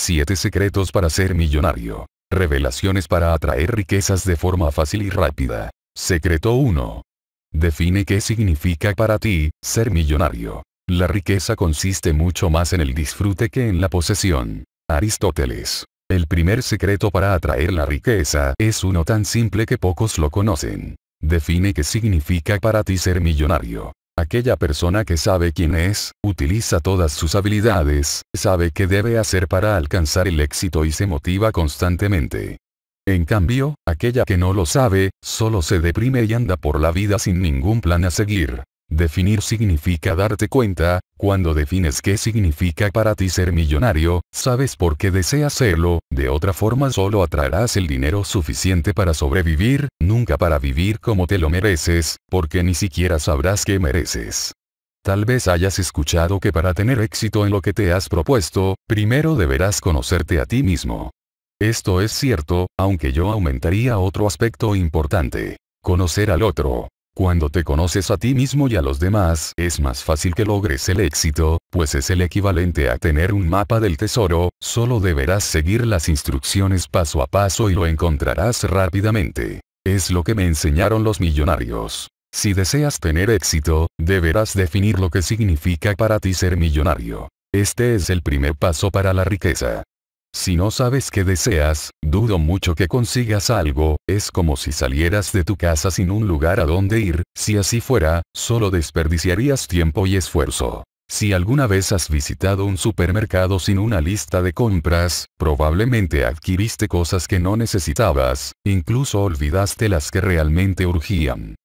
7 secretos para ser millonario. Revelaciones para atraer riquezas de forma fácil y rápida. Secreto 1. Define qué significa para ti ser millonario. La riqueza consiste mucho más en el disfrute que en la posesión. Aristóteles. El primer secreto para atraer la riqueza es uno tan simple que pocos lo conocen. Define qué significa para ti ser millonario. Aquella persona que sabe quién es, utiliza todas sus habilidades, sabe qué debe hacer para alcanzar el éxito y se motiva constantemente. En cambio, aquella que no lo sabe, solo se deprime y anda por la vida sin ningún plan a seguir. Definir significa darte cuenta, cuando defines qué significa para ti ser millonario, sabes por qué deseas serlo, de otra forma solo atraerás el dinero suficiente para sobrevivir, nunca para vivir como te lo mereces, porque ni siquiera sabrás qué mereces. Tal vez hayas escuchado que para tener éxito en lo que te has propuesto, primero deberás conocerte a ti mismo. Esto es cierto, aunque yo aumentaría otro aspecto importante. Conocer al otro. Cuando te conoces a ti mismo y a los demás, es más fácil que logres el éxito, pues es el equivalente a tener un mapa del tesoro, solo deberás seguir las instrucciones paso a paso y lo encontrarás rápidamente. Es lo que me enseñaron los millonarios. Si deseas tener éxito, deberás definir lo que significa para ti ser millonario. Este es el primer paso para la riqueza. Si no sabes qué deseas, dudo mucho que consigas algo, es como si salieras de tu casa sin un lugar a donde ir, si así fuera, solo desperdiciarías tiempo y esfuerzo. Si alguna vez has visitado un supermercado sin una lista de compras, probablemente adquiriste cosas que no necesitabas, incluso olvidaste las que realmente urgían.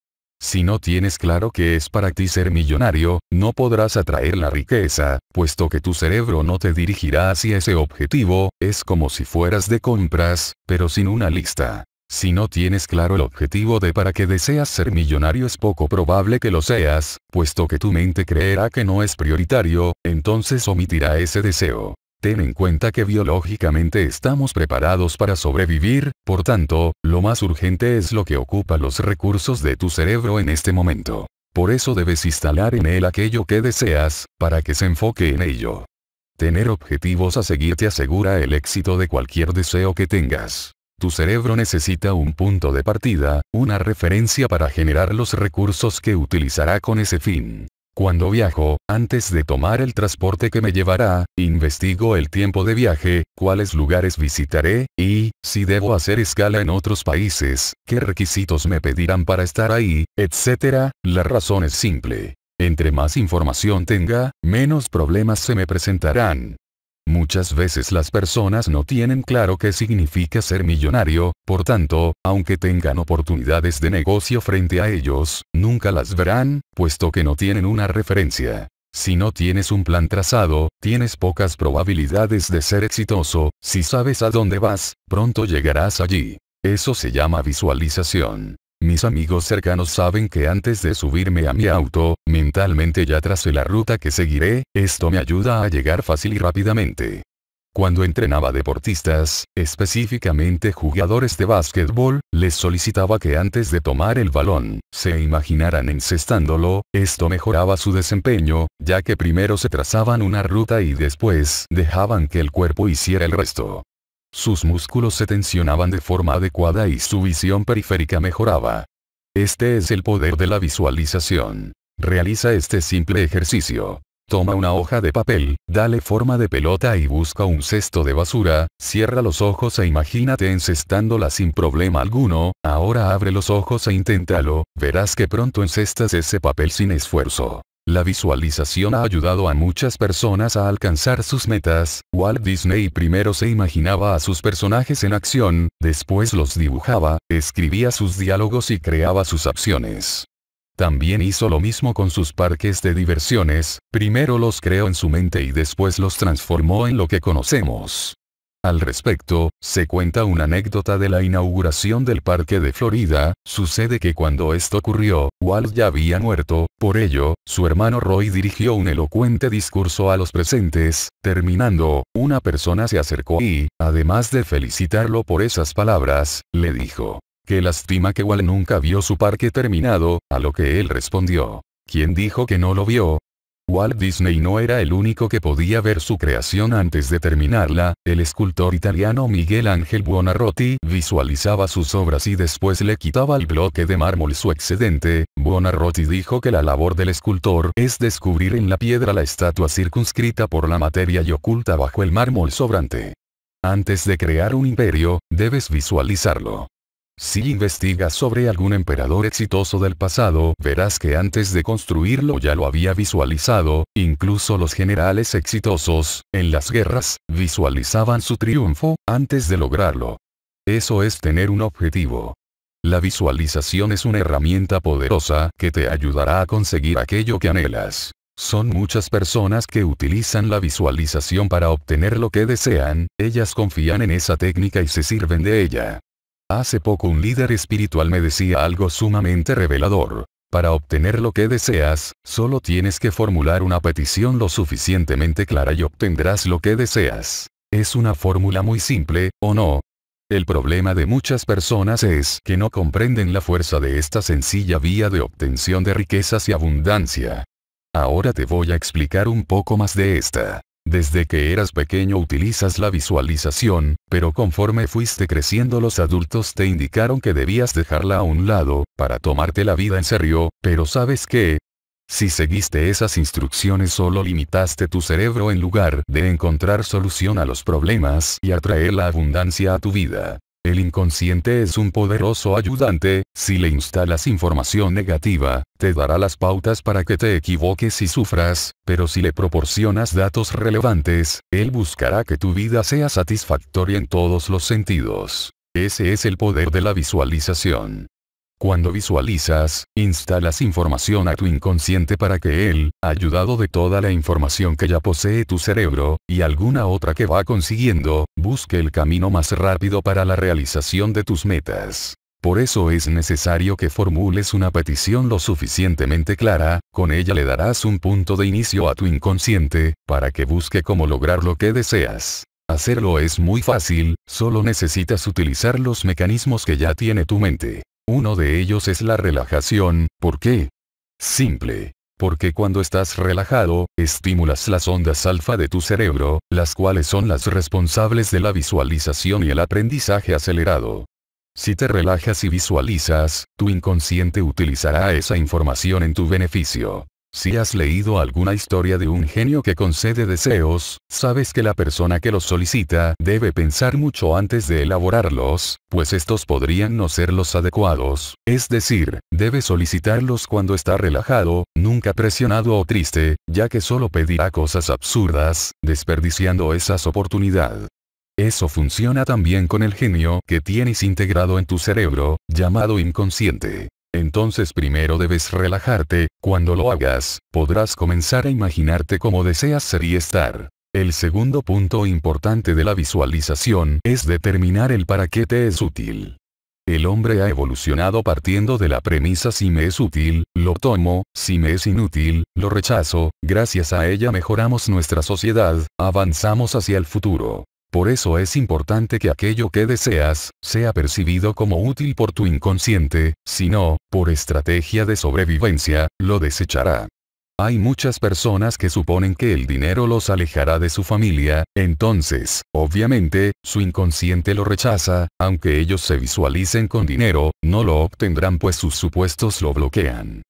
Si no tienes claro que es para ti ser millonario, no podrás atraer la riqueza, puesto que tu cerebro no te dirigirá hacia ese objetivo, es como si fueras de compras, pero sin una lista. Si no tienes claro el objetivo de para qué deseas ser millonario es poco probable que lo seas, puesto que tu mente creerá que no es prioritario, entonces omitirá ese deseo. Ten en cuenta que biológicamente estamos preparados para sobrevivir, por tanto, lo más urgente es lo que ocupa los recursos de tu cerebro en este momento. Por eso debes instalar en él aquello que deseas, para que se enfoque en ello. Tener objetivos a seguir te asegura el éxito de cualquier deseo que tengas. Tu cerebro necesita un punto de partida, una referencia para generar los recursos que utilizará con ese fin. Cuando viajo, antes de tomar el transporte que me llevará, investigo el tiempo de viaje, cuáles lugares visitaré, y, si debo hacer escala en otros países, qué requisitos me pedirán para estar ahí, etc. La razón es simple. Entre más información tenga, menos problemas se me presentarán. Muchas veces las personas no tienen claro qué significa ser millonario, por tanto, aunque tengan oportunidades de negocio frente a ellos, nunca las verán, puesto que no tienen una referencia. Si no tienes un plan trazado, tienes pocas probabilidades de ser exitoso, si sabes a dónde vas, pronto llegarás allí. Eso se llama visualización. Mis amigos cercanos saben que antes de subirme a mi auto, mentalmente ya tracé la ruta que seguiré, esto me ayuda a llegar fácil y rápidamente. Cuando entrenaba deportistas, específicamente jugadores de básquetbol, les solicitaba que antes de tomar el balón, se imaginaran encestándolo, esto mejoraba su desempeño, ya que primero se trazaban una ruta y después dejaban que el cuerpo hiciera el resto. Sus músculos se tensionaban de forma adecuada y su visión periférica mejoraba. Este es el poder de la visualización. Realiza este simple ejercicio. Toma una hoja de papel, dale forma de pelota y busca un cesto de basura, cierra los ojos e imagínate encestándola sin problema alguno, ahora abre los ojos e inténtalo, verás que pronto encestas ese papel sin esfuerzo. La visualización ha ayudado a muchas personas a alcanzar sus metas. Walt Disney primero se imaginaba a sus personajes en acción, después los dibujaba, escribía sus diálogos y creaba sus acciones. También hizo lo mismo con sus parques de diversiones, primero los creó en su mente y después los transformó en lo que conocemos. Al respecto, se cuenta una anécdota de la inauguración del parque de Florida, sucede que cuando esto ocurrió, Walt ya había muerto, por ello, su hermano Roy dirigió un elocuente discurso a los presentes, terminando, una persona se acercó y, además de felicitarlo por esas palabras, le dijo, que lastima que Walt nunca vio su parque terminado, a lo que él respondió, ¿quién dijo que no lo vio? Walt Disney no era el único que podía ver su creación antes de terminarla, el escultor italiano Miguel Ángel Buonarroti visualizaba sus obras y después le quitaba al bloque de mármol su excedente, Buonarroti dijo que la labor del escultor es descubrir en la piedra la estatua circunscrita por la materia y oculta bajo el mármol sobrante. Antes de crear un imperio, debes visualizarlo. Si investigas sobre algún emperador exitoso del pasado, verás que antes de construirlo ya lo había visualizado, incluso los generales exitosos, en las guerras, visualizaban su triunfo, antes de lograrlo. Eso es tener un objetivo. La visualización es una herramienta poderosa que te ayudará a conseguir aquello que anhelas. Son muchas personas que utilizan la visualización para obtener lo que desean, ellas confían en esa técnica y se sirven de ella. Hace poco un líder espiritual me decía algo sumamente revelador. Para obtener lo que deseas, solo tienes que formular una petición lo suficientemente clara y obtendrás lo que deseas. Es una fórmula muy simple, ¿o no? El problema de muchas personas es que no comprenden la fuerza de esta sencilla vía de obtención de riquezas y abundancia. Ahora te voy a explicar un poco más de esta. Desde que eras pequeño utilizas la visualización, pero conforme fuiste creciendo los adultos te indicaron que debías dejarla a un lado, para tomarte la vida en serio, pero ¿sabes qué? Si seguiste esas instrucciones solo limitaste tu cerebro en lugar de encontrar solución a los problemas y atraer la abundancia a tu vida. El inconsciente es un poderoso ayudante, si le instalas información negativa, te dará las pautas para que te equivoques y sufras, pero si le proporcionas datos relevantes, él buscará que tu vida sea satisfactoria en todos los sentidos. Ese es el poder de la visualización. Cuando visualizas, instalas información a tu inconsciente para que él, ayudado de toda la información que ya posee tu cerebro, y alguna otra que va consiguiendo, busque el camino más rápido para la realización de tus metas. Por eso es necesario que formules una petición lo suficientemente clara, con ella le darás un punto de inicio a tu inconsciente, para que busque cómo lograr lo que deseas. Hacerlo es muy fácil, solo necesitas utilizar los mecanismos que ya tiene tu mente. Uno de ellos es la relajación, ¿por qué? Simple. Porque cuando estás relajado, estimulas las ondas alfa de tu cerebro, las cuales son las responsables de la visualización y el aprendizaje acelerado. Si te relajas y visualizas, tu inconsciente utilizará esa información en tu beneficio. Si has leído alguna historia de un genio que concede deseos, sabes que la persona que los solicita debe pensar mucho antes de elaborarlos, pues estos podrían no ser los adecuados, es decir, debe solicitarlos cuando está relajado, nunca presionado o triste, ya que solo pedirá cosas absurdas, desperdiciando esas oportunidades. Eso funciona también con el genio que tienes integrado en tu cerebro, llamado inconsciente. Entonces primero debes relajarte, cuando lo hagas, podrás comenzar a imaginarte cómo deseas ser y estar. El segundo punto importante de la visualización es determinar el para qué te es útil. El hombre ha evolucionado partiendo de la premisa si me es útil, lo tomo, si me es inútil, lo rechazo, gracias a ella mejoramos nuestra sociedad, avanzamos hacia el futuro. Por eso es importante que aquello que deseas, sea percibido como útil por tu inconsciente, si no, por estrategia de sobrevivencia, lo desechará. Hay muchas personas que suponen que el dinero los alejará de su familia, entonces, obviamente, su inconsciente lo rechaza, aunque ellos se visualicen con dinero, no lo obtendrán pues sus supuestos lo bloquean.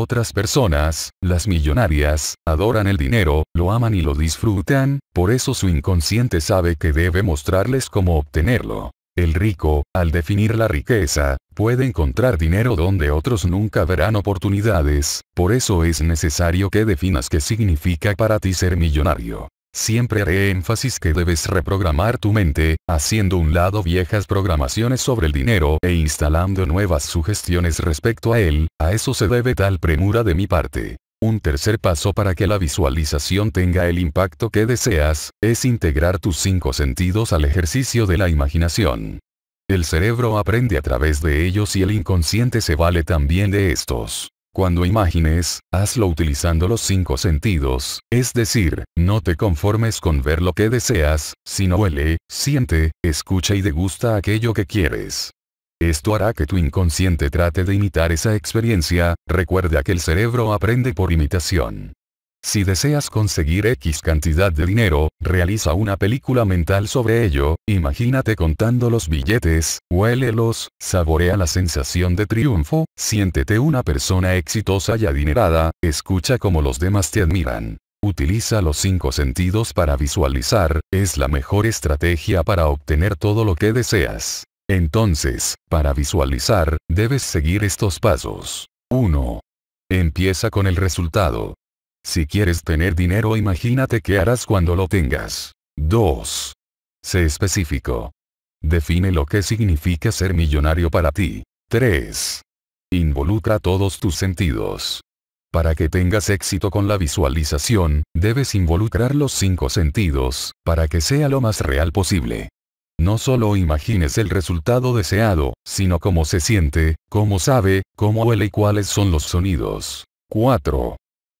Otras personas, las millonarias, adoran el dinero, lo aman y lo disfrutan, por eso su inconsciente sabe que debe mostrarles cómo obtenerlo. El rico, al definir la riqueza, puede encontrar dinero donde otros nunca verán oportunidades, por eso es necesario que definas qué significa para ti ser millonario. Siempre haré énfasis que debes reprogramar tu mente, haciendo un lado viejas programaciones sobre el dinero e instalando nuevas sugestiones respecto a él, a eso se debe tal premura de mi parte. Un tercer paso para que la visualización tenga el impacto que deseas, es integrar tus cinco sentidos al ejercicio de la imaginación. El cerebro aprende a través de ellos y el inconsciente se vale también de estos. Cuando imagines, hazlo utilizando los cinco sentidos, es decir, no te conformes con ver lo que deseas, sino huele, siente, escucha y degusta aquello que quieres. Esto hará que tu inconsciente trate de imitar esa experiencia, recuerda que el cerebro aprende por imitación. Si deseas conseguir X cantidad de dinero, realiza una película mental sobre ello, imagínate contando los billetes, huélelos, saborea la sensación de triunfo, siéntete una persona exitosa y adinerada, escucha cómo los demás te admiran. Utiliza los cinco sentidos para visualizar, es la mejor estrategia para obtener todo lo que deseas. Entonces, para visualizar, debes seguir estos pasos. 1. Empieza con el resultado. Si quieres tener dinero imagínate qué harás cuando lo tengas. 2. Sé específico. Define lo que significa ser millonario para ti. 3. Involucra todos tus sentidos. Para que tengas éxito con la visualización, debes involucrar los cinco sentidos, para que sea lo más real posible. No solo imagines el resultado deseado, sino cómo se siente, cómo sabe, cómo huele y cuáles son los sonidos. 4.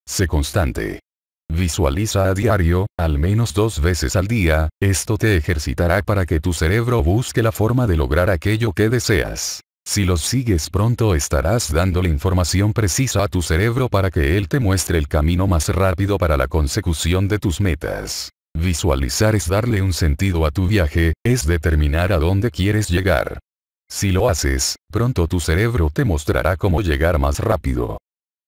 Sé constante. Visualiza a diario, al menos dos veces al día, esto te ejercitará para que tu cerebro busque la forma de lograr aquello que deseas. Si lo sigues pronto estarás dando la información precisa a tu cerebro para que él te muestre el camino más rápido para la consecución de tus metas. Visualizar es darle un sentido a tu viaje, es determinar a dónde quieres llegar. Si lo haces, pronto tu cerebro te mostrará cómo llegar más rápido.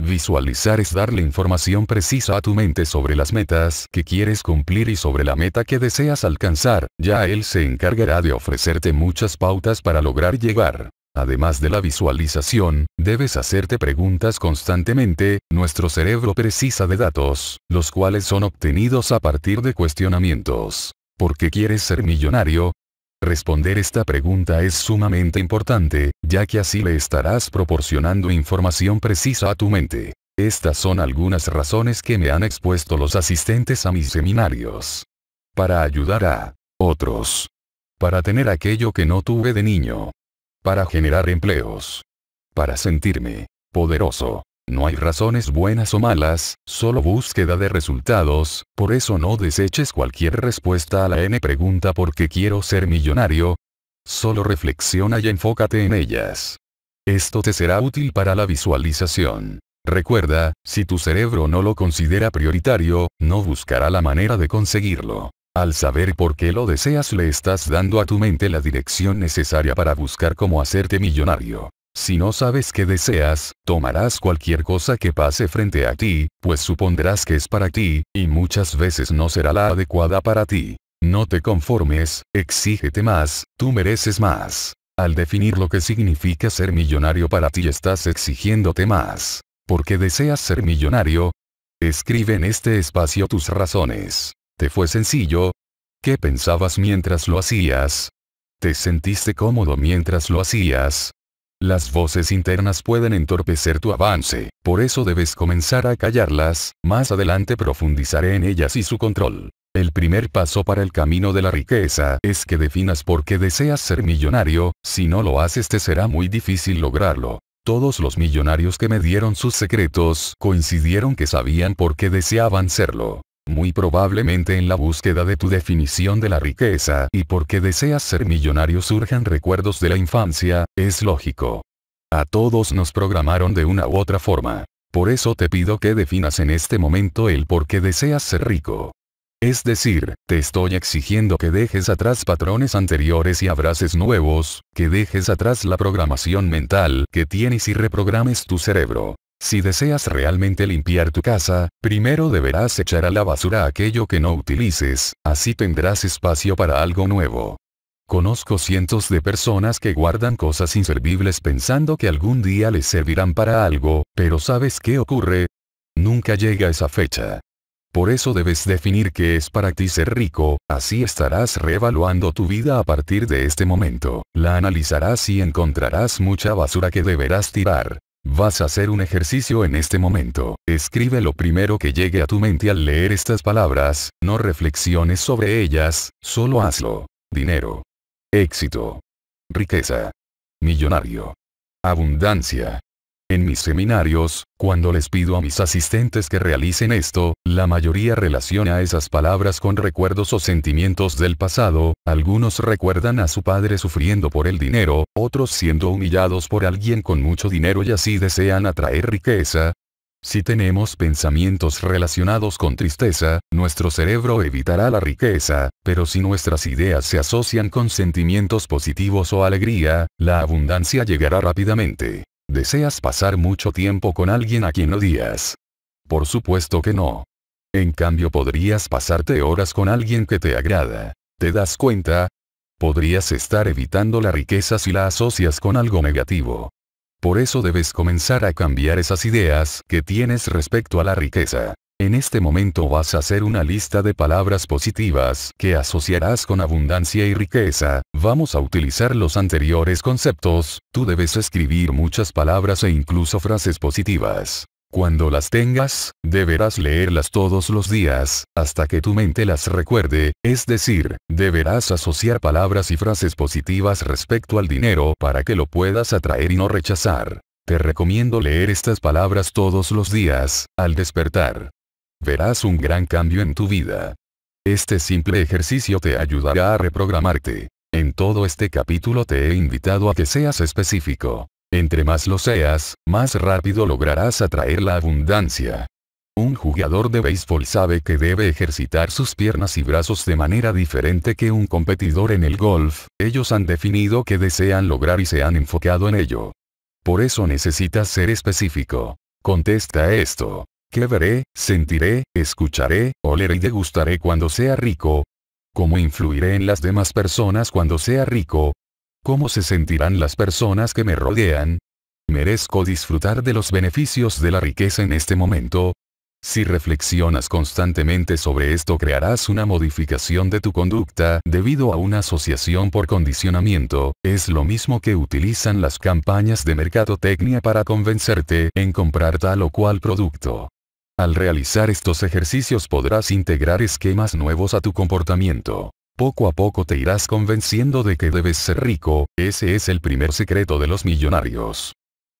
Visualizar es darle información precisa a tu mente sobre las metas que quieres cumplir y sobre la meta que deseas alcanzar, ya él se encargará de ofrecerte muchas pautas para lograr llegar. Además de la visualización, debes hacerte preguntas constantemente, nuestro cerebro precisa de datos, los cuales son obtenidos a partir de cuestionamientos. ¿Por qué quieres ser millonario? Responder esta pregunta es sumamente importante, ya que así le estarás proporcionando información precisa a tu mente. Estas son algunas razones que me han expuesto los asistentes a mis seminarios. Para ayudar a otros. Para tener aquello que no tuve de niño. Para generar empleos. Para sentirme poderoso. No hay razones buenas o malas, solo búsqueda de resultados, por eso no deseches cualquier respuesta a la N pregunta ¿Por qué quiero ser millonario. Solo reflexiona y enfócate en ellas. Esto te será útil para la visualización. Recuerda, si tu cerebro no lo considera prioritario, no buscará la manera de conseguirlo. Al saber por qué lo deseas le estás dando a tu mente la dirección necesaria para buscar cómo hacerte millonario. Si no sabes qué deseas, tomarás cualquier cosa que pase frente a ti, pues supondrás que es para ti, y muchas veces no será la adecuada para ti. No te conformes, exígete más, tú mereces más. Al definir lo que significa ser millonario para ti estás exigiéndote más. ¿Por qué deseas ser millonario? Escribe en este espacio tus razones. ¿Te fue sencillo? ¿Qué pensabas mientras lo hacías? ¿Te sentiste cómodo mientras lo hacías? Las voces internas pueden entorpecer tu avance, por eso debes comenzar a callarlas, más adelante profundizaré en ellas y su control. El primer paso para el camino de la riqueza es que definas por qué deseas ser millonario, si no lo haces te será muy difícil lograrlo. Todos los millonarios que me dieron sus secretos coincidieron que sabían por qué deseaban serlo. Muy probablemente en la búsqueda de tu definición de la riqueza y por qué deseas ser millonario surjan recuerdos de la infancia, es lógico. A todos nos programaron de una u otra forma. Por eso te pido que definas en este momento el por qué deseas ser rico. Es decir, te estoy exigiendo que dejes atrás patrones anteriores y abraces nuevos, que dejes atrás la programación mental que tienes y reprogrames tu cerebro. Si deseas realmente limpiar tu casa, primero deberás echar a la basura aquello que no utilices, así tendrás espacio para algo nuevo. Conozco cientos de personas que guardan cosas inservibles pensando que algún día les servirán para algo, pero ¿sabes qué ocurre? Nunca llega esa fecha. Por eso debes definir qué es para ti ser rico, así estarás reevaluando tu vida a partir de este momento. La analizarás y encontrarás mucha basura que deberás tirar. Vas a hacer un ejercicio en este momento. Escribe lo primero que llegue a tu mente al leer estas palabras, no reflexiones sobre ellas, solo hazlo. Dinero. Éxito. Riqueza. Millonario. Abundancia. En mis seminarios, cuando les pido a mis asistentes que realicen esto, la mayoría relaciona esas palabras con recuerdos o sentimientos del pasado, algunos recuerdan a su padre sufriendo por el dinero, otros siendo humillados por alguien con mucho dinero y así desean atraer riqueza. Si tenemos pensamientos relacionados con tristeza, nuestro cerebro evitará la riqueza, pero si nuestras ideas se asocian con sentimientos positivos o alegría, la abundancia llegará rápidamente. ¿Deseas pasar mucho tiempo con alguien a quien odias? Por supuesto que no. En cambio podrías pasarte horas con alguien que te agrada. ¿Te das cuenta? Podrías estar evitando la riqueza si la asocias con algo negativo. Por eso debes comenzar a cambiar esas ideas que tienes respecto a la riqueza. En este momento vas a hacer una lista de palabras positivas que asociarás con abundancia y riqueza. Vamos a utilizar los anteriores conceptos, tú debes escribir muchas palabras e incluso frases positivas. Cuando las tengas, deberás leerlas todos los días, hasta que tu mente las recuerde, es decir, deberás asociar palabras y frases positivas respecto al dinero para que lo puedas atraer y no rechazar. Te recomiendo leer estas palabras todos los días, al despertar verás un gran cambio en tu vida. Este simple ejercicio te ayudará a reprogramarte. En todo este capítulo te he invitado a que seas específico. Entre más lo seas, más rápido lograrás atraer la abundancia. Un jugador de béisbol sabe que debe ejercitar sus piernas y brazos de manera diferente que un competidor en el golf, ellos han definido que desean lograr y se han enfocado en ello. Por eso necesitas ser específico. Contesta esto. ¿Qué veré, sentiré, escucharé, oleré y degustaré cuando sea rico? ¿Cómo influiré en las demás personas cuando sea rico? ¿Cómo se sentirán las personas que me rodean? ¿Merezco disfrutar de los beneficios de la riqueza en este momento? Si reflexionas constantemente sobre esto crearás una modificación de tu conducta debido a una asociación por condicionamiento, es lo mismo que utilizan las campañas de mercadotecnia para convencerte en comprar tal o cual producto. Al realizar estos ejercicios podrás integrar esquemas nuevos a tu comportamiento. Poco a poco te irás convenciendo de que debes ser rico, ese es el primer secreto de los millonarios.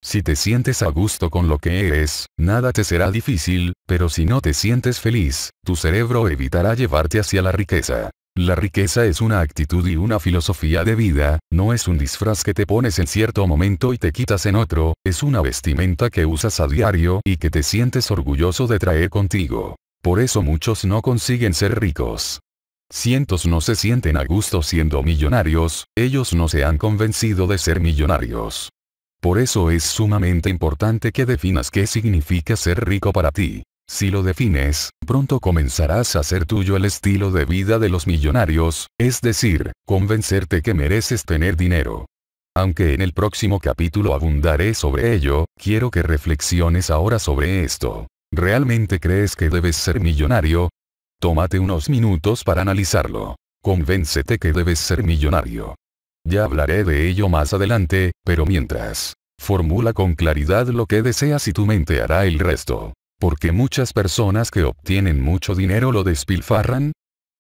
Si te sientes a gusto con lo que eres, nada te será difícil, pero si no te sientes feliz, tu cerebro evitará llevarte hacia la riqueza. La riqueza es una actitud y una filosofía de vida, no es un disfraz que te pones en cierto momento y te quitas en otro, es una vestimenta que usas a diario y que te sientes orgulloso de traer contigo. Por eso muchos no consiguen ser ricos. Cientos no se sienten a gusto siendo millonarios, ellos no se han convencido de ser millonarios. Por eso es sumamente importante que definas qué significa ser rico para ti. Si lo defines, pronto comenzarás a ser tuyo el estilo de vida de los millonarios, es decir, convencerte que mereces tener dinero. Aunque en el próximo capítulo abundaré sobre ello, quiero que reflexiones ahora sobre esto. ¿Realmente crees que debes ser millonario? Tómate unos minutos para analizarlo. Convéncete que debes ser millonario. Ya hablaré de ello más adelante, pero mientras, formula con claridad lo que deseas y tu mente hará el resto qué muchas personas que obtienen mucho dinero lo despilfarran?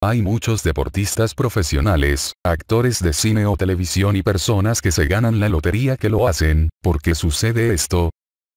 Hay muchos deportistas profesionales, actores de cine o televisión y personas que se ganan la lotería que lo hacen, ¿por qué sucede esto?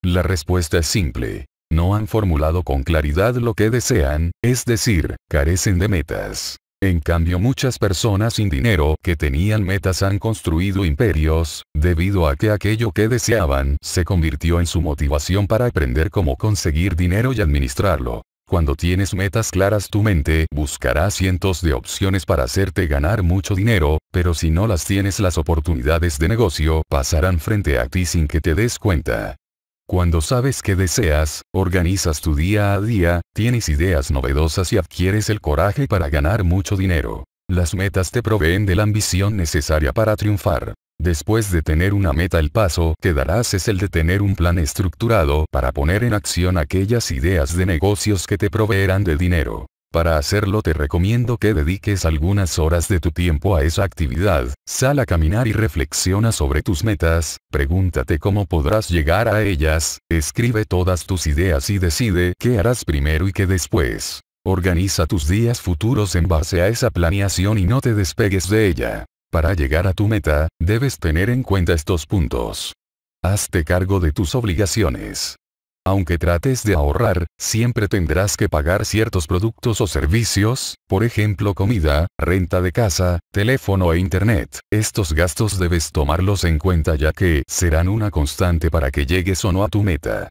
La respuesta es simple. No han formulado con claridad lo que desean, es decir, carecen de metas. En cambio muchas personas sin dinero que tenían metas han construido imperios, debido a que aquello que deseaban se convirtió en su motivación para aprender cómo conseguir dinero y administrarlo. Cuando tienes metas claras tu mente buscará cientos de opciones para hacerte ganar mucho dinero, pero si no las tienes las oportunidades de negocio pasarán frente a ti sin que te des cuenta. Cuando sabes que deseas, organizas tu día a día, tienes ideas novedosas y adquieres el coraje para ganar mucho dinero. Las metas te proveen de la ambición necesaria para triunfar. Después de tener una meta el paso que darás es el de tener un plan estructurado para poner en acción aquellas ideas de negocios que te proveerán de dinero. Para hacerlo te recomiendo que dediques algunas horas de tu tiempo a esa actividad, sal a caminar y reflexiona sobre tus metas, pregúntate cómo podrás llegar a ellas, escribe todas tus ideas y decide qué harás primero y qué después. Organiza tus días futuros en base a esa planeación y no te despegues de ella. Para llegar a tu meta, debes tener en cuenta estos puntos. Hazte cargo de tus obligaciones. Aunque trates de ahorrar, siempre tendrás que pagar ciertos productos o servicios, por ejemplo comida, renta de casa, teléfono e internet. Estos gastos debes tomarlos en cuenta ya que serán una constante para que llegues o no a tu meta.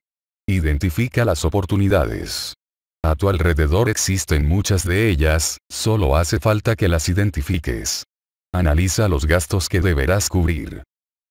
Identifica las oportunidades. A tu alrededor existen muchas de ellas, solo hace falta que las identifiques. Analiza los gastos que deberás cubrir.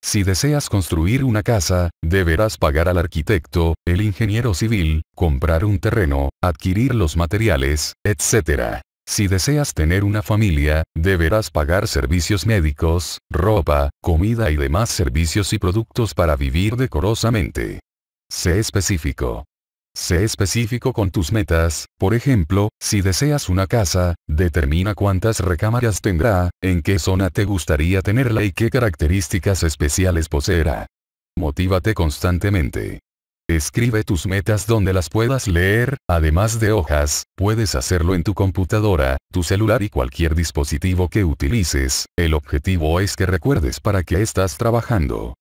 Si deseas construir una casa, deberás pagar al arquitecto, el ingeniero civil, comprar un terreno, adquirir los materiales, etc. Si deseas tener una familia, deberás pagar servicios médicos, ropa, comida y demás servicios y productos para vivir decorosamente. Sé específico. Sé específico con tus metas, por ejemplo, si deseas una casa, determina cuántas recámaras tendrá, en qué zona te gustaría tenerla y qué características especiales poseerá. Motívate constantemente. Escribe tus metas donde las puedas leer, además de hojas, puedes hacerlo en tu computadora, tu celular y cualquier dispositivo que utilices, el objetivo es que recuerdes para qué estás trabajando.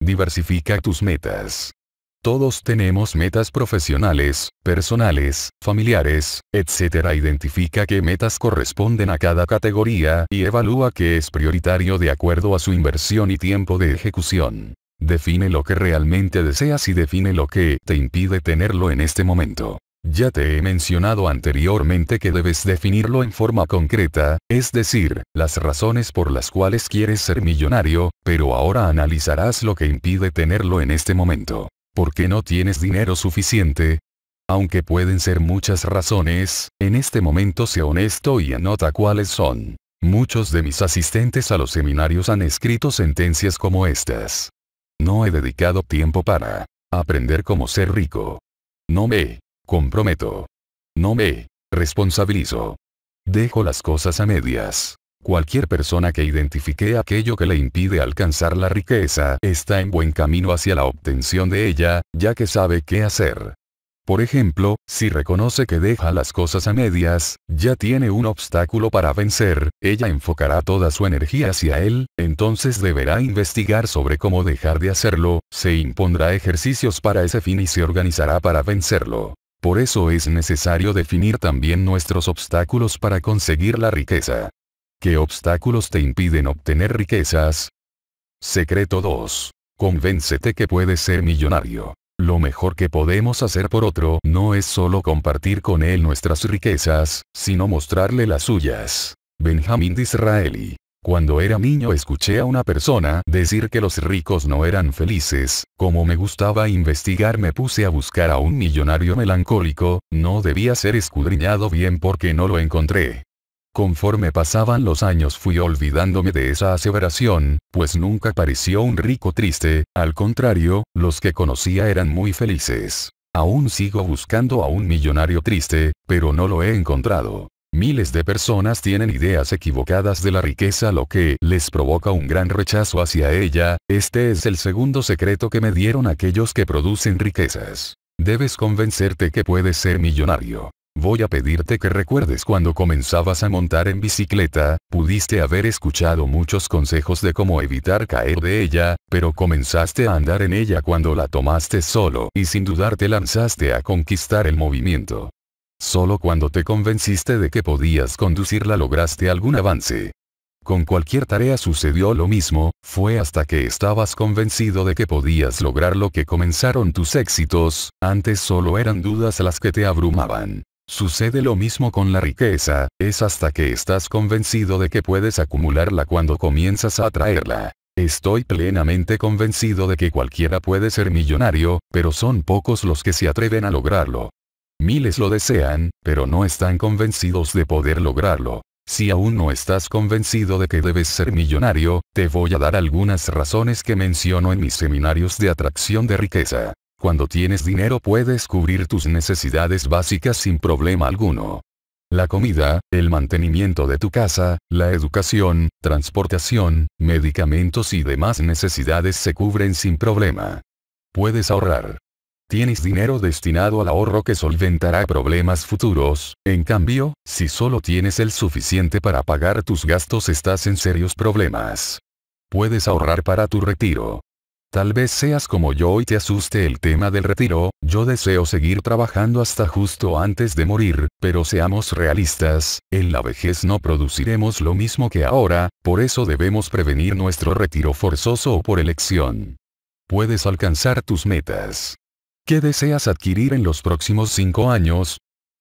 Diversifica tus metas. Todos tenemos metas profesionales, personales, familiares, etc. Identifica qué metas corresponden a cada categoría y evalúa qué es prioritario de acuerdo a su inversión y tiempo de ejecución. Define lo que realmente deseas y define lo que te impide tenerlo en este momento. Ya te he mencionado anteriormente que debes definirlo en forma concreta, es decir, las razones por las cuales quieres ser millonario, pero ahora analizarás lo que impide tenerlo en este momento. ¿Por qué no tienes dinero suficiente? Aunque pueden ser muchas razones, en este momento sé honesto y anota cuáles son. Muchos de mis asistentes a los seminarios han escrito sentencias como estas. No he dedicado tiempo para aprender cómo ser rico. No me comprometo. No me responsabilizo. Dejo las cosas a medias. Cualquier persona que identifique aquello que le impide alcanzar la riqueza está en buen camino hacia la obtención de ella, ya que sabe qué hacer. Por ejemplo, si reconoce que deja las cosas a medias, ya tiene un obstáculo para vencer, ella enfocará toda su energía hacia él, entonces deberá investigar sobre cómo dejar de hacerlo, se impondrá ejercicios para ese fin y se organizará para vencerlo. Por eso es necesario definir también nuestros obstáculos para conseguir la riqueza. ¿Qué obstáculos te impiden obtener riquezas? Secreto 2. Convéncete que puedes ser millonario. Lo mejor que podemos hacer por otro no es solo compartir con él nuestras riquezas, sino mostrarle las suyas. Benjamín Disraeli. Cuando era niño escuché a una persona decir que los ricos no eran felices, como me gustaba investigar me puse a buscar a un millonario melancólico, no debía ser escudriñado bien porque no lo encontré. Conforme pasaban los años fui olvidándome de esa aseveración, pues nunca pareció un rico triste, al contrario, los que conocía eran muy felices. Aún sigo buscando a un millonario triste, pero no lo he encontrado. Miles de personas tienen ideas equivocadas de la riqueza lo que les provoca un gran rechazo hacia ella, este es el segundo secreto que me dieron aquellos que producen riquezas. Debes convencerte que puedes ser millonario. Voy a pedirte que recuerdes cuando comenzabas a montar en bicicleta, pudiste haber escuchado muchos consejos de cómo evitar caer de ella, pero comenzaste a andar en ella cuando la tomaste solo y sin dudar te lanzaste a conquistar el movimiento. Solo cuando te convenciste de que podías conducirla lograste algún avance. Con cualquier tarea sucedió lo mismo, fue hasta que estabas convencido de que podías lograr lo que comenzaron tus éxitos, antes solo eran dudas las que te abrumaban. Sucede lo mismo con la riqueza, es hasta que estás convencido de que puedes acumularla cuando comienzas a atraerla. Estoy plenamente convencido de que cualquiera puede ser millonario, pero son pocos los que se atreven a lograrlo. Miles lo desean, pero no están convencidos de poder lograrlo. Si aún no estás convencido de que debes ser millonario, te voy a dar algunas razones que menciono en mis seminarios de atracción de riqueza. Cuando tienes dinero puedes cubrir tus necesidades básicas sin problema alguno. La comida, el mantenimiento de tu casa, la educación, transportación, medicamentos y demás necesidades se cubren sin problema. Puedes ahorrar. Tienes dinero destinado al ahorro que solventará problemas futuros, en cambio, si solo tienes el suficiente para pagar tus gastos estás en serios problemas. Puedes ahorrar para tu retiro. Tal vez seas como yo y te asuste el tema del retiro, yo deseo seguir trabajando hasta justo antes de morir, pero seamos realistas, en la vejez no produciremos lo mismo que ahora, por eso debemos prevenir nuestro retiro forzoso o por elección. Puedes alcanzar tus metas. ¿Qué deseas adquirir en los próximos 5 años?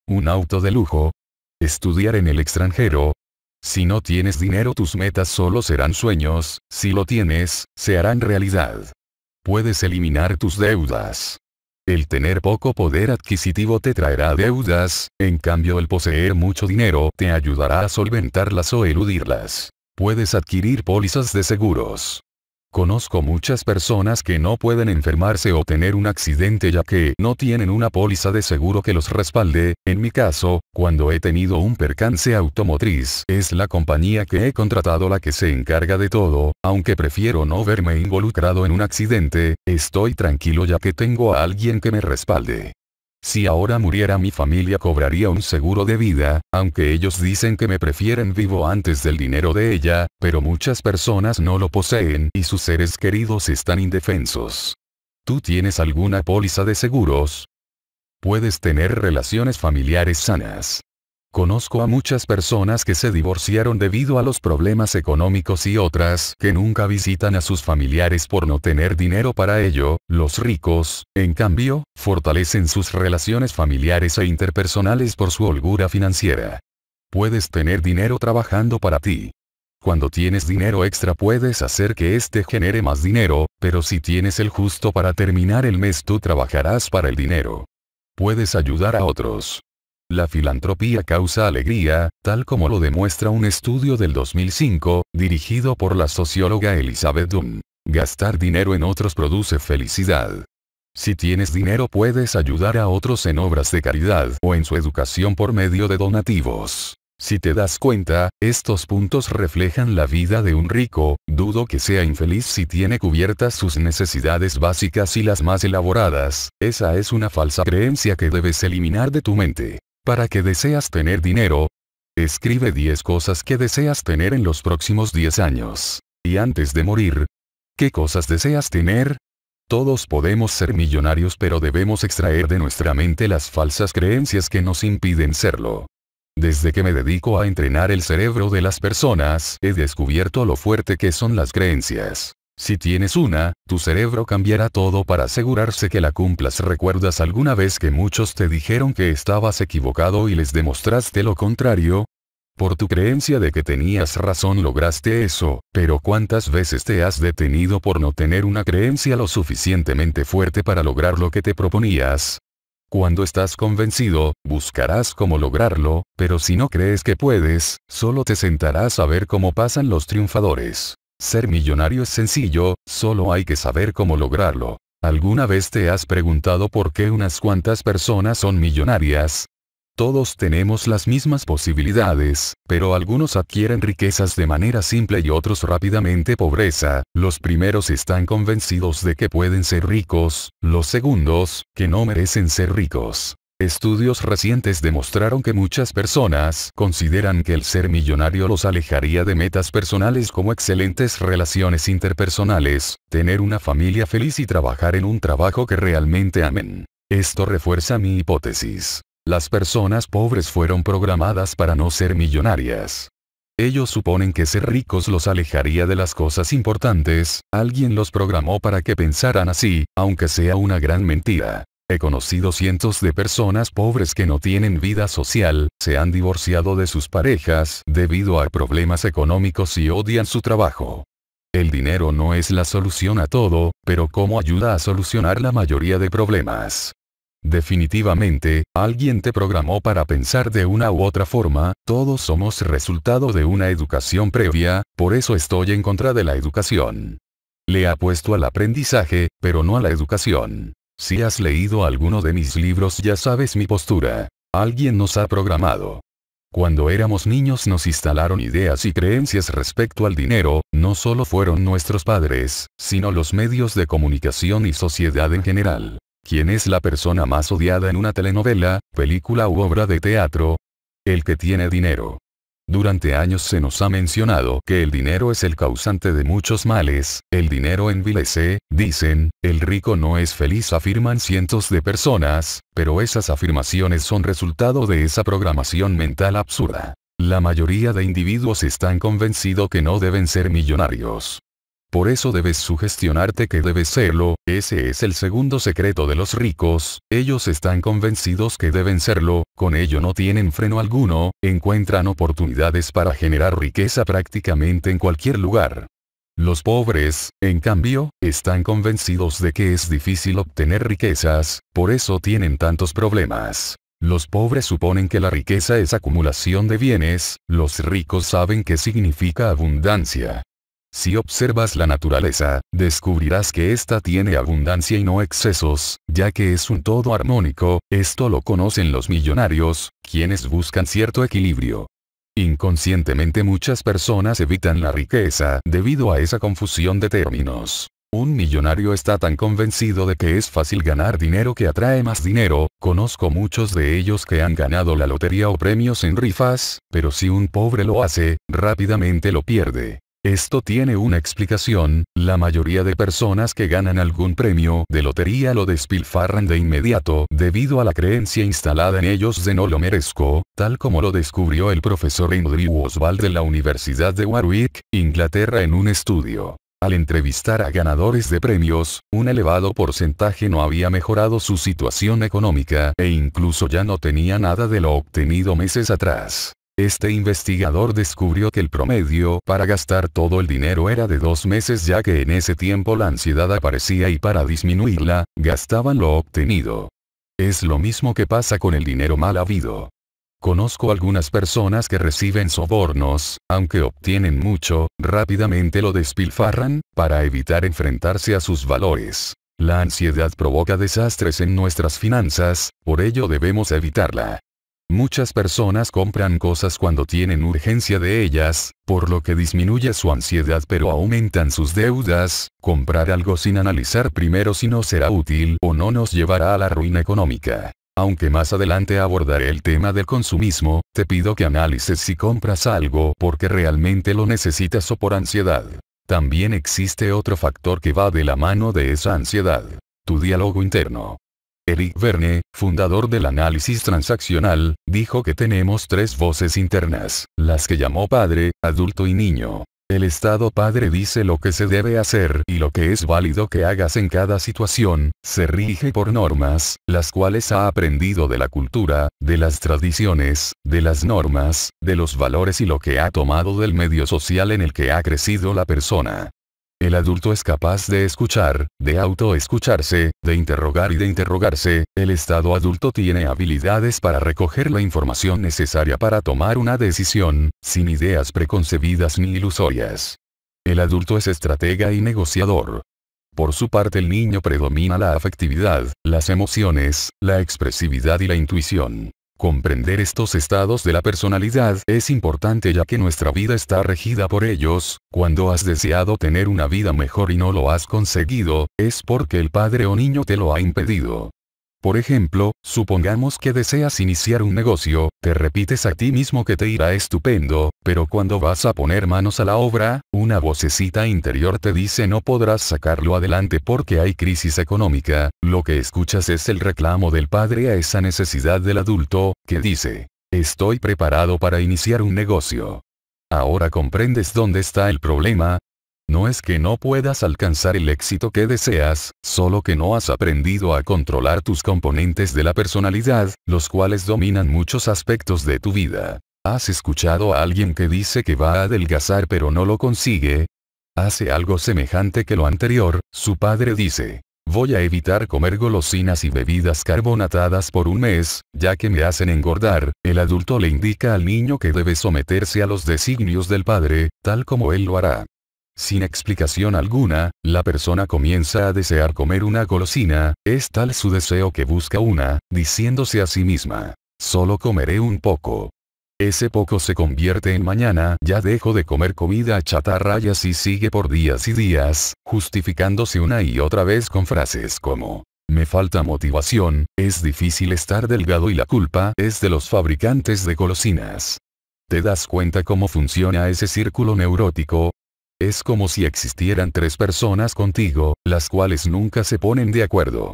¿Un auto de lujo? ¿Estudiar en el extranjero? Si no tienes dinero tus metas solo serán sueños, si lo tienes, se harán realidad puedes eliminar tus deudas. El tener poco poder adquisitivo te traerá deudas, en cambio el poseer mucho dinero te ayudará a solventarlas o eludirlas. Puedes adquirir pólizas de seguros. Conozco muchas personas que no pueden enfermarse o tener un accidente ya que no tienen una póliza de seguro que los respalde, en mi caso, cuando he tenido un percance automotriz, es la compañía que he contratado la que se encarga de todo, aunque prefiero no verme involucrado en un accidente, estoy tranquilo ya que tengo a alguien que me respalde. Si ahora muriera mi familia cobraría un seguro de vida, aunque ellos dicen que me prefieren vivo antes del dinero de ella, pero muchas personas no lo poseen y sus seres queridos están indefensos. ¿Tú tienes alguna póliza de seguros? Puedes tener relaciones familiares sanas. Conozco a muchas personas que se divorciaron debido a los problemas económicos y otras que nunca visitan a sus familiares por no tener dinero para ello. Los ricos, en cambio, fortalecen sus relaciones familiares e interpersonales por su holgura financiera. Puedes tener dinero trabajando para ti. Cuando tienes dinero extra puedes hacer que éste genere más dinero, pero si tienes el justo para terminar el mes tú trabajarás para el dinero. Puedes ayudar a otros. La filantropía causa alegría, tal como lo demuestra un estudio del 2005, dirigido por la socióloga Elizabeth Dunn. Gastar dinero en otros produce felicidad. Si tienes dinero puedes ayudar a otros en obras de caridad o en su educación por medio de donativos. Si te das cuenta, estos puntos reflejan la vida de un rico, dudo que sea infeliz si tiene cubiertas sus necesidades básicas y las más elaboradas, esa es una falsa creencia que debes eliminar de tu mente para que deseas tener dinero. Escribe 10 cosas que deseas tener en los próximos 10 años. Y antes de morir, ¿qué cosas deseas tener? Todos podemos ser millonarios pero debemos extraer de nuestra mente las falsas creencias que nos impiden serlo. Desde que me dedico a entrenar el cerebro de las personas, he descubierto lo fuerte que son las creencias. Si tienes una, tu cerebro cambiará todo para asegurarse que la cumplas. ¿Recuerdas alguna vez que muchos te dijeron que estabas equivocado y les demostraste lo contrario? Por tu creencia de que tenías razón lograste eso, pero ¿cuántas veces te has detenido por no tener una creencia lo suficientemente fuerte para lograr lo que te proponías? Cuando estás convencido, buscarás cómo lograrlo, pero si no crees que puedes, solo te sentarás a ver cómo pasan los triunfadores. Ser millonario es sencillo, solo hay que saber cómo lograrlo. ¿Alguna vez te has preguntado por qué unas cuantas personas son millonarias? Todos tenemos las mismas posibilidades, pero algunos adquieren riquezas de manera simple y otros rápidamente pobreza. Los primeros están convencidos de que pueden ser ricos, los segundos, que no merecen ser ricos. Estudios recientes demostraron que muchas personas consideran que el ser millonario los alejaría de metas personales como excelentes relaciones interpersonales, tener una familia feliz y trabajar en un trabajo que realmente amen. Esto refuerza mi hipótesis. Las personas pobres fueron programadas para no ser millonarias. Ellos suponen que ser ricos los alejaría de las cosas importantes, alguien los programó para que pensaran así, aunque sea una gran mentira. He conocido cientos de personas pobres que no tienen vida social, se han divorciado de sus parejas debido a problemas económicos y odian su trabajo. El dinero no es la solución a todo, pero cómo ayuda a solucionar la mayoría de problemas. Definitivamente, alguien te programó para pensar de una u otra forma, todos somos resultado de una educación previa, por eso estoy en contra de la educación. Le apuesto al aprendizaje, pero no a la educación. Si has leído alguno de mis libros ya sabes mi postura. Alguien nos ha programado. Cuando éramos niños nos instalaron ideas y creencias respecto al dinero, no solo fueron nuestros padres, sino los medios de comunicación y sociedad en general. ¿Quién es la persona más odiada en una telenovela, película u obra de teatro? El que tiene dinero. Durante años se nos ha mencionado que el dinero es el causante de muchos males, el dinero envilece, dicen, el rico no es feliz afirman cientos de personas, pero esas afirmaciones son resultado de esa programación mental absurda. La mayoría de individuos están convencidos que no deben ser millonarios. Por eso debes sugestionarte que debes serlo, ese es el segundo secreto de los ricos, ellos están convencidos que deben serlo, con ello no tienen freno alguno, encuentran oportunidades para generar riqueza prácticamente en cualquier lugar. Los pobres, en cambio, están convencidos de que es difícil obtener riquezas, por eso tienen tantos problemas. Los pobres suponen que la riqueza es acumulación de bienes, los ricos saben que significa abundancia. Si observas la naturaleza, descubrirás que ésta tiene abundancia y no excesos, ya que es un todo armónico, esto lo conocen los millonarios, quienes buscan cierto equilibrio. Inconscientemente muchas personas evitan la riqueza debido a esa confusión de términos. Un millonario está tan convencido de que es fácil ganar dinero que atrae más dinero, conozco muchos de ellos que han ganado la lotería o premios en rifas, pero si un pobre lo hace, rápidamente lo pierde. Esto tiene una explicación, la mayoría de personas que ganan algún premio de lotería lo despilfarran de inmediato debido a la creencia instalada en ellos de no lo merezco, tal como lo descubrió el profesor Andrew Oswald de la Universidad de Warwick, Inglaterra en un estudio. Al entrevistar a ganadores de premios, un elevado porcentaje no había mejorado su situación económica e incluso ya no tenía nada de lo obtenido meses atrás. Este investigador descubrió que el promedio para gastar todo el dinero era de dos meses ya que en ese tiempo la ansiedad aparecía y para disminuirla, gastaban lo obtenido. Es lo mismo que pasa con el dinero mal habido. Conozco algunas personas que reciben sobornos, aunque obtienen mucho, rápidamente lo despilfarran, para evitar enfrentarse a sus valores. La ansiedad provoca desastres en nuestras finanzas, por ello debemos evitarla. Muchas personas compran cosas cuando tienen urgencia de ellas, por lo que disminuye su ansiedad pero aumentan sus deudas, comprar algo sin analizar primero si no será útil o no nos llevará a la ruina económica. Aunque más adelante abordaré el tema del consumismo, te pido que analices si compras algo porque realmente lo necesitas o por ansiedad. También existe otro factor que va de la mano de esa ansiedad. Tu diálogo interno. Eric Verne, fundador del análisis transaccional, dijo que tenemos tres voces internas, las que llamó padre, adulto y niño. El estado padre dice lo que se debe hacer y lo que es válido que hagas en cada situación, se rige por normas, las cuales ha aprendido de la cultura, de las tradiciones, de las normas, de los valores y lo que ha tomado del medio social en el que ha crecido la persona. El adulto es capaz de escuchar, de autoescucharse, de interrogar y de interrogarse, el estado adulto tiene habilidades para recoger la información necesaria para tomar una decisión, sin ideas preconcebidas ni ilusorias. El adulto es estratega y negociador. Por su parte el niño predomina la afectividad, las emociones, la expresividad y la intuición. Comprender estos estados de la personalidad es importante ya que nuestra vida está regida por ellos, cuando has deseado tener una vida mejor y no lo has conseguido, es porque el padre o niño te lo ha impedido. Por ejemplo, supongamos que deseas iniciar un negocio, te repites a ti mismo que te irá estupendo, pero cuando vas a poner manos a la obra, una vocecita interior te dice no podrás sacarlo adelante porque hay crisis económica, lo que escuchas es el reclamo del padre a esa necesidad del adulto, que dice, estoy preparado para iniciar un negocio. Ahora comprendes dónde está el problema, no es que no puedas alcanzar el éxito que deseas, solo que no has aprendido a controlar tus componentes de la personalidad, los cuales dominan muchos aspectos de tu vida. ¿Has escuchado a alguien que dice que va a adelgazar pero no lo consigue? Hace algo semejante que lo anterior, su padre dice. Voy a evitar comer golosinas y bebidas carbonatadas por un mes, ya que me hacen engordar. El adulto le indica al niño que debe someterse a los designios del padre, tal como él lo hará. Sin explicación alguna, la persona comienza a desear comer una golosina, es tal su deseo que busca una, diciéndose a sí misma, solo comeré un poco. Ese poco se convierte en mañana, ya dejo de comer comida chatarra y sigue por días y días, justificándose una y otra vez con frases como, me falta motivación, es difícil estar delgado y la culpa es de los fabricantes de golosinas. Te das cuenta cómo funciona ese círculo neurótico, es como si existieran tres personas contigo, las cuales nunca se ponen de acuerdo.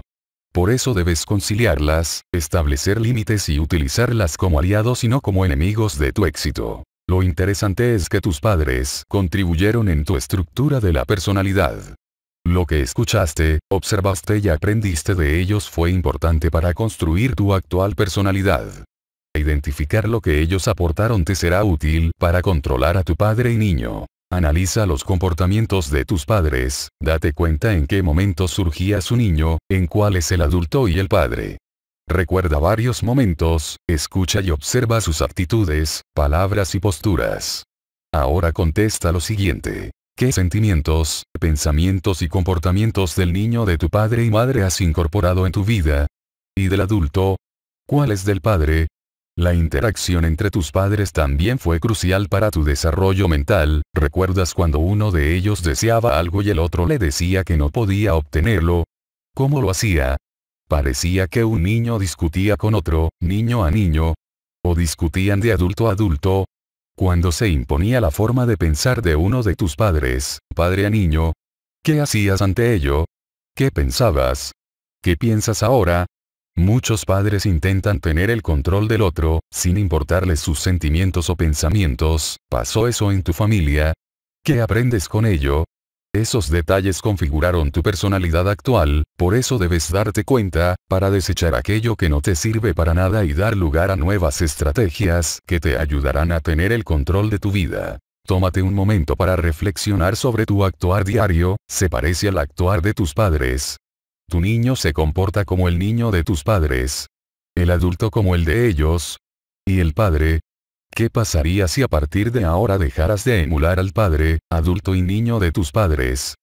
Por eso debes conciliarlas, establecer límites y utilizarlas como aliados y no como enemigos de tu éxito. Lo interesante es que tus padres contribuyeron en tu estructura de la personalidad. Lo que escuchaste, observaste y aprendiste de ellos fue importante para construir tu actual personalidad. Identificar lo que ellos aportaron te será útil para controlar a tu padre y niño. Analiza los comportamientos de tus padres, date cuenta en qué momento surgía su niño, en cuál es el adulto y el padre. Recuerda varios momentos, escucha y observa sus actitudes, palabras y posturas. Ahora contesta lo siguiente. ¿Qué sentimientos, pensamientos y comportamientos del niño de tu padre y madre has incorporado en tu vida? ¿Y del adulto? ¿Cuáles del padre? La interacción entre tus padres también fue crucial para tu desarrollo mental, ¿recuerdas cuando uno de ellos deseaba algo y el otro le decía que no podía obtenerlo? ¿Cómo lo hacía? Parecía que un niño discutía con otro, niño a niño. O discutían de adulto a adulto. Cuando se imponía la forma de pensar de uno de tus padres, padre a niño. ¿Qué hacías ante ello? ¿Qué pensabas? ¿Qué piensas ahora? Muchos padres intentan tener el control del otro, sin importarles sus sentimientos o pensamientos, ¿pasó eso en tu familia? ¿Qué aprendes con ello? Esos detalles configuraron tu personalidad actual, por eso debes darte cuenta, para desechar aquello que no te sirve para nada y dar lugar a nuevas estrategias que te ayudarán a tener el control de tu vida. Tómate un momento para reflexionar sobre tu actuar diario, ¿se parece al actuar de tus padres? Tu niño se comporta como el niño de tus padres. El adulto como el de ellos. Y el padre, ¿Qué pasaría si a partir de ahora dejaras de emular al padre, adulto y niño de tus padres?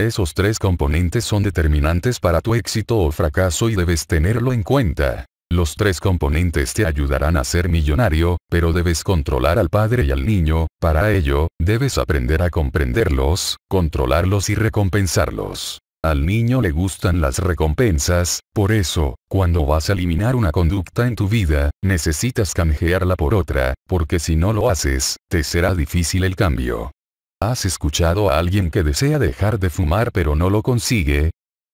Esos tres componentes son determinantes para tu éxito o fracaso y debes tenerlo en cuenta. Los tres componentes te ayudarán a ser millonario, pero debes controlar al padre y al niño, para ello, debes aprender a comprenderlos, controlarlos y recompensarlos. Al niño le gustan las recompensas, por eso, cuando vas a eliminar una conducta en tu vida, necesitas canjearla por otra, porque si no lo haces, te será difícil el cambio. ¿Has escuchado a alguien que desea dejar de fumar pero no lo consigue?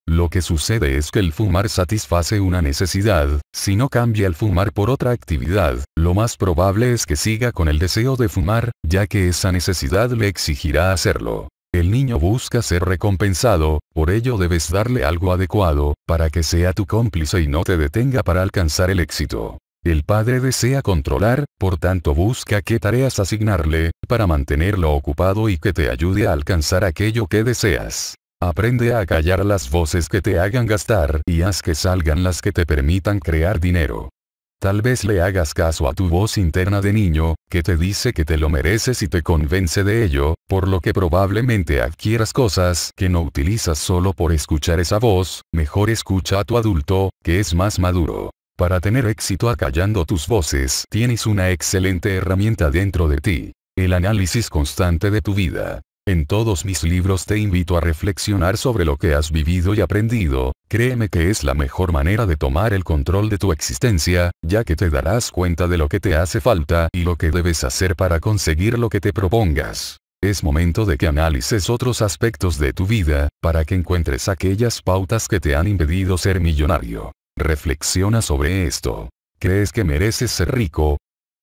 Lo que sucede es que el fumar satisface una necesidad, si no cambia el fumar por otra actividad, lo más probable es que siga con el deseo de fumar, ya que esa necesidad le exigirá hacerlo. El niño busca ser recompensado, por ello debes darle algo adecuado, para que sea tu cómplice y no te detenga para alcanzar el éxito. El padre desea controlar, por tanto busca qué tareas asignarle, para mantenerlo ocupado y que te ayude a alcanzar aquello que deseas. Aprende a callar las voces que te hagan gastar y haz que salgan las que te permitan crear dinero. Tal vez le hagas caso a tu voz interna de niño, que te dice que te lo mereces y te convence de ello, por lo que probablemente adquieras cosas que no utilizas solo por escuchar esa voz, mejor escucha a tu adulto, que es más maduro. Para tener éxito acallando tus voces tienes una excelente herramienta dentro de ti. El análisis constante de tu vida. En todos mis libros te invito a reflexionar sobre lo que has vivido y aprendido, créeme que es la mejor manera de tomar el control de tu existencia, ya que te darás cuenta de lo que te hace falta y lo que debes hacer para conseguir lo que te propongas. Es momento de que analices otros aspectos de tu vida, para que encuentres aquellas pautas que te han impedido ser millonario. Reflexiona sobre esto. ¿Crees que mereces ser rico?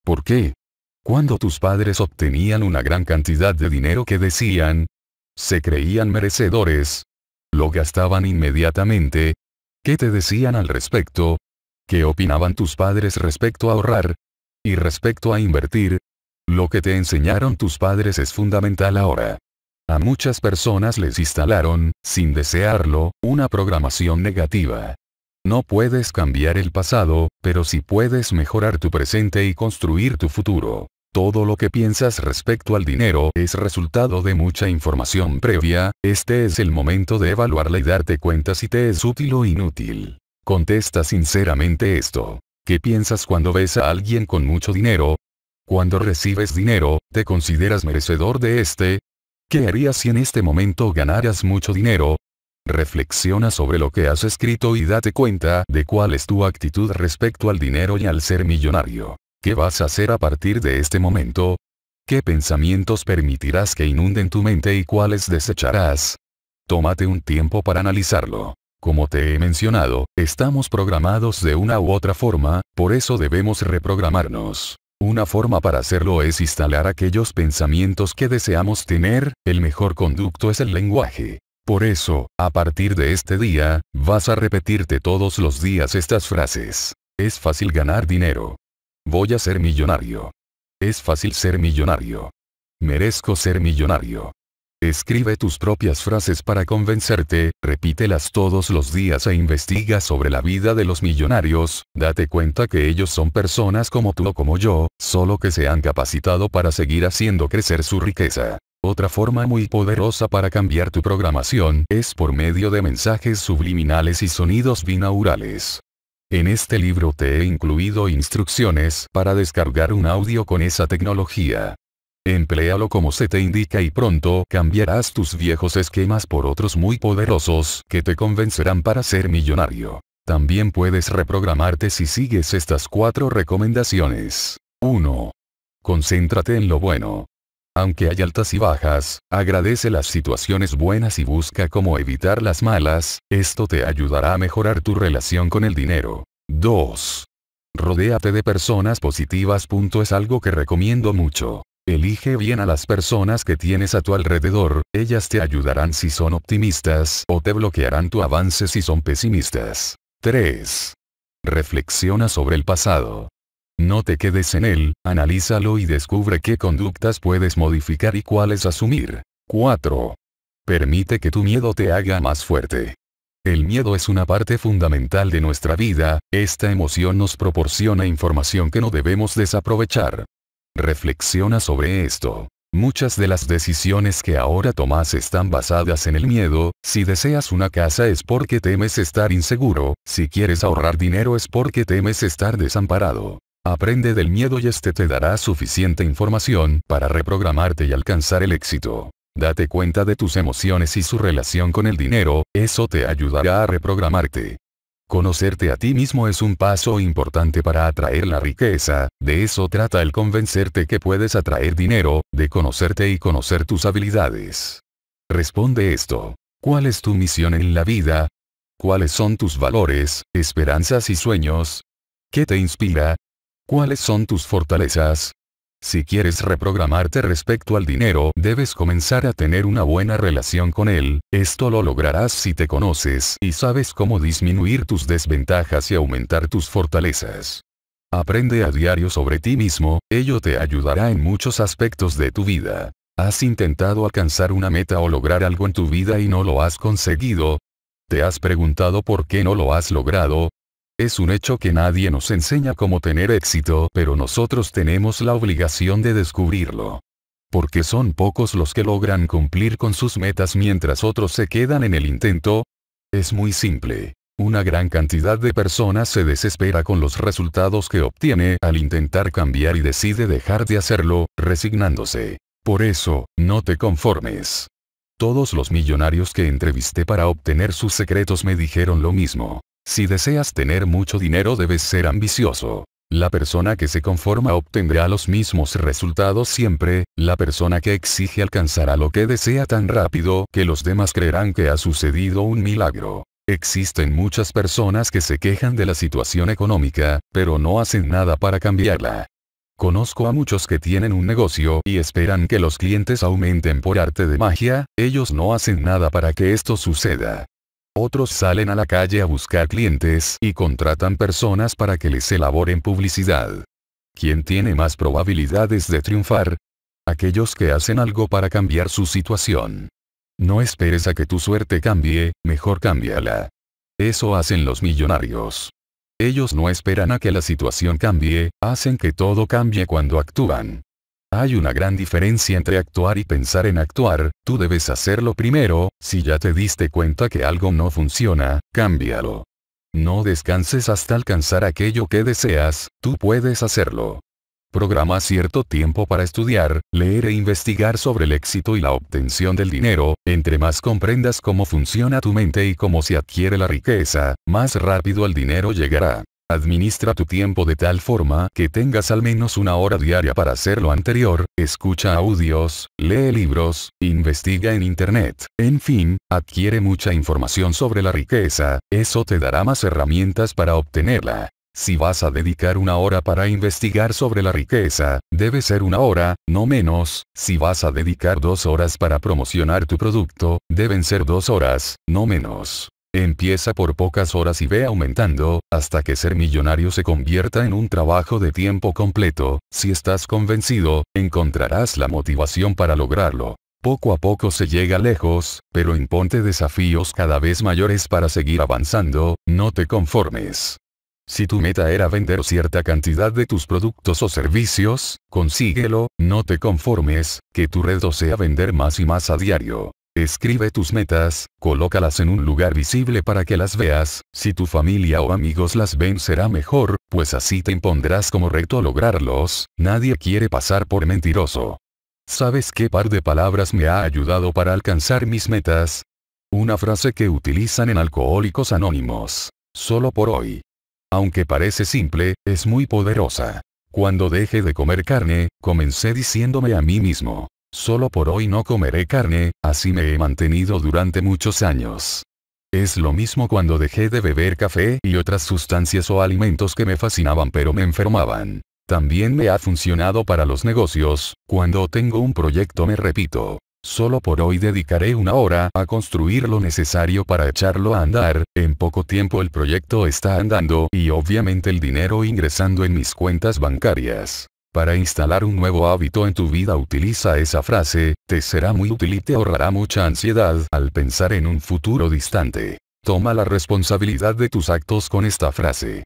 ¿Por qué? Cuando tus padres obtenían una gran cantidad de dinero que decían, se creían merecedores, lo gastaban inmediatamente. ¿Qué te decían al respecto? ¿Qué opinaban tus padres respecto a ahorrar? Y respecto a invertir, lo que te enseñaron tus padres es fundamental ahora. A muchas personas les instalaron, sin desearlo, una programación negativa. No puedes cambiar el pasado, pero sí puedes mejorar tu presente y construir tu futuro. Todo lo que piensas respecto al dinero es resultado de mucha información previa, este es el momento de evaluarla y darte cuenta si te es útil o inútil. Contesta sinceramente esto. ¿Qué piensas cuando ves a alguien con mucho dinero? Cuando recibes dinero, ¿te consideras merecedor de este? ¿Qué harías si en este momento ganaras mucho dinero? Reflexiona sobre lo que has escrito y date cuenta de cuál es tu actitud respecto al dinero y al ser millonario. ¿Qué vas a hacer a partir de este momento? ¿Qué pensamientos permitirás que inunden tu mente y cuáles desecharás? Tómate un tiempo para analizarlo. Como te he mencionado, estamos programados de una u otra forma, por eso debemos reprogramarnos. Una forma para hacerlo es instalar aquellos pensamientos que deseamos tener, el mejor conducto es el lenguaje. Por eso, a partir de este día, vas a repetirte todos los días estas frases. Es fácil ganar dinero. Voy a ser millonario. Es fácil ser millonario. Merezco ser millonario. Escribe tus propias frases para convencerte, repítelas todos los días e investiga sobre la vida de los millonarios, date cuenta que ellos son personas como tú o como yo, solo que se han capacitado para seguir haciendo crecer su riqueza. Otra forma muy poderosa para cambiar tu programación es por medio de mensajes subliminales y sonidos binaurales. En este libro te he incluido instrucciones para descargar un audio con esa tecnología. Empléalo como se te indica y pronto cambiarás tus viejos esquemas por otros muy poderosos que te convencerán para ser millonario. También puedes reprogramarte si sigues estas cuatro recomendaciones. 1. Concéntrate en lo bueno. Aunque hay altas y bajas, agradece las situaciones buenas y busca cómo evitar las malas, esto te ayudará a mejorar tu relación con el dinero. 2. Rodéate de personas positivas. Es algo que recomiendo mucho. Elige bien a las personas que tienes a tu alrededor, ellas te ayudarán si son optimistas o te bloquearán tu avance si son pesimistas. 3. Reflexiona sobre el pasado. No te quedes en él, analízalo y descubre qué conductas puedes modificar y cuáles asumir. 4. Permite que tu miedo te haga más fuerte. El miedo es una parte fundamental de nuestra vida, esta emoción nos proporciona información que no debemos desaprovechar. Reflexiona sobre esto. Muchas de las decisiones que ahora tomas están basadas en el miedo, si deseas una casa es porque temes estar inseguro, si quieres ahorrar dinero es porque temes estar desamparado, Aprende del miedo y este te dará suficiente información para reprogramarte y alcanzar el éxito. Date cuenta de tus emociones y su relación con el dinero, eso te ayudará a reprogramarte. Conocerte a ti mismo es un paso importante para atraer la riqueza, de eso trata el convencerte que puedes atraer dinero, de conocerte y conocer tus habilidades. Responde esto. ¿Cuál es tu misión en la vida? ¿Cuáles son tus valores, esperanzas y sueños? ¿Qué te inspira? ¿Cuáles son tus fortalezas? Si quieres reprogramarte respecto al dinero, debes comenzar a tener una buena relación con él, esto lo lograrás si te conoces y sabes cómo disminuir tus desventajas y aumentar tus fortalezas. Aprende a diario sobre ti mismo, ello te ayudará en muchos aspectos de tu vida. ¿Has intentado alcanzar una meta o lograr algo en tu vida y no lo has conseguido? ¿Te has preguntado por qué no lo has logrado? Es un hecho que nadie nos enseña cómo tener éxito, pero nosotros tenemos la obligación de descubrirlo. Porque son pocos los que logran cumplir con sus metas mientras otros se quedan en el intento. Es muy simple. Una gran cantidad de personas se desespera con los resultados que obtiene al intentar cambiar y decide dejar de hacerlo, resignándose. Por eso, no te conformes. Todos los millonarios que entrevisté para obtener sus secretos me dijeron lo mismo. Si deseas tener mucho dinero debes ser ambicioso. La persona que se conforma obtendrá los mismos resultados siempre, la persona que exige alcanzará lo que desea tan rápido que los demás creerán que ha sucedido un milagro. Existen muchas personas que se quejan de la situación económica, pero no hacen nada para cambiarla. Conozco a muchos que tienen un negocio y esperan que los clientes aumenten por arte de magia, ellos no hacen nada para que esto suceda. Otros salen a la calle a buscar clientes y contratan personas para que les elaboren publicidad. ¿Quién tiene más probabilidades de triunfar? Aquellos que hacen algo para cambiar su situación. No esperes a que tu suerte cambie, mejor cámbiala. Eso hacen los millonarios. Ellos no esperan a que la situación cambie, hacen que todo cambie cuando actúan. Hay una gran diferencia entre actuar y pensar en actuar, tú debes hacerlo primero, si ya te diste cuenta que algo no funciona, cámbialo. No descanses hasta alcanzar aquello que deseas, tú puedes hacerlo. Programa cierto tiempo para estudiar, leer e investigar sobre el éxito y la obtención del dinero, entre más comprendas cómo funciona tu mente y cómo se adquiere la riqueza, más rápido el dinero llegará. Administra tu tiempo de tal forma que tengas al menos una hora diaria para hacer lo anterior, escucha audios, lee libros, investiga en Internet, en fin, adquiere mucha información sobre la riqueza, eso te dará más herramientas para obtenerla. Si vas a dedicar una hora para investigar sobre la riqueza, debe ser una hora, no menos. Si vas a dedicar dos horas para promocionar tu producto, deben ser dos horas, no menos. Empieza por pocas horas y ve aumentando, hasta que ser millonario se convierta en un trabajo de tiempo completo, si estás convencido, encontrarás la motivación para lograrlo. Poco a poco se llega lejos, pero imponte desafíos cada vez mayores para seguir avanzando, no te conformes. Si tu meta era vender cierta cantidad de tus productos o servicios, consíguelo, no te conformes, que tu reto sea vender más y más a diario. Escribe tus metas, colócalas en un lugar visible para que las veas, si tu familia o amigos las ven será mejor, pues así te impondrás como reto lograrlos, nadie quiere pasar por mentiroso. ¿Sabes qué par de palabras me ha ayudado para alcanzar mis metas? Una frase que utilizan en Alcohólicos Anónimos. Solo por hoy. Aunque parece simple, es muy poderosa. Cuando dejé de comer carne, comencé diciéndome a mí mismo, Solo por hoy no comeré carne, así me he mantenido durante muchos años. Es lo mismo cuando dejé de beber café y otras sustancias o alimentos que me fascinaban pero me enfermaban. También me ha funcionado para los negocios, cuando tengo un proyecto me repito. Solo por hoy dedicaré una hora a construir lo necesario para echarlo a andar, en poco tiempo el proyecto está andando y obviamente el dinero ingresando en mis cuentas bancarias. Para instalar un nuevo hábito en tu vida utiliza esa frase, te será muy útil y te ahorrará mucha ansiedad al pensar en un futuro distante. Toma la responsabilidad de tus actos con esta frase.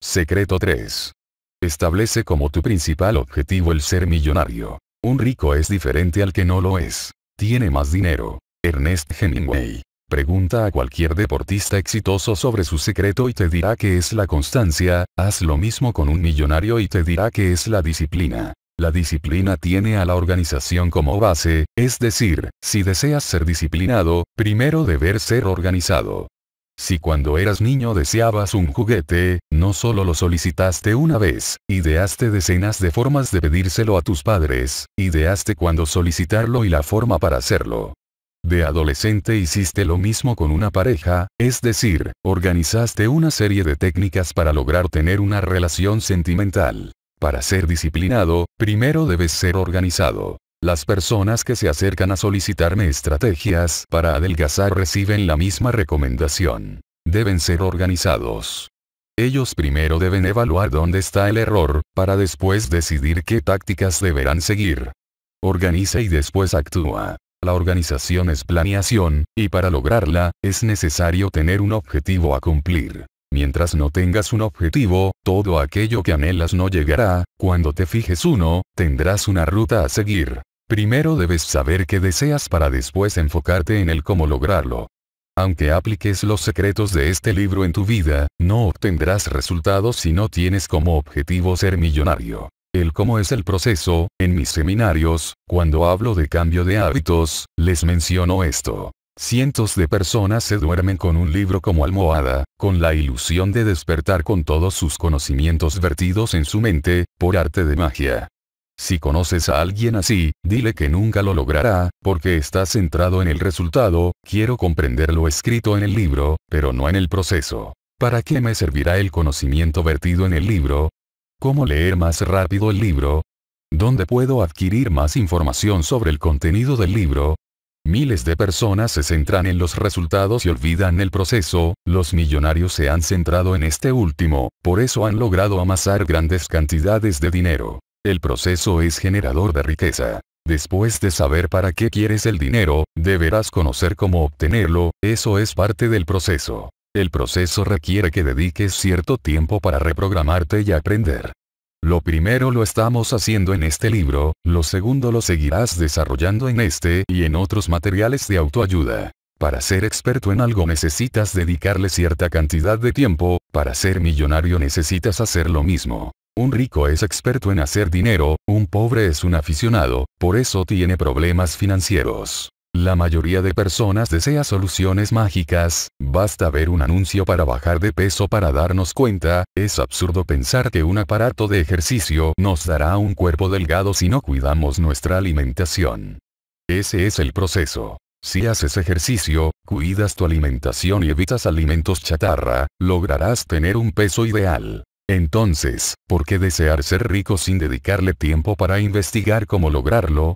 Secreto 3. Establece como tu principal objetivo el ser millonario. Un rico es diferente al que no lo es. Tiene más dinero. Ernest Hemingway. Pregunta a cualquier deportista exitoso sobre su secreto y te dirá que es la constancia, haz lo mismo con un millonario y te dirá que es la disciplina. La disciplina tiene a la organización como base, es decir, si deseas ser disciplinado, primero deber ser organizado. Si cuando eras niño deseabas un juguete, no solo lo solicitaste una vez, ideaste decenas de formas de pedírselo a tus padres, ideaste cuándo solicitarlo y la forma para hacerlo. De adolescente hiciste lo mismo con una pareja, es decir, organizaste una serie de técnicas para lograr tener una relación sentimental. Para ser disciplinado, primero debes ser organizado. Las personas que se acercan a solicitarme estrategias para adelgazar reciben la misma recomendación. Deben ser organizados. Ellos primero deben evaluar dónde está el error, para después decidir qué tácticas deberán seguir. Organiza y después actúa. La organización es planeación, y para lograrla, es necesario tener un objetivo a cumplir. Mientras no tengas un objetivo, todo aquello que anhelas no llegará, cuando te fijes uno, tendrás una ruta a seguir. Primero debes saber qué deseas para después enfocarte en el cómo lograrlo. Aunque apliques los secretos de este libro en tu vida, no obtendrás resultados si no tienes como objetivo ser millonario el cómo es el proceso, en mis seminarios, cuando hablo de cambio de hábitos, les menciono esto. Cientos de personas se duermen con un libro como almohada, con la ilusión de despertar con todos sus conocimientos vertidos en su mente, por arte de magia. Si conoces a alguien así, dile que nunca lo logrará, porque está centrado en el resultado, quiero comprender lo escrito en el libro, pero no en el proceso. ¿Para qué me servirá el conocimiento vertido en el libro, ¿Cómo leer más rápido el libro? ¿Dónde puedo adquirir más información sobre el contenido del libro? Miles de personas se centran en los resultados y olvidan el proceso, los millonarios se han centrado en este último, por eso han logrado amasar grandes cantidades de dinero. El proceso es generador de riqueza. Después de saber para qué quieres el dinero, deberás conocer cómo obtenerlo, eso es parte del proceso. El proceso requiere que dediques cierto tiempo para reprogramarte y aprender. Lo primero lo estamos haciendo en este libro, lo segundo lo seguirás desarrollando en este y en otros materiales de autoayuda. Para ser experto en algo necesitas dedicarle cierta cantidad de tiempo, para ser millonario necesitas hacer lo mismo. Un rico es experto en hacer dinero, un pobre es un aficionado, por eso tiene problemas financieros. La mayoría de personas desea soluciones mágicas, basta ver un anuncio para bajar de peso para darnos cuenta, es absurdo pensar que un aparato de ejercicio nos dará un cuerpo delgado si no cuidamos nuestra alimentación. Ese es el proceso. Si haces ejercicio, cuidas tu alimentación y evitas alimentos chatarra, lograrás tener un peso ideal. Entonces, ¿por qué desear ser rico sin dedicarle tiempo para investigar cómo lograrlo?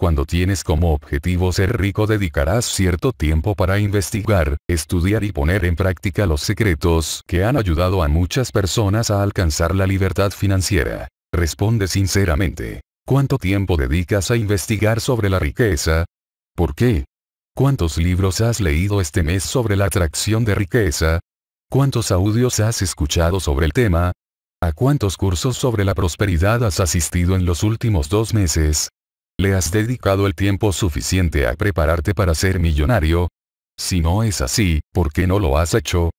Cuando tienes como objetivo ser rico dedicarás cierto tiempo para investigar, estudiar y poner en práctica los secretos que han ayudado a muchas personas a alcanzar la libertad financiera. Responde sinceramente. ¿Cuánto tiempo dedicas a investigar sobre la riqueza? ¿Por qué? ¿Cuántos libros has leído este mes sobre la atracción de riqueza? ¿Cuántos audios has escuchado sobre el tema? ¿A cuántos cursos sobre la prosperidad has asistido en los últimos dos meses? ¿Le has dedicado el tiempo suficiente a prepararte para ser millonario? Si no es así, ¿por qué no lo has hecho?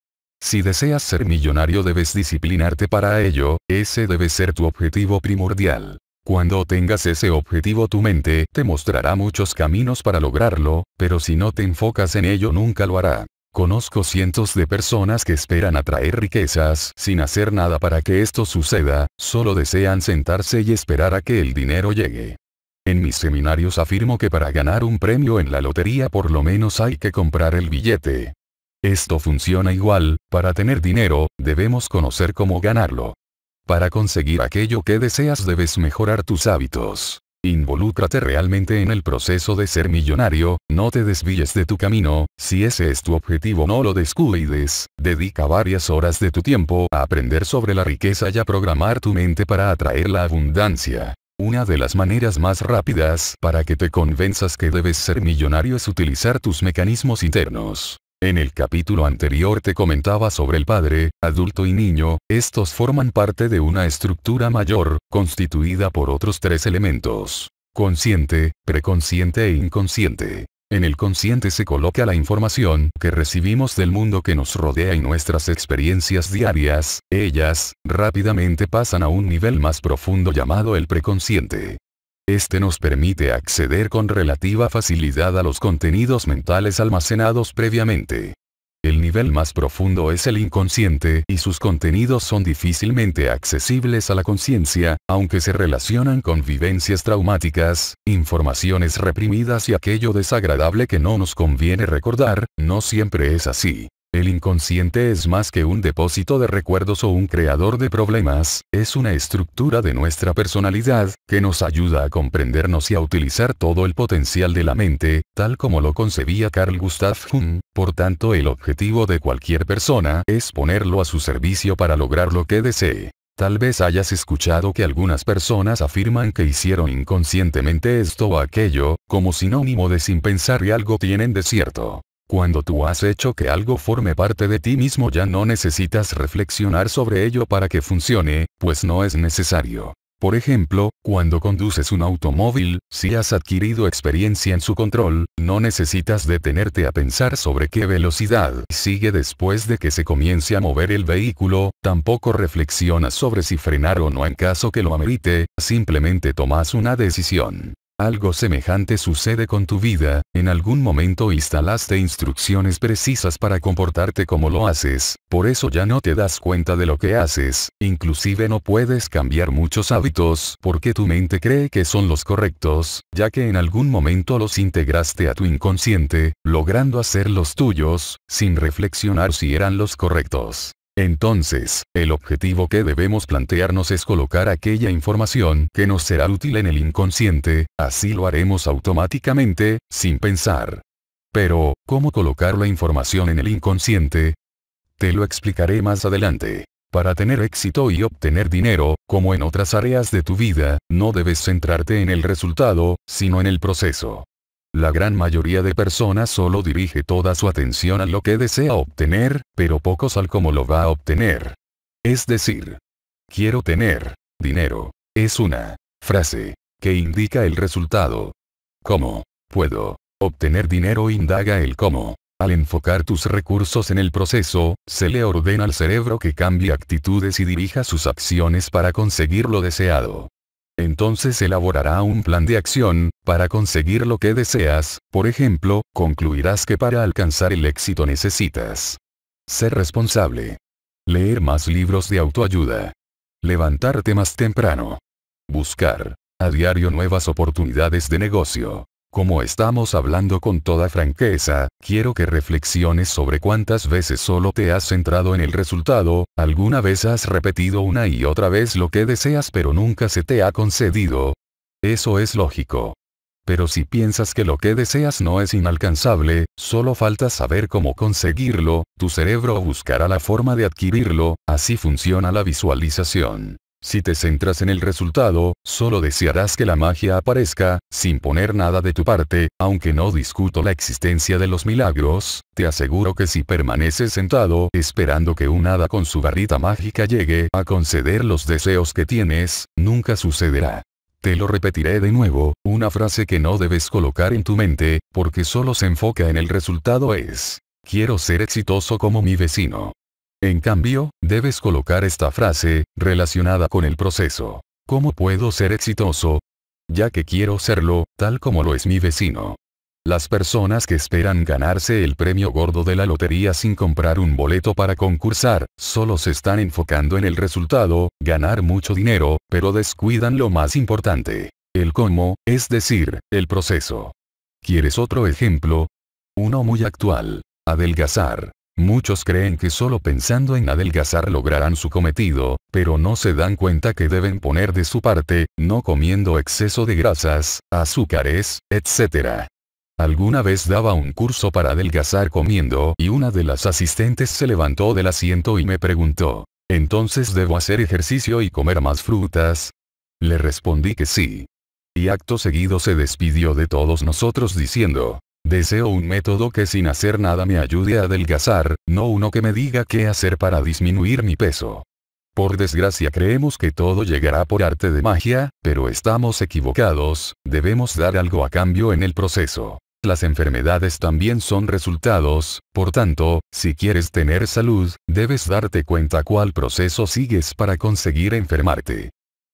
Si deseas ser millonario debes disciplinarte para ello, ese debe ser tu objetivo primordial. Cuando tengas ese objetivo tu mente te mostrará muchos caminos para lograrlo, pero si no te enfocas en ello nunca lo hará. Conozco cientos de personas que esperan atraer riquezas sin hacer nada para que esto suceda, solo desean sentarse y esperar a que el dinero llegue. En mis seminarios afirmo que para ganar un premio en la lotería por lo menos hay que comprar el billete. Esto funciona igual, para tener dinero, debemos conocer cómo ganarlo. Para conseguir aquello que deseas debes mejorar tus hábitos. Involúcrate realmente en el proceso de ser millonario, no te desvíes de tu camino, si ese es tu objetivo no lo descuides, dedica varias horas de tu tiempo a aprender sobre la riqueza y a programar tu mente para atraer la abundancia. Una de las maneras más rápidas para que te convenzas que debes ser millonario es utilizar tus mecanismos internos. En el capítulo anterior te comentaba sobre el padre, adulto y niño, estos forman parte de una estructura mayor, constituida por otros tres elementos. Consciente, preconsciente e inconsciente. En el consciente se coloca la información que recibimos del mundo que nos rodea y nuestras experiencias diarias, ellas, rápidamente pasan a un nivel más profundo llamado el preconsciente. Este nos permite acceder con relativa facilidad a los contenidos mentales almacenados previamente. El nivel más profundo es el inconsciente y sus contenidos son difícilmente accesibles a la conciencia, aunque se relacionan con vivencias traumáticas, informaciones reprimidas y aquello desagradable que no nos conviene recordar, no siempre es así. El inconsciente es más que un depósito de recuerdos o un creador de problemas, es una estructura de nuestra personalidad, que nos ayuda a comprendernos y a utilizar todo el potencial de la mente, tal como lo concebía Carl Gustav Jung, por tanto el objetivo de cualquier persona es ponerlo a su servicio para lograr lo que desee. Tal vez hayas escuchado que algunas personas afirman que hicieron inconscientemente esto o aquello, como sinónimo de sin pensar y algo tienen de cierto. Cuando tú has hecho que algo forme parte de ti mismo ya no necesitas reflexionar sobre ello para que funcione, pues no es necesario. Por ejemplo, cuando conduces un automóvil, si has adquirido experiencia en su control, no necesitas detenerte a pensar sobre qué velocidad sigue después de que se comience a mover el vehículo, tampoco reflexionas sobre si frenar o no en caso que lo amerite, simplemente tomas una decisión. Algo semejante sucede con tu vida, en algún momento instalaste instrucciones precisas para comportarte como lo haces, por eso ya no te das cuenta de lo que haces, inclusive no puedes cambiar muchos hábitos porque tu mente cree que son los correctos, ya que en algún momento los integraste a tu inconsciente, logrando hacerlos tuyos, sin reflexionar si eran los correctos. Entonces, el objetivo que debemos plantearnos es colocar aquella información que nos será útil en el inconsciente, así lo haremos automáticamente, sin pensar. Pero, ¿cómo colocar la información en el inconsciente? Te lo explicaré más adelante. Para tener éxito y obtener dinero, como en otras áreas de tu vida, no debes centrarte en el resultado, sino en el proceso. La gran mayoría de personas solo dirige toda su atención a lo que desea obtener, pero pocos al cómo lo va a obtener. Es decir, quiero tener dinero. Es una frase que indica el resultado. ¿Cómo puedo obtener dinero? Indaga el cómo. Al enfocar tus recursos en el proceso, se le ordena al cerebro que cambie actitudes y dirija sus acciones para conseguir lo deseado. Entonces elaborará un plan de acción, para conseguir lo que deseas, por ejemplo, concluirás que para alcanzar el éxito necesitas ser responsable, leer más libros de autoayuda, levantarte más temprano, buscar a diario nuevas oportunidades de negocio, como estamos hablando con toda franqueza, quiero que reflexiones sobre cuántas veces solo te has centrado en el resultado, alguna vez has repetido una y otra vez lo que deseas pero nunca se te ha concedido. Eso es lógico. Pero si piensas que lo que deseas no es inalcanzable, solo falta saber cómo conseguirlo, tu cerebro buscará la forma de adquirirlo, así funciona la visualización. Si te centras en el resultado, solo desearás que la magia aparezca, sin poner nada de tu parte, aunque no discuto la existencia de los milagros, te aseguro que si permaneces sentado esperando que un hada con su barrita mágica llegue a conceder los deseos que tienes, nunca sucederá. Te lo repetiré de nuevo, una frase que no debes colocar en tu mente, porque solo se enfoca en el resultado es, quiero ser exitoso como mi vecino. En cambio, debes colocar esta frase, relacionada con el proceso. ¿Cómo puedo ser exitoso? Ya que quiero serlo, tal como lo es mi vecino. Las personas que esperan ganarse el premio gordo de la lotería sin comprar un boleto para concursar, solo se están enfocando en el resultado, ganar mucho dinero, pero descuidan lo más importante. El cómo, es decir, el proceso. ¿Quieres otro ejemplo? Uno muy actual. Adelgazar. Muchos creen que solo pensando en adelgazar lograrán su cometido, pero no se dan cuenta que deben poner de su parte, no comiendo exceso de grasas, azúcares, etc. Alguna vez daba un curso para adelgazar comiendo y una de las asistentes se levantó del asiento y me preguntó, ¿entonces debo hacer ejercicio y comer más frutas? Le respondí que sí. Y acto seguido se despidió de todos nosotros diciendo, Deseo un método que sin hacer nada me ayude a adelgazar, no uno que me diga qué hacer para disminuir mi peso. Por desgracia creemos que todo llegará por arte de magia, pero estamos equivocados, debemos dar algo a cambio en el proceso. Las enfermedades también son resultados, por tanto, si quieres tener salud, debes darte cuenta cuál proceso sigues para conseguir enfermarte.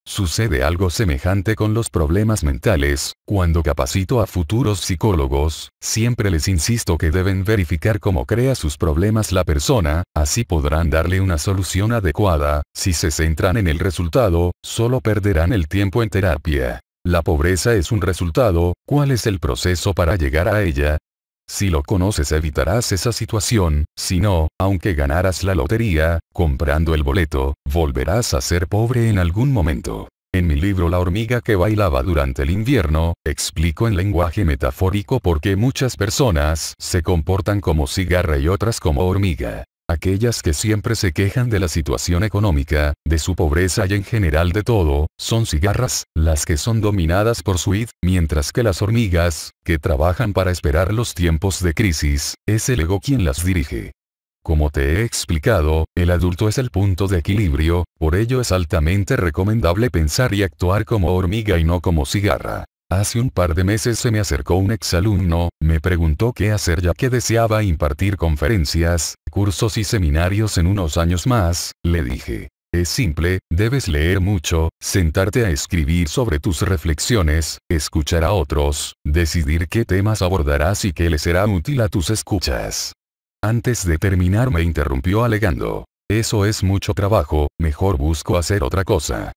Sucede algo semejante con los problemas mentales, cuando capacito a futuros psicólogos, siempre les insisto que deben verificar cómo crea sus problemas la persona, así podrán darle una solución adecuada, si se centran en el resultado, solo perderán el tiempo en terapia. La pobreza es un resultado, ¿cuál es el proceso para llegar a ella? Si lo conoces evitarás esa situación, si no, aunque ganaras la lotería, comprando el boleto, volverás a ser pobre en algún momento. En mi libro La hormiga que bailaba durante el invierno, explico en lenguaje metafórico por qué muchas personas se comportan como cigarra y otras como hormiga. Aquellas que siempre se quejan de la situación económica, de su pobreza y en general de todo, son cigarras, las que son dominadas por su id, mientras que las hormigas, que trabajan para esperar los tiempos de crisis, es el ego quien las dirige. Como te he explicado, el adulto es el punto de equilibrio, por ello es altamente recomendable pensar y actuar como hormiga y no como cigarra. Hace un par de meses se me acercó un exalumno, me preguntó qué hacer ya que deseaba impartir conferencias, cursos y seminarios en unos años más, le dije. Es simple, debes leer mucho, sentarte a escribir sobre tus reflexiones, escuchar a otros, decidir qué temas abordarás y qué le será útil a tus escuchas. Antes de terminar me interrumpió alegando. Eso es mucho trabajo, mejor busco hacer otra cosa.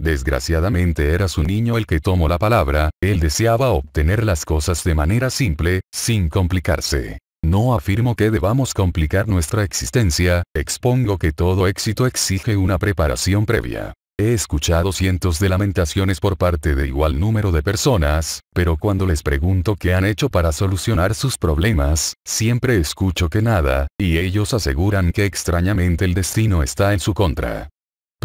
Desgraciadamente era su niño el que tomó la palabra, él deseaba obtener las cosas de manera simple, sin complicarse. No afirmo que debamos complicar nuestra existencia, expongo que todo éxito exige una preparación previa. He escuchado cientos de lamentaciones por parte de igual número de personas, pero cuando les pregunto qué han hecho para solucionar sus problemas, siempre escucho que nada, y ellos aseguran que extrañamente el destino está en su contra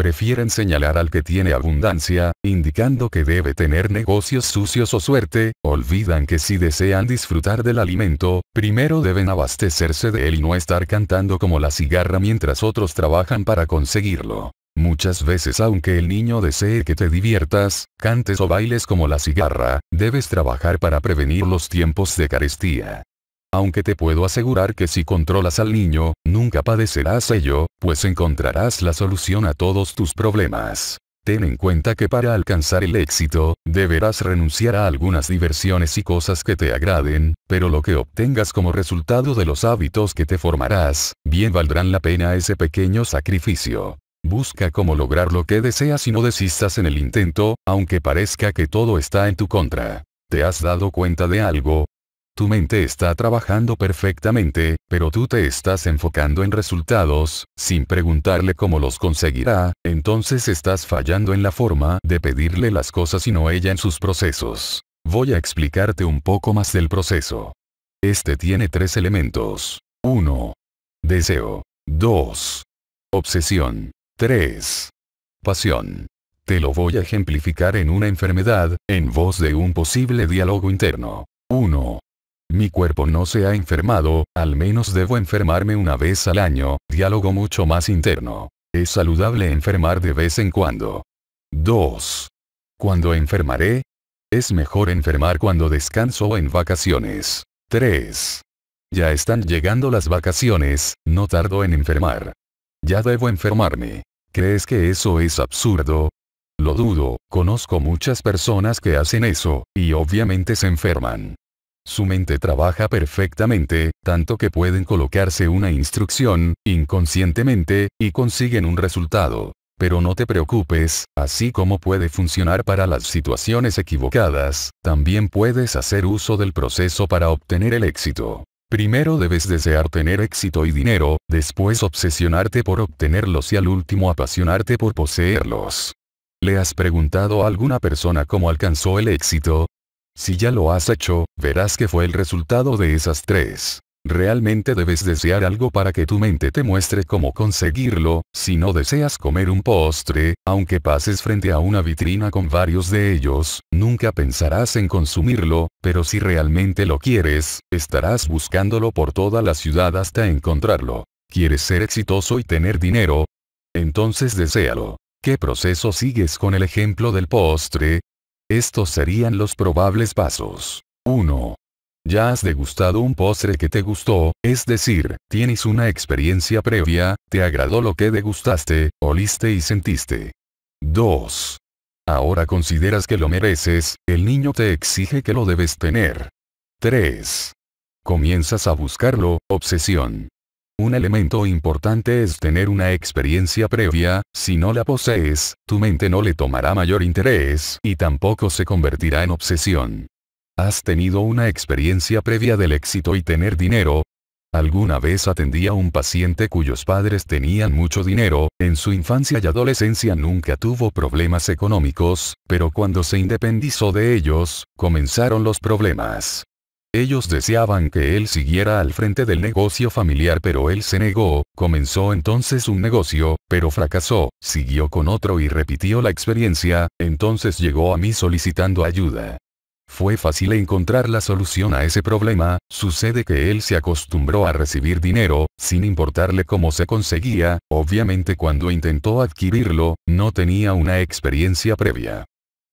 prefieren señalar al que tiene abundancia, indicando que debe tener negocios sucios o suerte, olvidan que si desean disfrutar del alimento, primero deben abastecerse de él y no estar cantando como la cigarra mientras otros trabajan para conseguirlo. Muchas veces aunque el niño desee que te diviertas, cantes o bailes como la cigarra, debes trabajar para prevenir los tiempos de carestía aunque te puedo asegurar que si controlas al niño, nunca padecerás ello, pues encontrarás la solución a todos tus problemas. Ten en cuenta que para alcanzar el éxito, deberás renunciar a algunas diversiones y cosas que te agraden, pero lo que obtengas como resultado de los hábitos que te formarás, bien valdrán la pena ese pequeño sacrificio. Busca cómo lograr lo que deseas y no desistas en el intento, aunque parezca que todo está en tu contra. ¿Te has dado cuenta de algo? Tu mente está trabajando perfectamente, pero tú te estás enfocando en resultados, sin preguntarle cómo los conseguirá, entonces estás fallando en la forma de pedirle las cosas y no ella en sus procesos. Voy a explicarte un poco más del proceso. Este tiene tres elementos. 1. Deseo. 2. Obsesión. 3. Pasión. Te lo voy a ejemplificar en una enfermedad, en voz de un posible diálogo interno. 1. Mi cuerpo no se ha enfermado, al menos debo enfermarme una vez al año, diálogo mucho más interno. Es saludable enfermar de vez en cuando. 2. ¿Cuándo enfermaré? Es mejor enfermar cuando descanso o en vacaciones. 3. Ya están llegando las vacaciones, no tardo en enfermar. Ya debo enfermarme. ¿Crees que eso es absurdo? Lo dudo, conozco muchas personas que hacen eso, y obviamente se enferman. Su mente trabaja perfectamente, tanto que pueden colocarse una instrucción, inconscientemente, y consiguen un resultado. Pero no te preocupes, así como puede funcionar para las situaciones equivocadas, también puedes hacer uso del proceso para obtener el éxito. Primero debes desear tener éxito y dinero, después obsesionarte por obtenerlos y al último apasionarte por poseerlos. ¿Le has preguntado a alguna persona cómo alcanzó el éxito? Si ya lo has hecho, verás que fue el resultado de esas tres. Realmente debes desear algo para que tu mente te muestre cómo conseguirlo, si no deseas comer un postre, aunque pases frente a una vitrina con varios de ellos, nunca pensarás en consumirlo, pero si realmente lo quieres, estarás buscándolo por toda la ciudad hasta encontrarlo. ¿Quieres ser exitoso y tener dinero? Entonces deséalo. ¿Qué proceso sigues con el ejemplo del postre? Estos serían los probables pasos. 1. Ya has degustado un postre que te gustó, es decir, tienes una experiencia previa, te agradó lo que degustaste, oliste y sentiste. 2. Ahora consideras que lo mereces, el niño te exige que lo debes tener. 3. Comienzas a buscarlo, obsesión. Un elemento importante es tener una experiencia previa, si no la posees, tu mente no le tomará mayor interés y tampoco se convertirá en obsesión. ¿Has tenido una experiencia previa del éxito y tener dinero? Alguna vez atendí a un paciente cuyos padres tenían mucho dinero, en su infancia y adolescencia nunca tuvo problemas económicos, pero cuando se independizó de ellos, comenzaron los problemas. Ellos deseaban que él siguiera al frente del negocio familiar pero él se negó, comenzó entonces un negocio, pero fracasó, siguió con otro y repitió la experiencia, entonces llegó a mí solicitando ayuda. Fue fácil encontrar la solución a ese problema, sucede que él se acostumbró a recibir dinero, sin importarle cómo se conseguía, obviamente cuando intentó adquirirlo, no tenía una experiencia previa.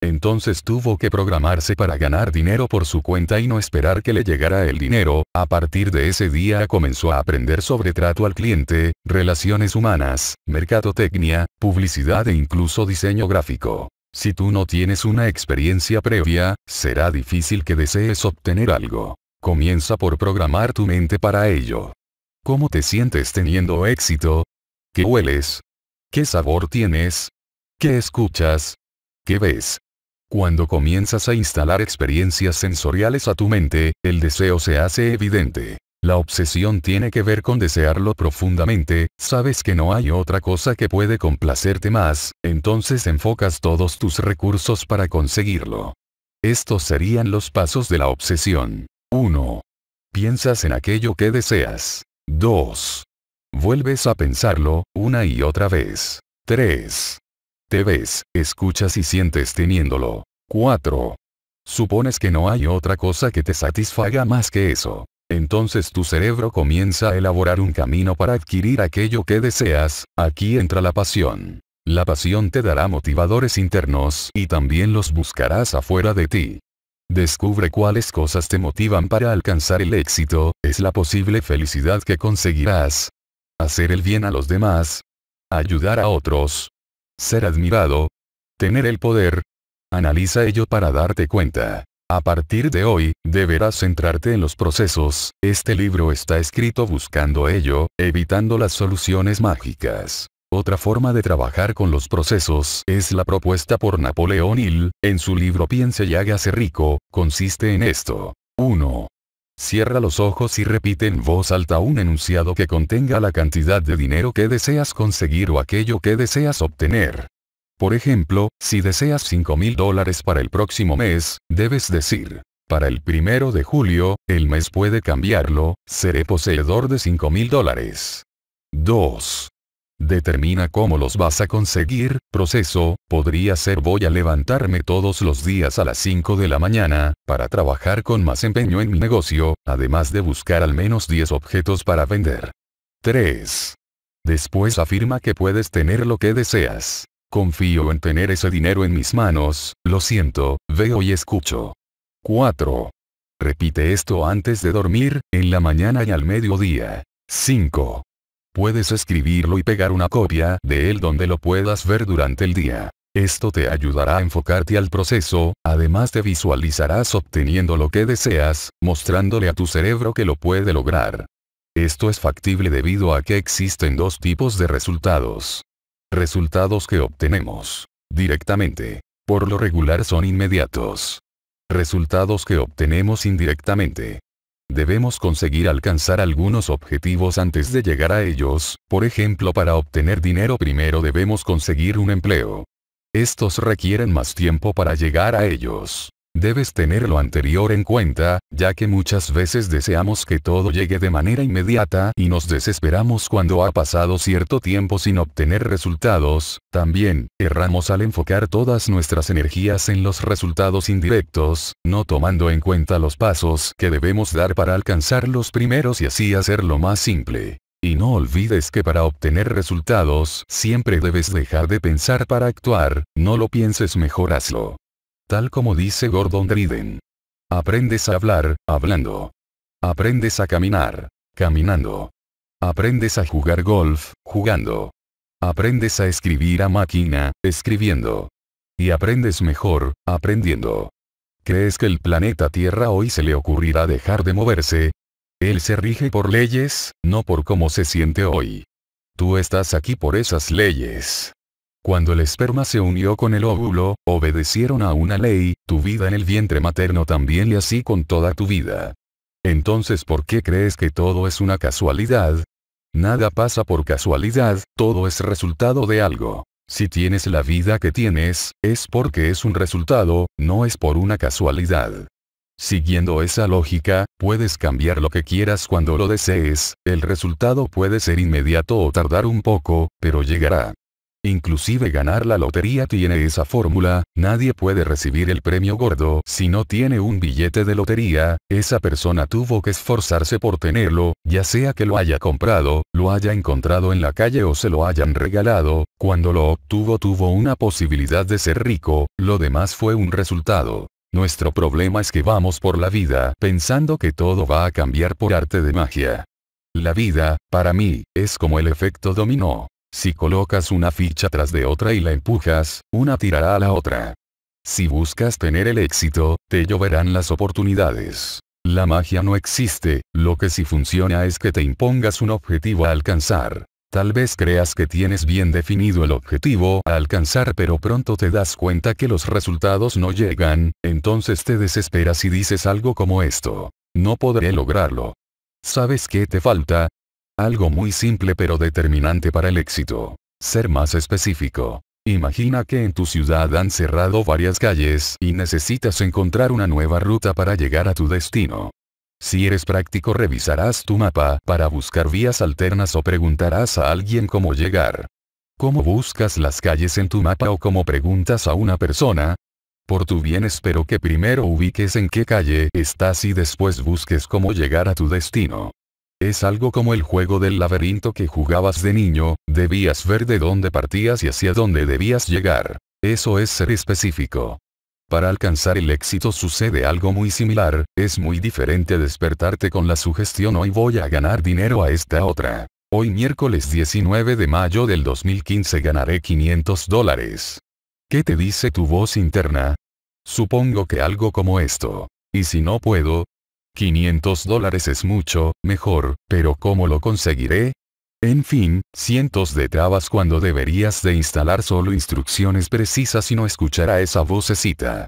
Entonces tuvo que programarse para ganar dinero por su cuenta y no esperar que le llegara el dinero, a partir de ese día comenzó a aprender sobre trato al cliente, relaciones humanas, mercadotecnia, publicidad e incluso diseño gráfico. Si tú no tienes una experiencia previa, será difícil que desees obtener algo. Comienza por programar tu mente para ello. ¿Cómo te sientes teniendo éxito? ¿Qué hueles? ¿Qué sabor tienes? ¿Qué escuchas? ¿Qué ves? Cuando comienzas a instalar experiencias sensoriales a tu mente, el deseo se hace evidente. La obsesión tiene que ver con desearlo profundamente, sabes que no hay otra cosa que puede complacerte más, entonces enfocas todos tus recursos para conseguirlo. Estos serían los pasos de la obsesión. 1. Piensas en aquello que deseas. 2. Vuelves a pensarlo, una y otra vez. 3. Te ves, escuchas y sientes teniéndolo. 4. Supones que no hay otra cosa que te satisfaga más que eso. Entonces tu cerebro comienza a elaborar un camino para adquirir aquello que deseas, aquí entra la pasión. La pasión te dará motivadores internos y también los buscarás afuera de ti. Descubre cuáles cosas te motivan para alcanzar el éxito, es la posible felicidad que conseguirás. Hacer el bien a los demás. Ayudar a otros, ser admirado, tener el poder. Analiza ello para darte cuenta. A partir de hoy, deberás centrarte en los procesos, este libro está escrito buscando ello, evitando las soluciones mágicas. Otra forma de trabajar con los procesos es la propuesta por Napoleón Hill, en su libro Piense y hágase rico, consiste en esto. 1. Cierra los ojos y repite en voz alta un enunciado que contenga la cantidad de dinero que deseas conseguir o aquello que deseas obtener. Por ejemplo, si deseas 5 mil dólares para el próximo mes, debes decir, para el primero de julio, el mes puede cambiarlo, seré poseedor de 5 mil dólares. 2. Determina cómo los vas a conseguir, proceso, podría ser voy a levantarme todos los días a las 5 de la mañana, para trabajar con más empeño en mi negocio, además de buscar al menos 10 objetos para vender. 3. Después afirma que puedes tener lo que deseas. Confío en tener ese dinero en mis manos, lo siento, veo y escucho. 4. Repite esto antes de dormir, en la mañana y al mediodía. 5 puedes escribirlo y pegar una copia de él donde lo puedas ver durante el día. Esto te ayudará a enfocarte al proceso, además te visualizarás obteniendo lo que deseas, mostrándole a tu cerebro que lo puede lograr. Esto es factible debido a que existen dos tipos de resultados. Resultados que obtenemos directamente. Por lo regular son inmediatos. Resultados que obtenemos indirectamente. Debemos conseguir alcanzar algunos objetivos antes de llegar a ellos, por ejemplo para obtener dinero primero debemos conseguir un empleo. Estos requieren más tiempo para llegar a ellos. Debes tener lo anterior en cuenta, ya que muchas veces deseamos que todo llegue de manera inmediata y nos desesperamos cuando ha pasado cierto tiempo sin obtener resultados, también, erramos al enfocar todas nuestras energías en los resultados indirectos, no tomando en cuenta los pasos que debemos dar para alcanzar los primeros y así hacerlo más simple. Y no olvides que para obtener resultados siempre debes dejar de pensar para actuar, no lo pienses mejor hazlo. Tal como dice Gordon Driden. Aprendes a hablar, hablando. Aprendes a caminar, caminando. Aprendes a jugar golf, jugando. Aprendes a escribir a máquina, escribiendo. Y aprendes mejor, aprendiendo. ¿Crees que el planeta Tierra hoy se le ocurrirá dejar de moverse? Él se rige por leyes, no por cómo se siente hoy. Tú estás aquí por esas leyes. Cuando el esperma se unió con el óvulo, obedecieron a una ley, tu vida en el vientre materno también y así con toda tu vida. Entonces ¿por qué crees que todo es una casualidad? Nada pasa por casualidad, todo es resultado de algo. Si tienes la vida que tienes, es porque es un resultado, no es por una casualidad. Siguiendo esa lógica, puedes cambiar lo que quieras cuando lo desees, el resultado puede ser inmediato o tardar un poco, pero llegará. Inclusive ganar la lotería tiene esa fórmula, nadie puede recibir el premio gordo si no tiene un billete de lotería, esa persona tuvo que esforzarse por tenerlo, ya sea que lo haya comprado, lo haya encontrado en la calle o se lo hayan regalado, cuando lo obtuvo tuvo una posibilidad de ser rico, lo demás fue un resultado. Nuestro problema es que vamos por la vida pensando que todo va a cambiar por arte de magia. La vida, para mí, es como el efecto dominó. Si colocas una ficha tras de otra y la empujas, una tirará a la otra. Si buscas tener el éxito, te lloverán las oportunidades. La magia no existe, lo que sí funciona es que te impongas un objetivo a alcanzar. Tal vez creas que tienes bien definido el objetivo a alcanzar pero pronto te das cuenta que los resultados no llegan, entonces te desesperas y dices algo como esto. No podré lograrlo. ¿Sabes qué te falta? Algo muy simple pero determinante para el éxito. Ser más específico. Imagina que en tu ciudad han cerrado varias calles y necesitas encontrar una nueva ruta para llegar a tu destino. Si eres práctico revisarás tu mapa para buscar vías alternas o preguntarás a alguien cómo llegar. ¿Cómo buscas las calles en tu mapa o cómo preguntas a una persona? Por tu bien espero que primero ubiques en qué calle estás y después busques cómo llegar a tu destino. Es algo como el juego del laberinto que jugabas de niño, debías ver de dónde partías y hacia dónde debías llegar. Eso es ser específico. Para alcanzar el éxito sucede algo muy similar, es muy diferente despertarte con la sugestión hoy voy a ganar dinero a esta otra. Hoy miércoles 19 de mayo del 2015 ganaré 500 dólares. ¿Qué te dice tu voz interna? Supongo que algo como esto. Y si no puedo, 500 dólares es mucho, mejor, pero ¿cómo lo conseguiré? En fin, cientos de trabas cuando deberías de instalar solo instrucciones precisas y no escuchar esa vocecita.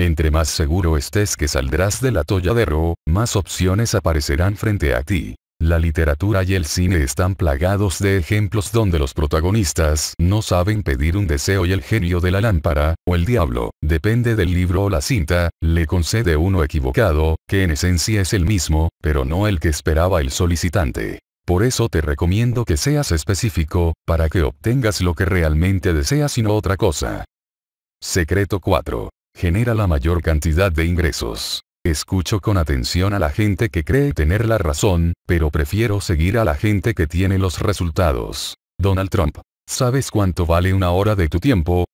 Entre más seguro estés que saldrás de la de atolladero, más opciones aparecerán frente a ti. La literatura y el cine están plagados de ejemplos donde los protagonistas no saben pedir un deseo y el genio de la lámpara, o el diablo, depende del libro o la cinta, le concede uno equivocado, que en esencia es el mismo, pero no el que esperaba el solicitante. Por eso te recomiendo que seas específico, para que obtengas lo que realmente deseas y no otra cosa. Secreto 4. Genera la mayor cantidad de ingresos. Escucho con atención a la gente que cree tener la razón, pero prefiero seguir a la gente que tiene los resultados. Donald Trump. ¿Sabes cuánto vale una hora de tu tiempo?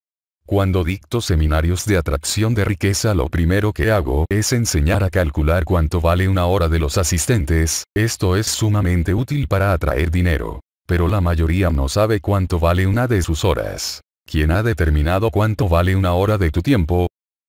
Cuando dicto seminarios de atracción de riqueza lo primero que hago es enseñar a calcular cuánto vale una hora de los asistentes, esto es sumamente útil para atraer dinero. Pero la mayoría no sabe cuánto vale una de sus horas. ¿Quién ha determinado cuánto vale una hora de tu tiempo,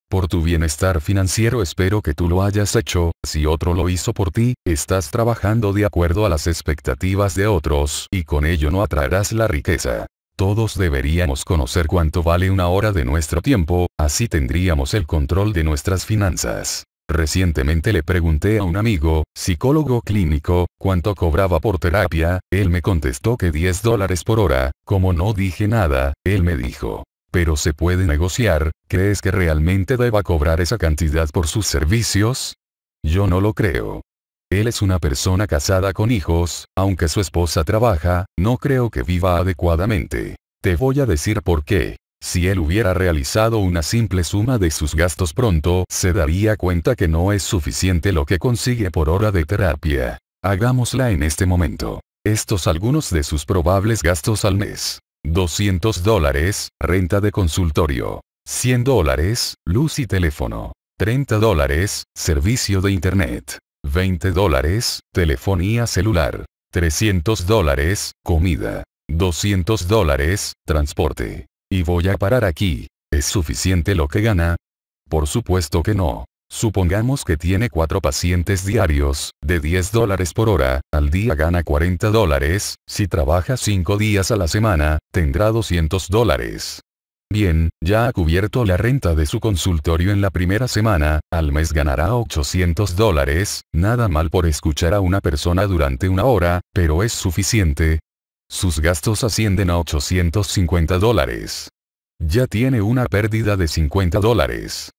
por tu bienestar financiero espero que tú lo hayas hecho, si otro lo hizo por ti, estás trabajando de acuerdo a las expectativas de otros y con ello no atraerás la riqueza. Todos deberíamos conocer cuánto vale una hora de nuestro tiempo, así tendríamos el control de nuestras finanzas. Recientemente le pregunté a un amigo, psicólogo clínico, cuánto cobraba por terapia, él me contestó que 10 dólares por hora, como no dije nada, él me dijo, pero se puede negociar, ¿crees que realmente deba cobrar esa cantidad por sus servicios? Yo no lo creo. Él es una persona casada con hijos, aunque su esposa trabaja, no creo que viva adecuadamente. Te voy a decir por qué. Si él hubiera realizado una simple suma de sus gastos pronto, se daría cuenta que no es suficiente lo que consigue por hora de terapia. Hagámosla en este momento. Estos algunos de sus probables gastos al mes. 200 dólares, renta de consultorio. 100 dólares, luz y teléfono. 30 dólares, servicio de internet. 20 dólares, telefonía celular. 300 dólares, comida. 200 dólares, transporte. Y voy a parar aquí. ¿Es suficiente lo que gana? Por supuesto que no. Supongamos que tiene 4 pacientes diarios, de 10 dólares por hora, al día gana 40 dólares, si trabaja 5 días a la semana, tendrá 200 dólares. Bien, ya ha cubierto la renta de su consultorio en la primera semana, al mes ganará 800 dólares, nada mal por escuchar a una persona durante una hora, pero es suficiente. Sus gastos ascienden a 850 dólares. Ya tiene una pérdida de 50 dólares.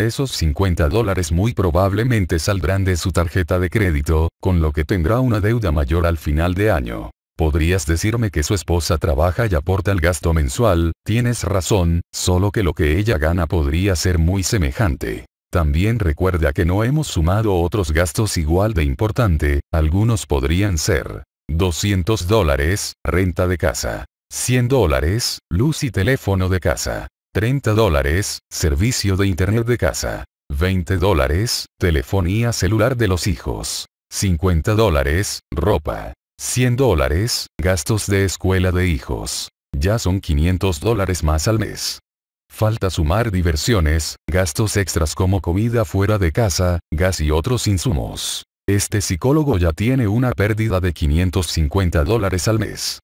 Esos 50 dólares muy probablemente saldrán de su tarjeta de crédito, con lo que tendrá una deuda mayor al final de año. Podrías decirme que su esposa trabaja y aporta el gasto mensual, tienes razón, solo que lo que ella gana podría ser muy semejante. También recuerda que no hemos sumado otros gastos igual de importante, algunos podrían ser 200 dólares, renta de casa, 100 dólares, luz y teléfono de casa, 30 dólares, servicio de internet de casa. 20 dólares, telefonía celular de los hijos. 50 dólares, ropa. 100 dólares, gastos de escuela de hijos. Ya son 500 dólares más al mes. Falta sumar diversiones, gastos extras como comida fuera de casa, gas y otros insumos. Este psicólogo ya tiene una pérdida de 550 dólares al mes.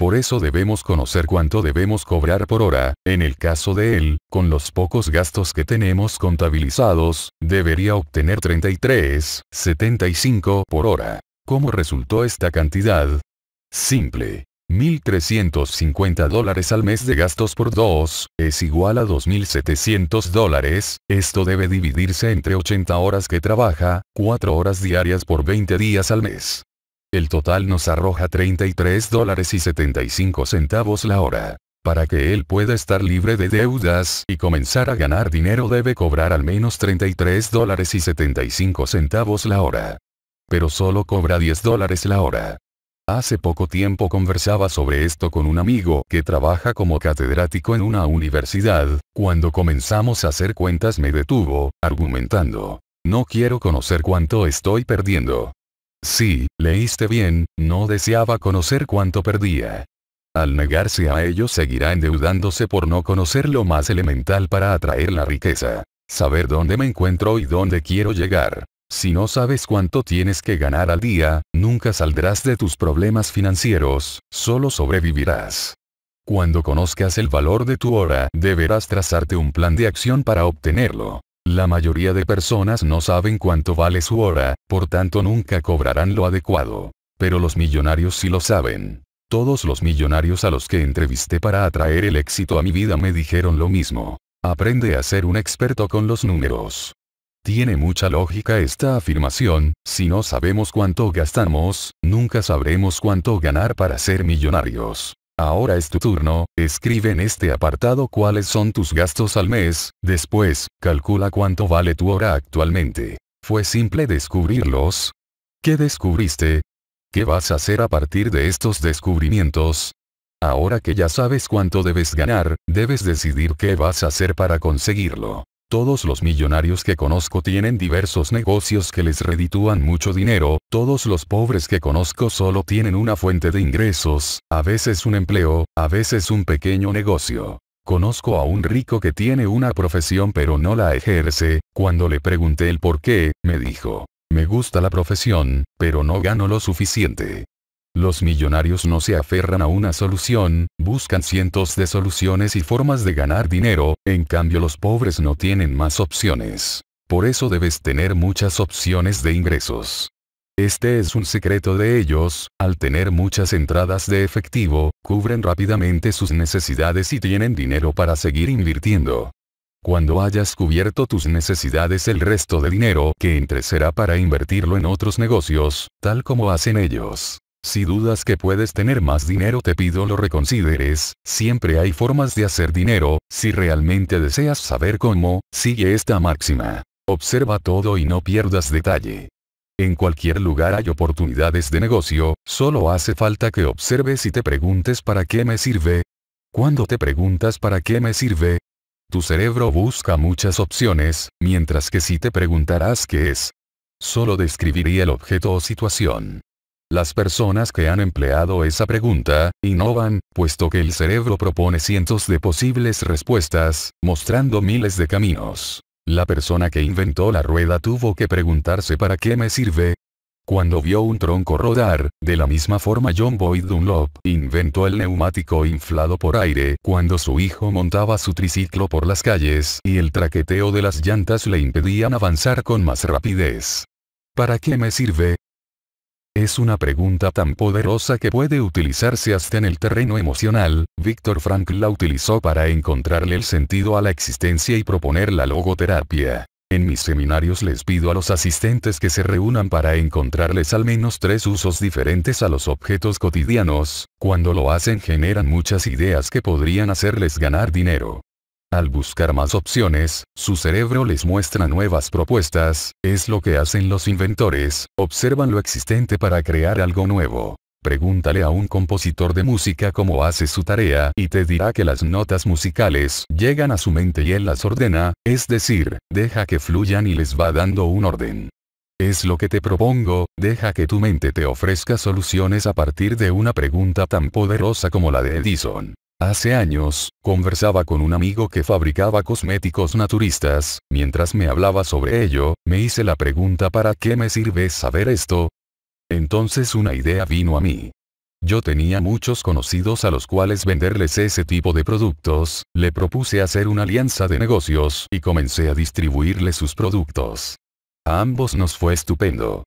Por eso debemos conocer cuánto debemos cobrar por hora, en el caso de él, con los pocos gastos que tenemos contabilizados, debería obtener 33,75 por hora. ¿Cómo resultó esta cantidad? Simple. 1.350 dólares al mes de gastos por 2, es igual a 2.700 dólares, esto debe dividirse entre 80 horas que trabaja, 4 horas diarias por 20 días al mes. El total nos arroja 33 dólares y 75 centavos la hora. Para que él pueda estar libre de deudas y comenzar a ganar dinero debe cobrar al menos 33 dólares y 75 centavos la hora. Pero solo cobra 10 dólares la hora. Hace poco tiempo conversaba sobre esto con un amigo que trabaja como catedrático en una universidad, cuando comenzamos a hacer cuentas me detuvo, argumentando. No quiero conocer cuánto estoy perdiendo. Sí, leíste bien, no deseaba conocer cuánto perdía. Al negarse a ello seguirá endeudándose por no conocer lo más elemental para atraer la riqueza. Saber dónde me encuentro y dónde quiero llegar. Si no sabes cuánto tienes que ganar al día, nunca saldrás de tus problemas financieros, solo sobrevivirás. Cuando conozcas el valor de tu hora, deberás trazarte un plan de acción para obtenerlo. La mayoría de personas no saben cuánto vale su hora, por tanto nunca cobrarán lo adecuado. Pero los millonarios sí lo saben. Todos los millonarios a los que entrevisté para atraer el éxito a mi vida me dijeron lo mismo. Aprende a ser un experto con los números. Tiene mucha lógica esta afirmación, si no sabemos cuánto gastamos, nunca sabremos cuánto ganar para ser millonarios. Ahora es tu turno, escribe en este apartado cuáles son tus gastos al mes, después, calcula cuánto vale tu hora actualmente. ¿Fue simple descubrirlos? ¿Qué descubriste? ¿Qué vas a hacer a partir de estos descubrimientos? Ahora que ya sabes cuánto debes ganar, debes decidir qué vas a hacer para conseguirlo. Todos los millonarios que conozco tienen diversos negocios que les reditúan mucho dinero, todos los pobres que conozco solo tienen una fuente de ingresos, a veces un empleo, a veces un pequeño negocio. Conozco a un rico que tiene una profesión pero no la ejerce, cuando le pregunté el por qué, me dijo, me gusta la profesión, pero no gano lo suficiente. Los millonarios no se aferran a una solución, buscan cientos de soluciones y formas de ganar dinero, en cambio los pobres no tienen más opciones. Por eso debes tener muchas opciones de ingresos. Este es un secreto de ellos, al tener muchas entradas de efectivo, cubren rápidamente sus necesidades y tienen dinero para seguir invirtiendo. Cuando hayas cubierto tus necesidades el resto de dinero que entre será para invertirlo en otros negocios, tal como hacen ellos. Si dudas que puedes tener más dinero te pido lo reconsideres, siempre hay formas de hacer dinero, si realmente deseas saber cómo, sigue esta máxima. Observa todo y no pierdas detalle. En cualquier lugar hay oportunidades de negocio, solo hace falta que observes y te preguntes para qué me sirve. Cuando te preguntas para qué me sirve, tu cerebro busca muchas opciones, mientras que si te preguntarás qué es, solo describiría el objeto o situación. Las personas que han empleado esa pregunta, innovan, puesto que el cerebro propone cientos de posibles respuestas, mostrando miles de caminos. La persona que inventó la rueda tuvo que preguntarse para qué me sirve. Cuando vio un tronco rodar, de la misma forma John Boyd Dunlop inventó el neumático inflado por aire cuando su hijo montaba su triciclo por las calles y el traqueteo de las llantas le impedían avanzar con más rapidez. ¿Para qué me sirve? Es una pregunta tan poderosa que puede utilizarse hasta en el terreno emocional, Víctor Frank la utilizó para encontrarle el sentido a la existencia y proponer la logoterapia. En mis seminarios les pido a los asistentes que se reúnan para encontrarles al menos tres usos diferentes a los objetos cotidianos, cuando lo hacen generan muchas ideas que podrían hacerles ganar dinero. Al buscar más opciones, su cerebro les muestra nuevas propuestas, es lo que hacen los inventores, observan lo existente para crear algo nuevo. Pregúntale a un compositor de música cómo hace su tarea y te dirá que las notas musicales llegan a su mente y él las ordena, es decir, deja que fluyan y les va dando un orden. Es lo que te propongo, deja que tu mente te ofrezca soluciones a partir de una pregunta tan poderosa como la de Edison. Hace años, conversaba con un amigo que fabricaba cosméticos naturistas, mientras me hablaba sobre ello, me hice la pregunta ¿para qué me sirve saber esto? Entonces una idea vino a mí. Yo tenía muchos conocidos a los cuales venderles ese tipo de productos, le propuse hacer una alianza de negocios y comencé a distribuirle sus productos. A ambos nos fue estupendo.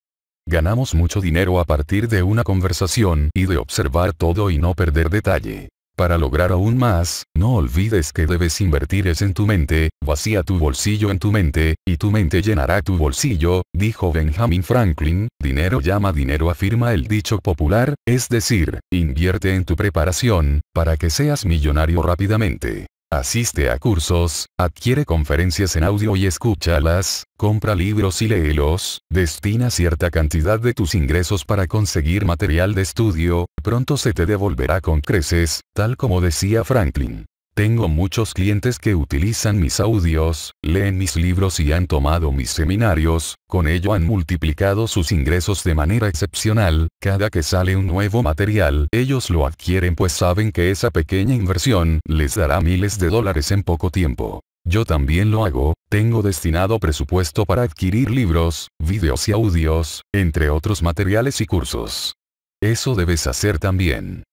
Ganamos mucho dinero a partir de una conversación y de observar todo y no perder detalle. Para lograr aún más, no olvides que debes invertir es en tu mente, vacía tu bolsillo en tu mente, y tu mente llenará tu bolsillo, dijo Benjamin Franklin, dinero llama dinero afirma el dicho popular, es decir, invierte en tu preparación, para que seas millonario rápidamente. Asiste a cursos, adquiere conferencias en audio y escúchalas, compra libros y léelos, destina cierta cantidad de tus ingresos para conseguir material de estudio, pronto se te devolverá con creces, tal como decía Franklin. Tengo muchos clientes que utilizan mis audios, leen mis libros y han tomado mis seminarios, con ello han multiplicado sus ingresos de manera excepcional, cada que sale un nuevo material, ellos lo adquieren pues saben que esa pequeña inversión les dará miles de dólares en poco tiempo. Yo también lo hago, tengo destinado presupuesto para adquirir libros, videos y audios, entre otros materiales y cursos. Eso debes hacer también.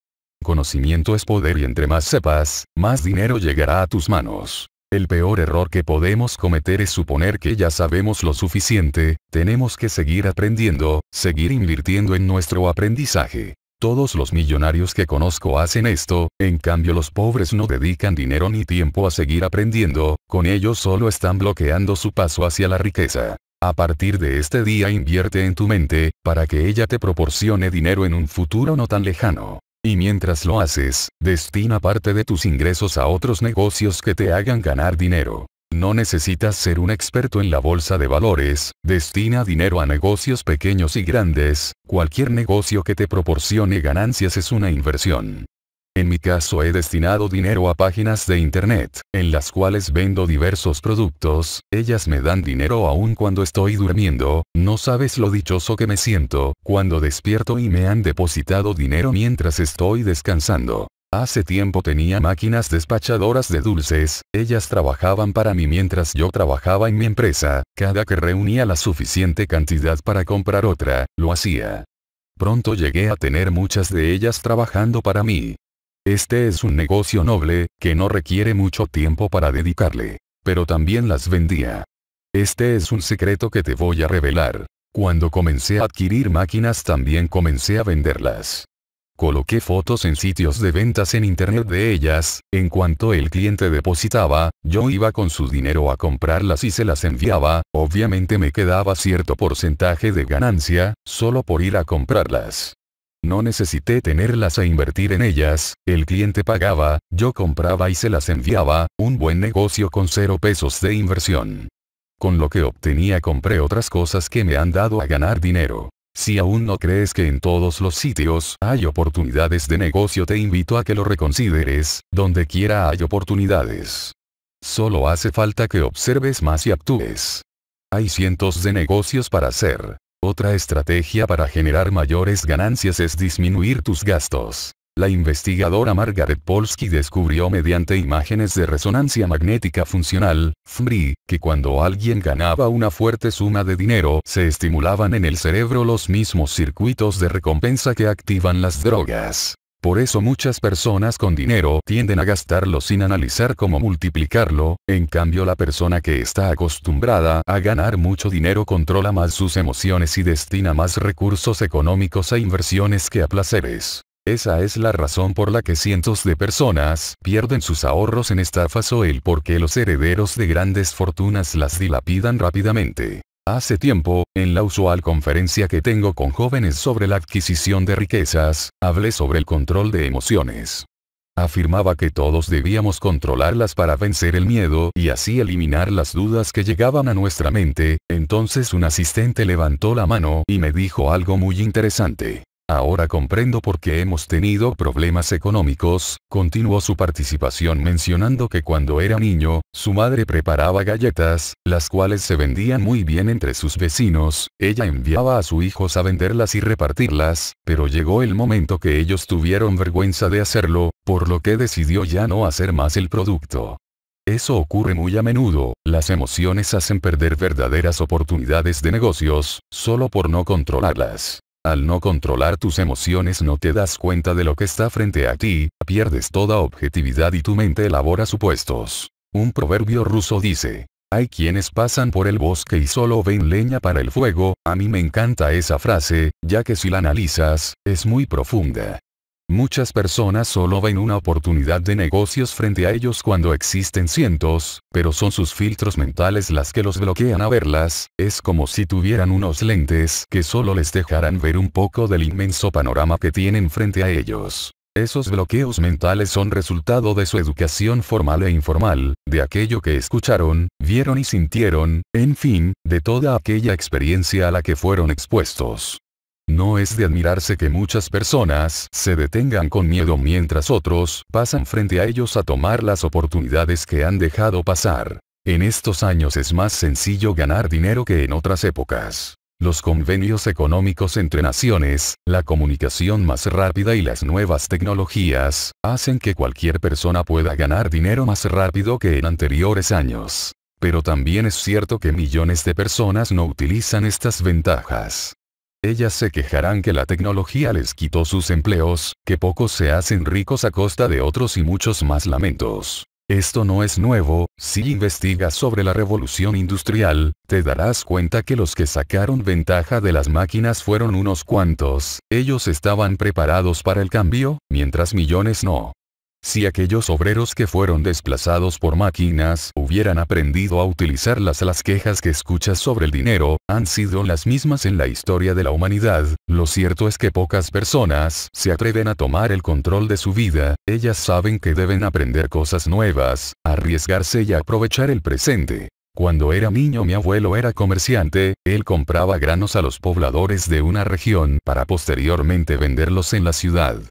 Conocimiento es poder y entre más sepas, más dinero llegará a tus manos. El peor error que podemos cometer es suponer que ya sabemos lo suficiente, tenemos que seguir aprendiendo, seguir invirtiendo en nuestro aprendizaje. Todos los millonarios que conozco hacen esto, en cambio los pobres no dedican dinero ni tiempo a seguir aprendiendo, con ellos solo están bloqueando su paso hacia la riqueza. A partir de este día invierte en tu mente, para que ella te proporcione dinero en un futuro no tan lejano. Y mientras lo haces, destina parte de tus ingresos a otros negocios que te hagan ganar dinero. No necesitas ser un experto en la bolsa de valores, destina dinero a negocios pequeños y grandes, cualquier negocio que te proporcione ganancias es una inversión. En mi caso he destinado dinero a páginas de internet, en las cuales vendo diversos productos, ellas me dan dinero aún cuando estoy durmiendo, no sabes lo dichoso que me siento, cuando despierto y me han depositado dinero mientras estoy descansando. Hace tiempo tenía máquinas despachadoras de dulces, ellas trabajaban para mí mientras yo trabajaba en mi empresa, cada que reunía la suficiente cantidad para comprar otra, lo hacía. Pronto llegué a tener muchas de ellas trabajando para mí. Este es un negocio noble, que no requiere mucho tiempo para dedicarle. Pero también las vendía. Este es un secreto que te voy a revelar. Cuando comencé a adquirir máquinas también comencé a venderlas. Coloqué fotos en sitios de ventas en internet de ellas, en cuanto el cliente depositaba, yo iba con su dinero a comprarlas y se las enviaba, obviamente me quedaba cierto porcentaje de ganancia, solo por ir a comprarlas. No necesité tenerlas a e invertir en ellas, el cliente pagaba, yo compraba y se las enviaba, un buen negocio con cero pesos de inversión. Con lo que obtenía compré otras cosas que me han dado a ganar dinero. Si aún no crees que en todos los sitios hay oportunidades de negocio te invito a que lo reconsideres, donde quiera hay oportunidades. Solo hace falta que observes más y actúes. Hay cientos de negocios para hacer. Otra estrategia para generar mayores ganancias es disminuir tus gastos. La investigadora Margaret Polsky descubrió mediante imágenes de resonancia magnética funcional, FMRI, que cuando alguien ganaba una fuerte suma de dinero se estimulaban en el cerebro los mismos circuitos de recompensa que activan las drogas. Por eso muchas personas con dinero tienden a gastarlo sin analizar cómo multiplicarlo, en cambio la persona que está acostumbrada a ganar mucho dinero controla más sus emociones y destina más recursos económicos a e inversiones que a placeres. Esa es la razón por la que cientos de personas pierden sus ahorros en estafas o el por qué los herederos de grandes fortunas las dilapidan rápidamente. Hace tiempo, en la usual conferencia que tengo con jóvenes sobre la adquisición de riquezas, hablé sobre el control de emociones. Afirmaba que todos debíamos controlarlas para vencer el miedo y así eliminar las dudas que llegaban a nuestra mente, entonces un asistente levantó la mano y me dijo algo muy interesante. Ahora comprendo por qué hemos tenido problemas económicos, continuó su participación mencionando que cuando era niño, su madre preparaba galletas, las cuales se vendían muy bien entre sus vecinos, ella enviaba a sus hijos a venderlas y repartirlas, pero llegó el momento que ellos tuvieron vergüenza de hacerlo, por lo que decidió ya no hacer más el producto. Eso ocurre muy a menudo, las emociones hacen perder verdaderas oportunidades de negocios, solo por no controlarlas. Al no controlar tus emociones no te das cuenta de lo que está frente a ti, pierdes toda objetividad y tu mente elabora supuestos. Un proverbio ruso dice, hay quienes pasan por el bosque y solo ven leña para el fuego, a mí me encanta esa frase, ya que si la analizas, es muy profunda. Muchas personas solo ven una oportunidad de negocios frente a ellos cuando existen cientos, pero son sus filtros mentales las que los bloquean a verlas, es como si tuvieran unos lentes que solo les dejaran ver un poco del inmenso panorama que tienen frente a ellos. Esos bloqueos mentales son resultado de su educación formal e informal, de aquello que escucharon, vieron y sintieron, en fin, de toda aquella experiencia a la que fueron expuestos. No es de admirarse que muchas personas se detengan con miedo mientras otros pasan frente a ellos a tomar las oportunidades que han dejado pasar. En estos años es más sencillo ganar dinero que en otras épocas. Los convenios económicos entre naciones, la comunicación más rápida y las nuevas tecnologías, hacen que cualquier persona pueda ganar dinero más rápido que en anteriores años. Pero también es cierto que millones de personas no utilizan estas ventajas. Ellas se quejarán que la tecnología les quitó sus empleos, que pocos se hacen ricos a costa de otros y muchos más lamentos. Esto no es nuevo, si investigas sobre la revolución industrial, te darás cuenta que los que sacaron ventaja de las máquinas fueron unos cuantos, ellos estaban preparados para el cambio, mientras millones no. Si aquellos obreros que fueron desplazados por máquinas hubieran aprendido a utilizarlas las quejas que escuchas sobre el dinero, han sido las mismas en la historia de la humanidad, lo cierto es que pocas personas se atreven a tomar el control de su vida, ellas saben que deben aprender cosas nuevas, arriesgarse y aprovechar el presente. Cuando era niño mi abuelo era comerciante, él compraba granos a los pobladores de una región para posteriormente venderlos en la ciudad.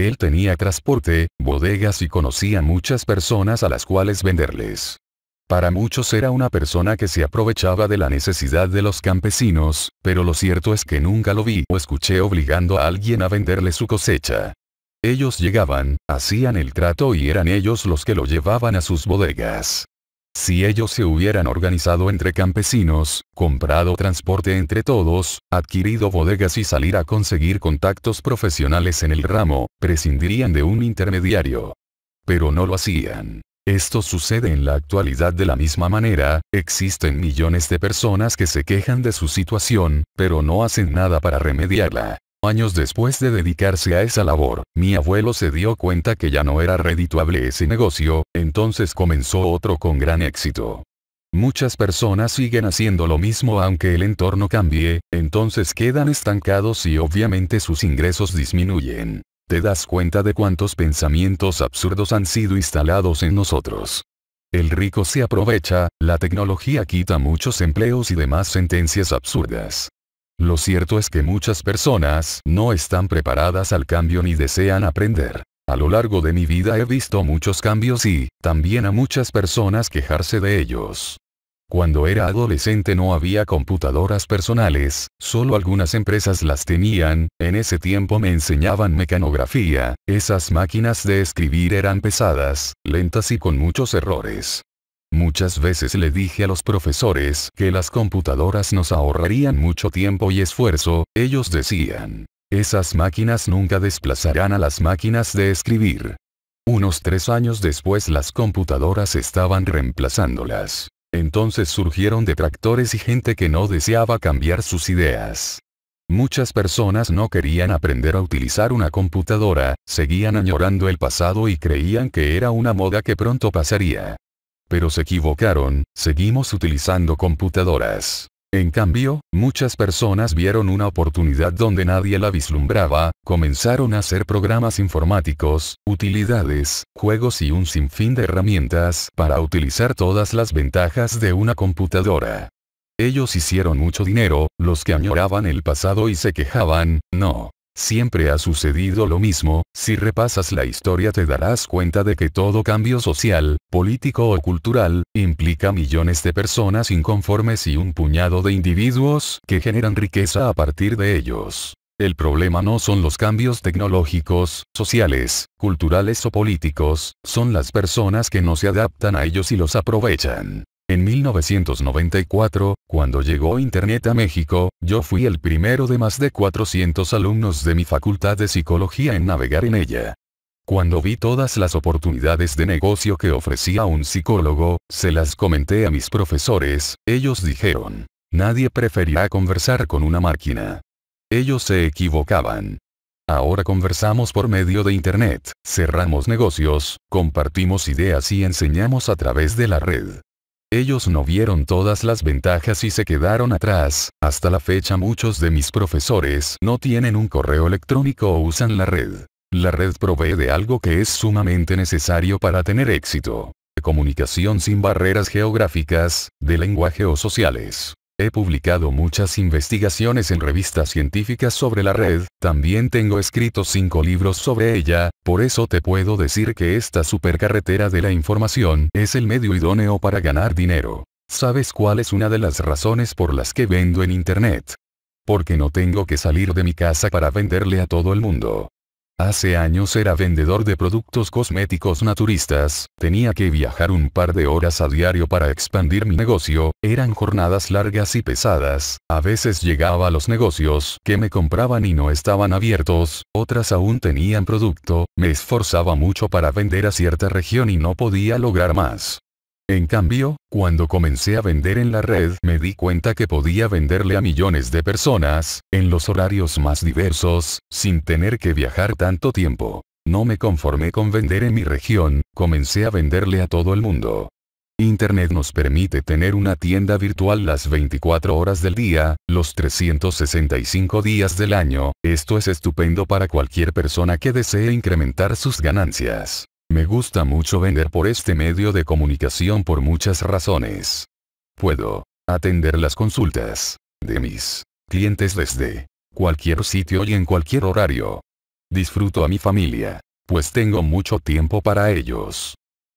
Él tenía transporte, bodegas y conocía muchas personas a las cuales venderles. Para muchos era una persona que se aprovechaba de la necesidad de los campesinos, pero lo cierto es que nunca lo vi o escuché obligando a alguien a venderle su cosecha. Ellos llegaban, hacían el trato y eran ellos los que lo llevaban a sus bodegas. Si ellos se hubieran organizado entre campesinos, comprado transporte entre todos, adquirido bodegas y salir a conseguir contactos profesionales en el ramo, prescindirían de un intermediario. Pero no lo hacían. Esto sucede en la actualidad de la misma manera, existen millones de personas que se quejan de su situación, pero no hacen nada para remediarla. Años después de dedicarse a esa labor, mi abuelo se dio cuenta que ya no era redituable ese negocio, entonces comenzó otro con gran éxito. Muchas personas siguen haciendo lo mismo aunque el entorno cambie, entonces quedan estancados y obviamente sus ingresos disminuyen. Te das cuenta de cuántos pensamientos absurdos han sido instalados en nosotros. El rico se aprovecha, la tecnología quita muchos empleos y demás sentencias absurdas. Lo cierto es que muchas personas no están preparadas al cambio ni desean aprender. A lo largo de mi vida he visto muchos cambios y, también a muchas personas quejarse de ellos. Cuando era adolescente no había computadoras personales, solo algunas empresas las tenían, en ese tiempo me enseñaban mecanografía, esas máquinas de escribir eran pesadas, lentas y con muchos errores. Muchas veces le dije a los profesores que las computadoras nos ahorrarían mucho tiempo y esfuerzo, ellos decían, esas máquinas nunca desplazarán a las máquinas de escribir. Unos tres años después las computadoras estaban reemplazándolas. Entonces surgieron detractores y gente que no deseaba cambiar sus ideas. Muchas personas no querían aprender a utilizar una computadora, seguían añorando el pasado y creían que era una moda que pronto pasaría. Pero se equivocaron, seguimos utilizando computadoras. En cambio, muchas personas vieron una oportunidad donde nadie la vislumbraba, comenzaron a hacer programas informáticos, utilidades, juegos y un sinfín de herramientas para utilizar todas las ventajas de una computadora. Ellos hicieron mucho dinero, los que añoraban el pasado y se quejaban, no, Siempre ha sucedido lo mismo, si repasas la historia te darás cuenta de que todo cambio social, político o cultural, implica millones de personas inconformes y un puñado de individuos que generan riqueza a partir de ellos. El problema no son los cambios tecnológicos, sociales, culturales o políticos, son las personas que no se adaptan a ellos y los aprovechan. En 1994, cuando llegó Internet a México, yo fui el primero de más de 400 alumnos de mi facultad de psicología en navegar en ella. Cuando vi todas las oportunidades de negocio que ofrecía un psicólogo, se las comenté a mis profesores, ellos dijeron, nadie preferirá conversar con una máquina. Ellos se equivocaban. Ahora conversamos por medio de Internet, cerramos negocios, compartimos ideas y enseñamos a través de la red. Ellos no vieron todas las ventajas y se quedaron atrás. Hasta la fecha muchos de mis profesores no tienen un correo electrónico o usan la red. La red provee de algo que es sumamente necesario para tener éxito. Comunicación sin barreras geográficas, de lenguaje o sociales. He publicado muchas investigaciones en revistas científicas sobre la red, también tengo escrito cinco libros sobre ella, por eso te puedo decir que esta supercarretera de la información es el medio idóneo para ganar dinero. ¿Sabes cuál es una de las razones por las que vendo en Internet? Porque no tengo que salir de mi casa para venderle a todo el mundo. Hace años era vendedor de productos cosméticos naturistas, tenía que viajar un par de horas a diario para expandir mi negocio, eran jornadas largas y pesadas, a veces llegaba a los negocios que me compraban y no estaban abiertos, otras aún tenían producto, me esforzaba mucho para vender a cierta región y no podía lograr más. En cambio, cuando comencé a vender en la red me di cuenta que podía venderle a millones de personas, en los horarios más diversos, sin tener que viajar tanto tiempo. No me conformé con vender en mi región, comencé a venderle a todo el mundo. Internet nos permite tener una tienda virtual las 24 horas del día, los 365 días del año, esto es estupendo para cualquier persona que desee incrementar sus ganancias. Me gusta mucho vender por este medio de comunicación por muchas razones. Puedo atender las consultas de mis clientes desde cualquier sitio y en cualquier horario. Disfruto a mi familia, pues tengo mucho tiempo para ellos.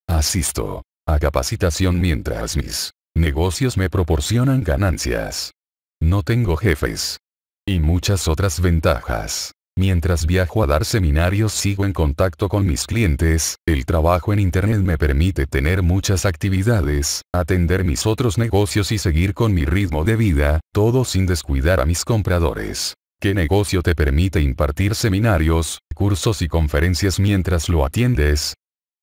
Asisto a capacitación mientras mis negocios me proporcionan ganancias. No tengo jefes. Y muchas otras ventajas. Mientras viajo a dar seminarios sigo en contacto con mis clientes, el trabajo en Internet me permite tener muchas actividades, atender mis otros negocios y seguir con mi ritmo de vida, todo sin descuidar a mis compradores. ¿Qué negocio te permite impartir seminarios, cursos y conferencias mientras lo atiendes?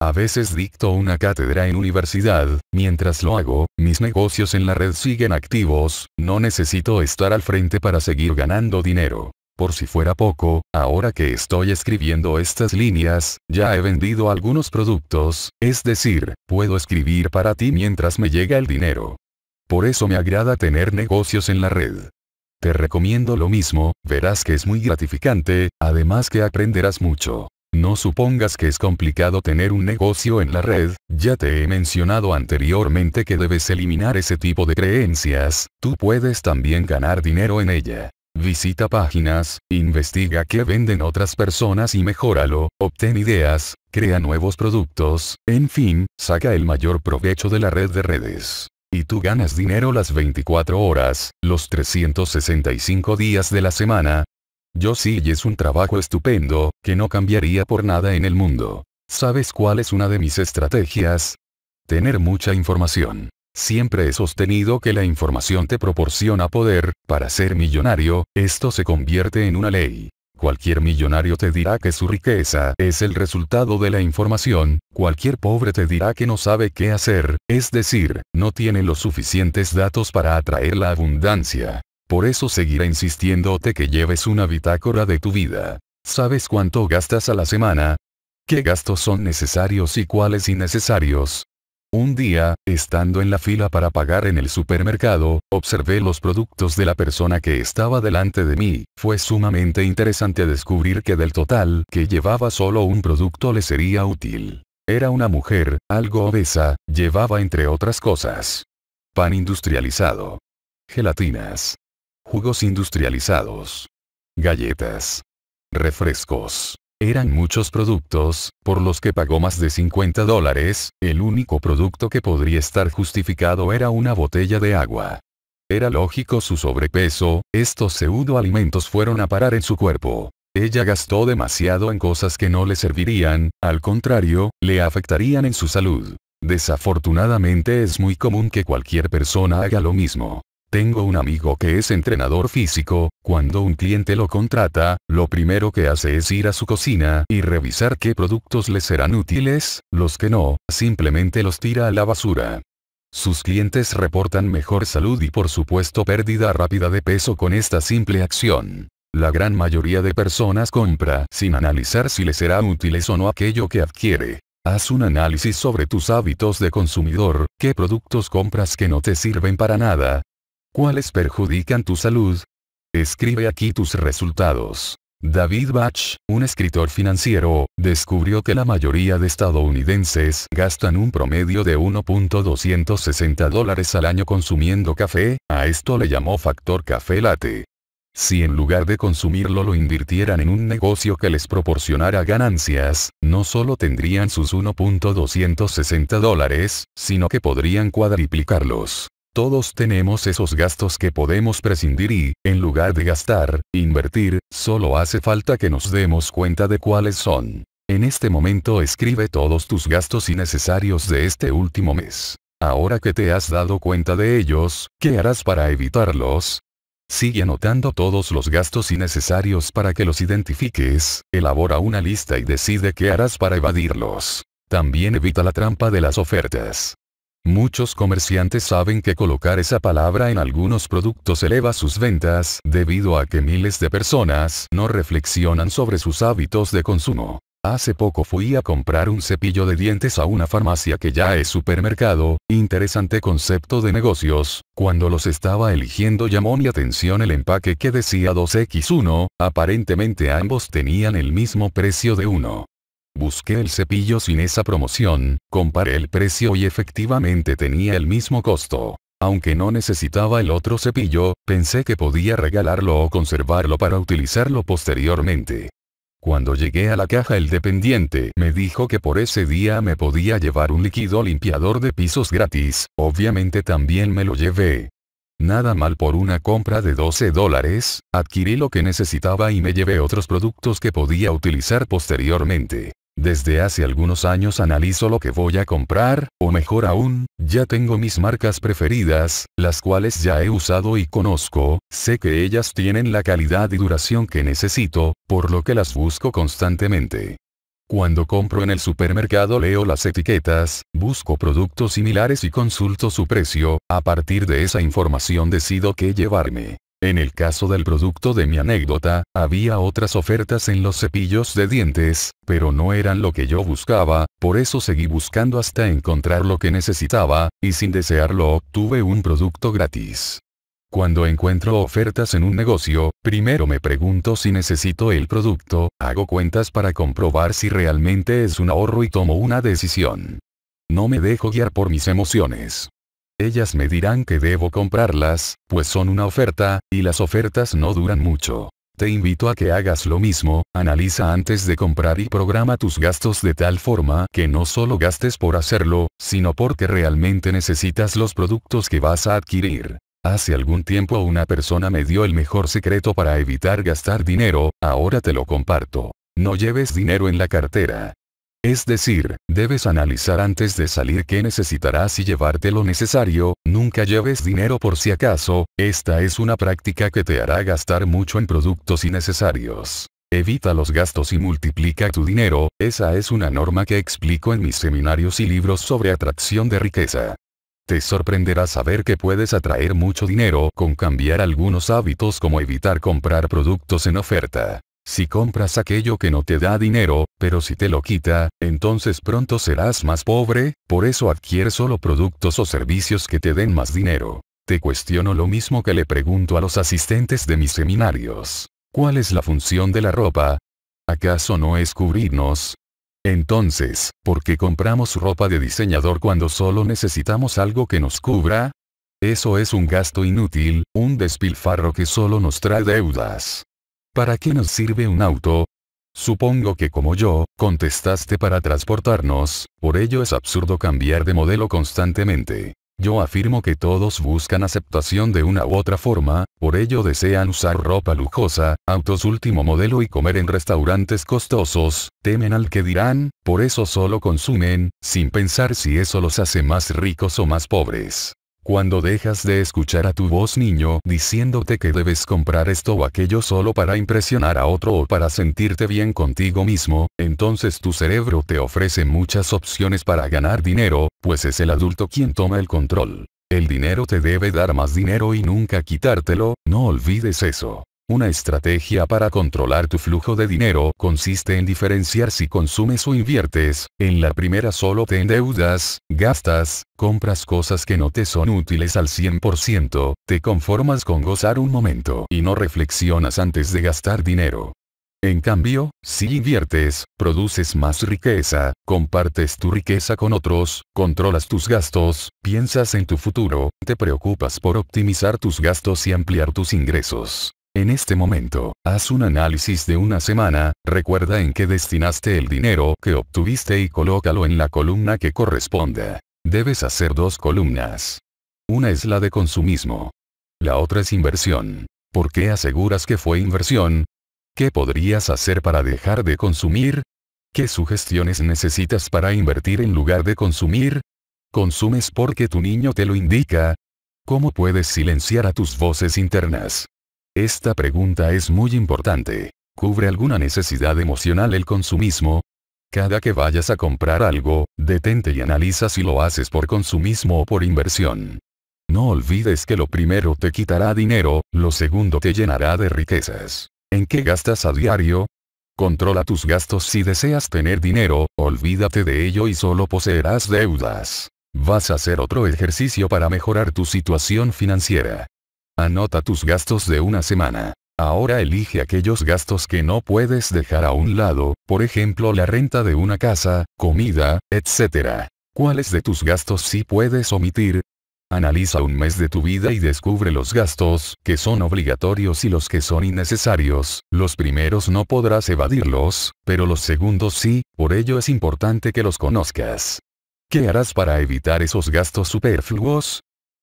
A veces dicto una cátedra en universidad, mientras lo hago, mis negocios en la red siguen activos, no necesito estar al frente para seguir ganando dinero. Por si fuera poco, ahora que estoy escribiendo estas líneas, ya he vendido algunos productos, es decir, puedo escribir para ti mientras me llega el dinero. Por eso me agrada tener negocios en la red. Te recomiendo lo mismo, verás que es muy gratificante, además que aprenderás mucho. No supongas que es complicado tener un negocio en la red, ya te he mencionado anteriormente que debes eliminar ese tipo de creencias, tú puedes también ganar dinero en ella. Visita páginas, investiga qué venden otras personas y mejóralo, obtén ideas, crea nuevos productos, en fin, saca el mayor provecho de la red de redes. Y tú ganas dinero las 24 horas, los 365 días de la semana. Yo sí y es un trabajo estupendo, que no cambiaría por nada en el mundo. ¿Sabes cuál es una de mis estrategias? Tener mucha información. Siempre he sostenido que la información te proporciona poder, para ser millonario, esto se convierte en una ley. Cualquier millonario te dirá que su riqueza es el resultado de la información, cualquier pobre te dirá que no sabe qué hacer, es decir, no tiene los suficientes datos para atraer la abundancia. Por eso seguiré insistiéndote que lleves una bitácora de tu vida. ¿Sabes cuánto gastas a la semana? ¿Qué gastos son necesarios y cuáles innecesarios? Un día, estando en la fila para pagar en el supermercado, observé los productos de la persona que estaba delante de mí. Fue sumamente interesante descubrir que del total que llevaba solo un producto le sería útil. Era una mujer, algo obesa, llevaba entre otras cosas. Pan industrializado. Gelatinas. Jugos industrializados. Galletas. Refrescos. Eran muchos productos, por los que pagó más de 50 dólares, el único producto que podría estar justificado era una botella de agua. Era lógico su sobrepeso, estos pseudoalimentos fueron a parar en su cuerpo. Ella gastó demasiado en cosas que no le servirían, al contrario, le afectarían en su salud. Desafortunadamente es muy común que cualquier persona haga lo mismo. Tengo un amigo que es entrenador físico, cuando un cliente lo contrata, lo primero que hace es ir a su cocina y revisar qué productos le serán útiles, los que no, simplemente los tira a la basura. Sus clientes reportan mejor salud y por supuesto pérdida rápida de peso con esta simple acción. La gran mayoría de personas compra sin analizar si le será útiles o no aquello que adquiere. Haz un análisis sobre tus hábitos de consumidor, qué productos compras que no te sirven para nada, ¿Cuáles perjudican tu salud? Escribe aquí tus resultados. David Bach, un escritor financiero, descubrió que la mayoría de estadounidenses gastan un promedio de 1.260 dólares al año consumiendo café, a esto le llamó factor café late Si en lugar de consumirlo lo invirtieran en un negocio que les proporcionara ganancias, no solo tendrían sus 1.260 dólares, sino que podrían cuadriplicarlos. Todos tenemos esos gastos que podemos prescindir y, en lugar de gastar, invertir, solo hace falta que nos demos cuenta de cuáles son. En este momento escribe todos tus gastos innecesarios de este último mes. Ahora que te has dado cuenta de ellos, ¿qué harás para evitarlos? Sigue anotando todos los gastos innecesarios para que los identifiques, elabora una lista y decide qué harás para evadirlos. También evita la trampa de las ofertas. Muchos comerciantes saben que colocar esa palabra en algunos productos eleva sus ventas debido a que miles de personas no reflexionan sobre sus hábitos de consumo. Hace poco fui a comprar un cepillo de dientes a una farmacia que ya es supermercado, interesante concepto de negocios, cuando los estaba eligiendo llamó mi atención el empaque que decía 2x1, aparentemente ambos tenían el mismo precio de uno. Busqué el cepillo sin esa promoción, comparé el precio y efectivamente tenía el mismo costo. Aunque no necesitaba el otro cepillo, pensé que podía regalarlo o conservarlo para utilizarlo posteriormente. Cuando llegué a la caja el dependiente me dijo que por ese día me podía llevar un líquido limpiador de pisos gratis, obviamente también me lo llevé. Nada mal por una compra de 12 dólares, adquirí lo que necesitaba y me llevé otros productos que podía utilizar posteriormente. Desde hace algunos años analizo lo que voy a comprar, o mejor aún, ya tengo mis marcas preferidas, las cuales ya he usado y conozco, sé que ellas tienen la calidad y duración que necesito, por lo que las busco constantemente. Cuando compro en el supermercado leo las etiquetas, busco productos similares y consulto su precio, a partir de esa información decido qué llevarme. En el caso del producto de mi anécdota, había otras ofertas en los cepillos de dientes, pero no eran lo que yo buscaba, por eso seguí buscando hasta encontrar lo que necesitaba, y sin desearlo obtuve un producto gratis. Cuando encuentro ofertas en un negocio, primero me pregunto si necesito el producto, hago cuentas para comprobar si realmente es un ahorro y tomo una decisión. No me dejo guiar por mis emociones. Ellas me dirán que debo comprarlas, pues son una oferta, y las ofertas no duran mucho. Te invito a que hagas lo mismo, analiza antes de comprar y programa tus gastos de tal forma que no solo gastes por hacerlo, sino porque realmente necesitas los productos que vas a adquirir. Hace algún tiempo una persona me dio el mejor secreto para evitar gastar dinero, ahora te lo comparto. No lleves dinero en la cartera. Es decir, debes analizar antes de salir qué necesitarás y llevarte lo necesario, nunca lleves dinero por si acaso, esta es una práctica que te hará gastar mucho en productos innecesarios. Evita los gastos y multiplica tu dinero, esa es una norma que explico en mis seminarios y libros sobre atracción de riqueza. Te sorprenderá saber que puedes atraer mucho dinero con cambiar algunos hábitos como evitar comprar productos en oferta. Si compras aquello que no te da dinero, pero si te lo quita, entonces pronto serás más pobre, por eso adquiere solo productos o servicios que te den más dinero. Te cuestiono lo mismo que le pregunto a los asistentes de mis seminarios. ¿Cuál es la función de la ropa? ¿Acaso no es cubrirnos? Entonces, ¿por qué compramos ropa de diseñador cuando solo necesitamos algo que nos cubra? Eso es un gasto inútil, un despilfarro que solo nos trae deudas. ¿Para qué nos sirve un auto? Supongo que como yo, contestaste para transportarnos, por ello es absurdo cambiar de modelo constantemente. Yo afirmo que todos buscan aceptación de una u otra forma, por ello desean usar ropa lujosa, autos último modelo y comer en restaurantes costosos, temen al que dirán, por eso solo consumen, sin pensar si eso los hace más ricos o más pobres cuando dejas de escuchar a tu voz niño diciéndote que debes comprar esto o aquello solo para impresionar a otro o para sentirte bien contigo mismo, entonces tu cerebro te ofrece muchas opciones para ganar dinero, pues es el adulto quien toma el control. El dinero te debe dar más dinero y nunca quitártelo, no olvides eso. Una estrategia para controlar tu flujo de dinero consiste en diferenciar si consumes o inviertes, en la primera solo te endeudas, gastas, compras cosas que no te son útiles al 100%, te conformas con gozar un momento y no reflexionas antes de gastar dinero. En cambio, si inviertes, produces más riqueza, compartes tu riqueza con otros, controlas tus gastos, piensas en tu futuro, te preocupas por optimizar tus gastos y ampliar tus ingresos. En este momento, haz un análisis de una semana, recuerda en qué destinaste el dinero que obtuviste y colócalo en la columna que corresponda. Debes hacer dos columnas. Una es la de consumismo. La otra es inversión. ¿Por qué aseguras que fue inversión? ¿Qué podrías hacer para dejar de consumir? ¿Qué sugestiones necesitas para invertir en lugar de consumir? ¿Consumes porque tu niño te lo indica? ¿Cómo puedes silenciar a tus voces internas? Esta pregunta es muy importante. ¿Cubre alguna necesidad emocional el consumismo? Cada que vayas a comprar algo, detente y analiza si lo haces por consumismo o por inversión. No olvides que lo primero te quitará dinero, lo segundo te llenará de riquezas. ¿En qué gastas a diario? Controla tus gastos si deseas tener dinero, olvídate de ello y solo poseerás deudas. Vas a hacer otro ejercicio para mejorar tu situación financiera. Anota tus gastos de una semana. Ahora elige aquellos gastos que no puedes dejar a un lado, por ejemplo la renta de una casa, comida, etc. ¿Cuáles de tus gastos sí puedes omitir? Analiza un mes de tu vida y descubre los gastos que son obligatorios y los que son innecesarios. Los primeros no podrás evadirlos, pero los segundos sí, por ello es importante que los conozcas. ¿Qué harás para evitar esos gastos superfluos?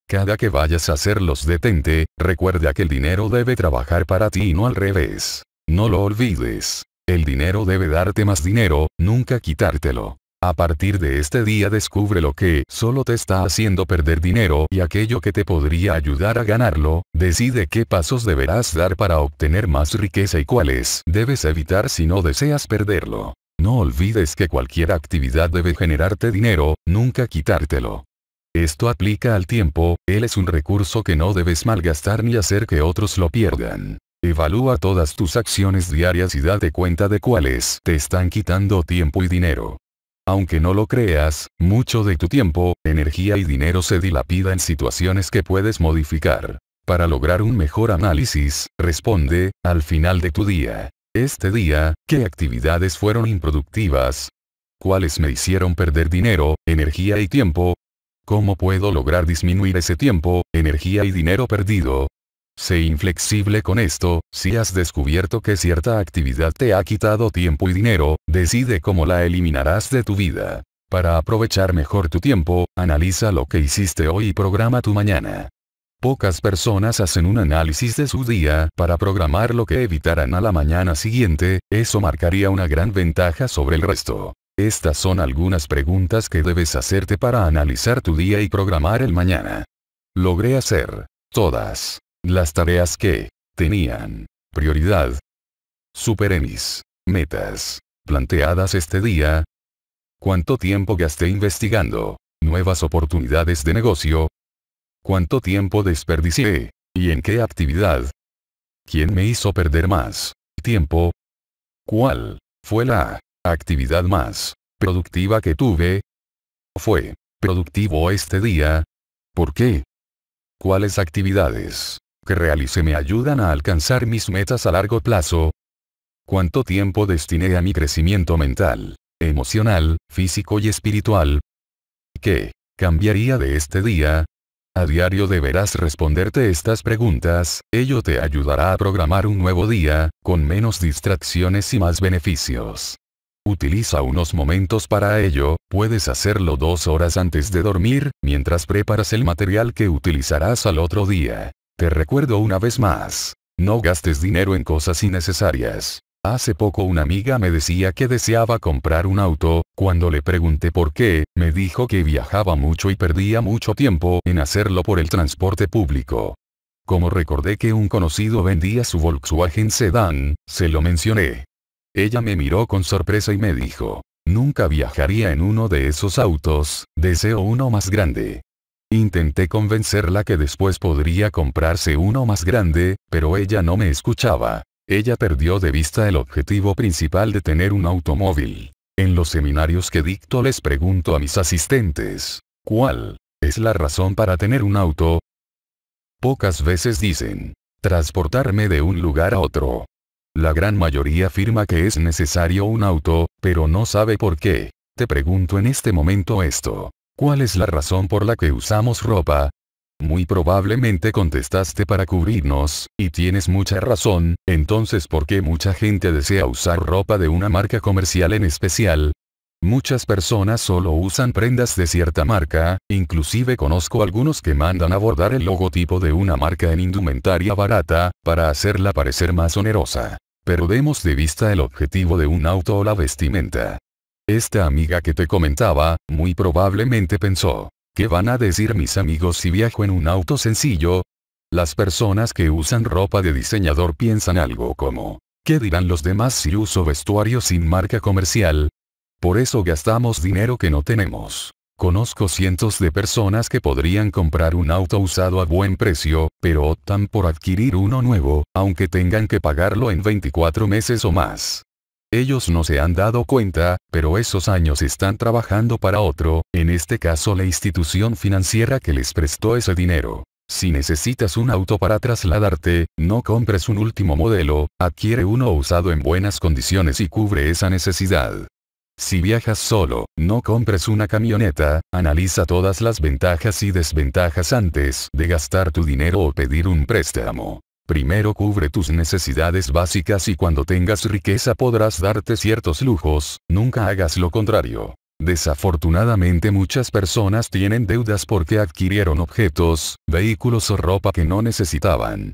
Cada que vayas a hacerlos detente, recuerda que el dinero debe trabajar para ti y no al revés. No lo olvides. El dinero debe darte más dinero, nunca quitártelo. A partir de este día descubre lo que solo te está haciendo perder dinero y aquello que te podría ayudar a ganarlo, decide qué pasos deberás dar para obtener más riqueza y cuáles debes evitar si no deseas perderlo. No olvides que cualquier actividad debe generarte dinero, nunca quitártelo. Esto aplica al tiempo, él es un recurso que no debes malgastar ni hacer que otros lo pierdan. Evalúa todas tus acciones diarias y date cuenta de cuáles te están quitando tiempo y dinero. Aunque no lo creas, mucho de tu tiempo, energía y dinero se dilapida en situaciones que puedes modificar. Para lograr un mejor análisis, responde, al final de tu día. Este día, ¿qué actividades fueron improductivas? ¿Cuáles me hicieron perder dinero, energía y tiempo? ¿Cómo puedo lograr disminuir ese tiempo, energía y dinero perdido? Sé inflexible con esto, si has descubierto que cierta actividad te ha quitado tiempo y dinero, decide cómo la eliminarás de tu vida. Para aprovechar mejor tu tiempo, analiza lo que hiciste hoy y programa tu mañana. Pocas personas hacen un análisis de su día para programar lo que evitarán a la mañana siguiente, eso marcaría una gran ventaja sobre el resto. Estas son algunas preguntas que debes hacerte para analizar tu día y programar el mañana. Logré hacer todas las tareas que tenían prioridad. Superé mis metas planteadas este día. ¿Cuánto tiempo gasté investigando nuevas oportunidades de negocio? ¿Cuánto tiempo desperdicié? ¿Y en qué actividad? ¿Quién me hizo perder más tiempo? ¿Cuál fue la actividad más productiva que tuve. Fue productivo este día. ¿Por qué? ¿Cuáles actividades que realicé me ayudan a alcanzar mis metas a largo plazo? ¿Cuánto tiempo destiné a mi crecimiento mental, emocional, físico y espiritual? ¿Qué cambiaría de este día? A diario deberás responderte estas preguntas, ello te ayudará a programar un nuevo día, con menos distracciones y más beneficios. Utiliza unos momentos para ello, puedes hacerlo dos horas antes de dormir, mientras preparas el material que utilizarás al otro día. Te recuerdo una vez más. No gastes dinero en cosas innecesarias. Hace poco una amiga me decía que deseaba comprar un auto, cuando le pregunté por qué, me dijo que viajaba mucho y perdía mucho tiempo en hacerlo por el transporte público. Como recordé que un conocido vendía su Volkswagen Sedan, se lo mencioné. Ella me miró con sorpresa y me dijo, nunca viajaría en uno de esos autos, deseo uno más grande. Intenté convencerla que después podría comprarse uno más grande, pero ella no me escuchaba. Ella perdió de vista el objetivo principal de tener un automóvil. En los seminarios que dicto les pregunto a mis asistentes, ¿cuál es la razón para tener un auto? Pocas veces dicen, transportarme de un lugar a otro. La gran mayoría afirma que es necesario un auto, pero no sabe por qué. Te pregunto en este momento esto. ¿Cuál es la razón por la que usamos ropa? Muy probablemente contestaste para cubrirnos, y tienes mucha razón, entonces ¿por qué mucha gente desea usar ropa de una marca comercial en especial? Muchas personas solo usan prendas de cierta marca, inclusive conozco algunos que mandan abordar el logotipo de una marca en indumentaria barata, para hacerla parecer más onerosa perdemos de vista el objetivo de un auto o la vestimenta. Esta amiga que te comentaba, muy probablemente pensó, ¿qué van a decir mis amigos si viajo en un auto sencillo? Las personas que usan ropa de diseñador piensan algo como, ¿qué dirán los demás si uso vestuario sin marca comercial? Por eso gastamos dinero que no tenemos. Conozco cientos de personas que podrían comprar un auto usado a buen precio, pero optan por adquirir uno nuevo, aunque tengan que pagarlo en 24 meses o más. Ellos no se han dado cuenta, pero esos años están trabajando para otro, en este caso la institución financiera que les prestó ese dinero. Si necesitas un auto para trasladarte, no compres un último modelo, adquiere uno usado en buenas condiciones y cubre esa necesidad. Si viajas solo, no compres una camioneta, analiza todas las ventajas y desventajas antes de gastar tu dinero o pedir un préstamo. Primero cubre tus necesidades básicas y cuando tengas riqueza podrás darte ciertos lujos, nunca hagas lo contrario. Desafortunadamente muchas personas tienen deudas porque adquirieron objetos, vehículos o ropa que no necesitaban.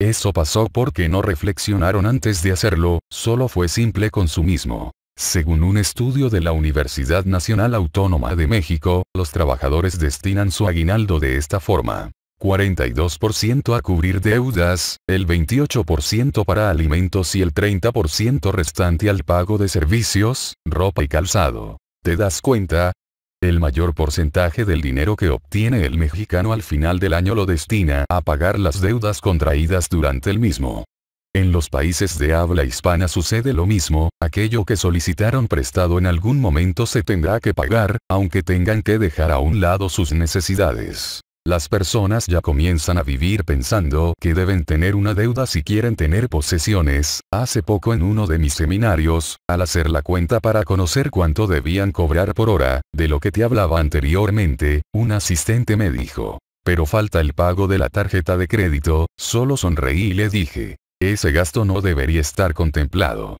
Eso pasó porque no reflexionaron antes de hacerlo, solo fue simple consumismo. Según un estudio de la Universidad Nacional Autónoma de México, los trabajadores destinan su aguinaldo de esta forma. 42% a cubrir deudas, el 28% para alimentos y el 30% restante al pago de servicios, ropa y calzado. ¿Te das cuenta? El mayor porcentaje del dinero que obtiene el mexicano al final del año lo destina a pagar las deudas contraídas durante el mismo. En los países de habla hispana sucede lo mismo, aquello que solicitaron prestado en algún momento se tendrá que pagar, aunque tengan que dejar a un lado sus necesidades. Las personas ya comienzan a vivir pensando que deben tener una deuda si quieren tener posesiones. Hace poco en uno de mis seminarios, al hacer la cuenta para conocer cuánto debían cobrar por hora, de lo que te hablaba anteriormente, un asistente me dijo. Pero falta el pago de la tarjeta de crédito, solo sonreí y le dije, ese gasto no debería estar contemplado.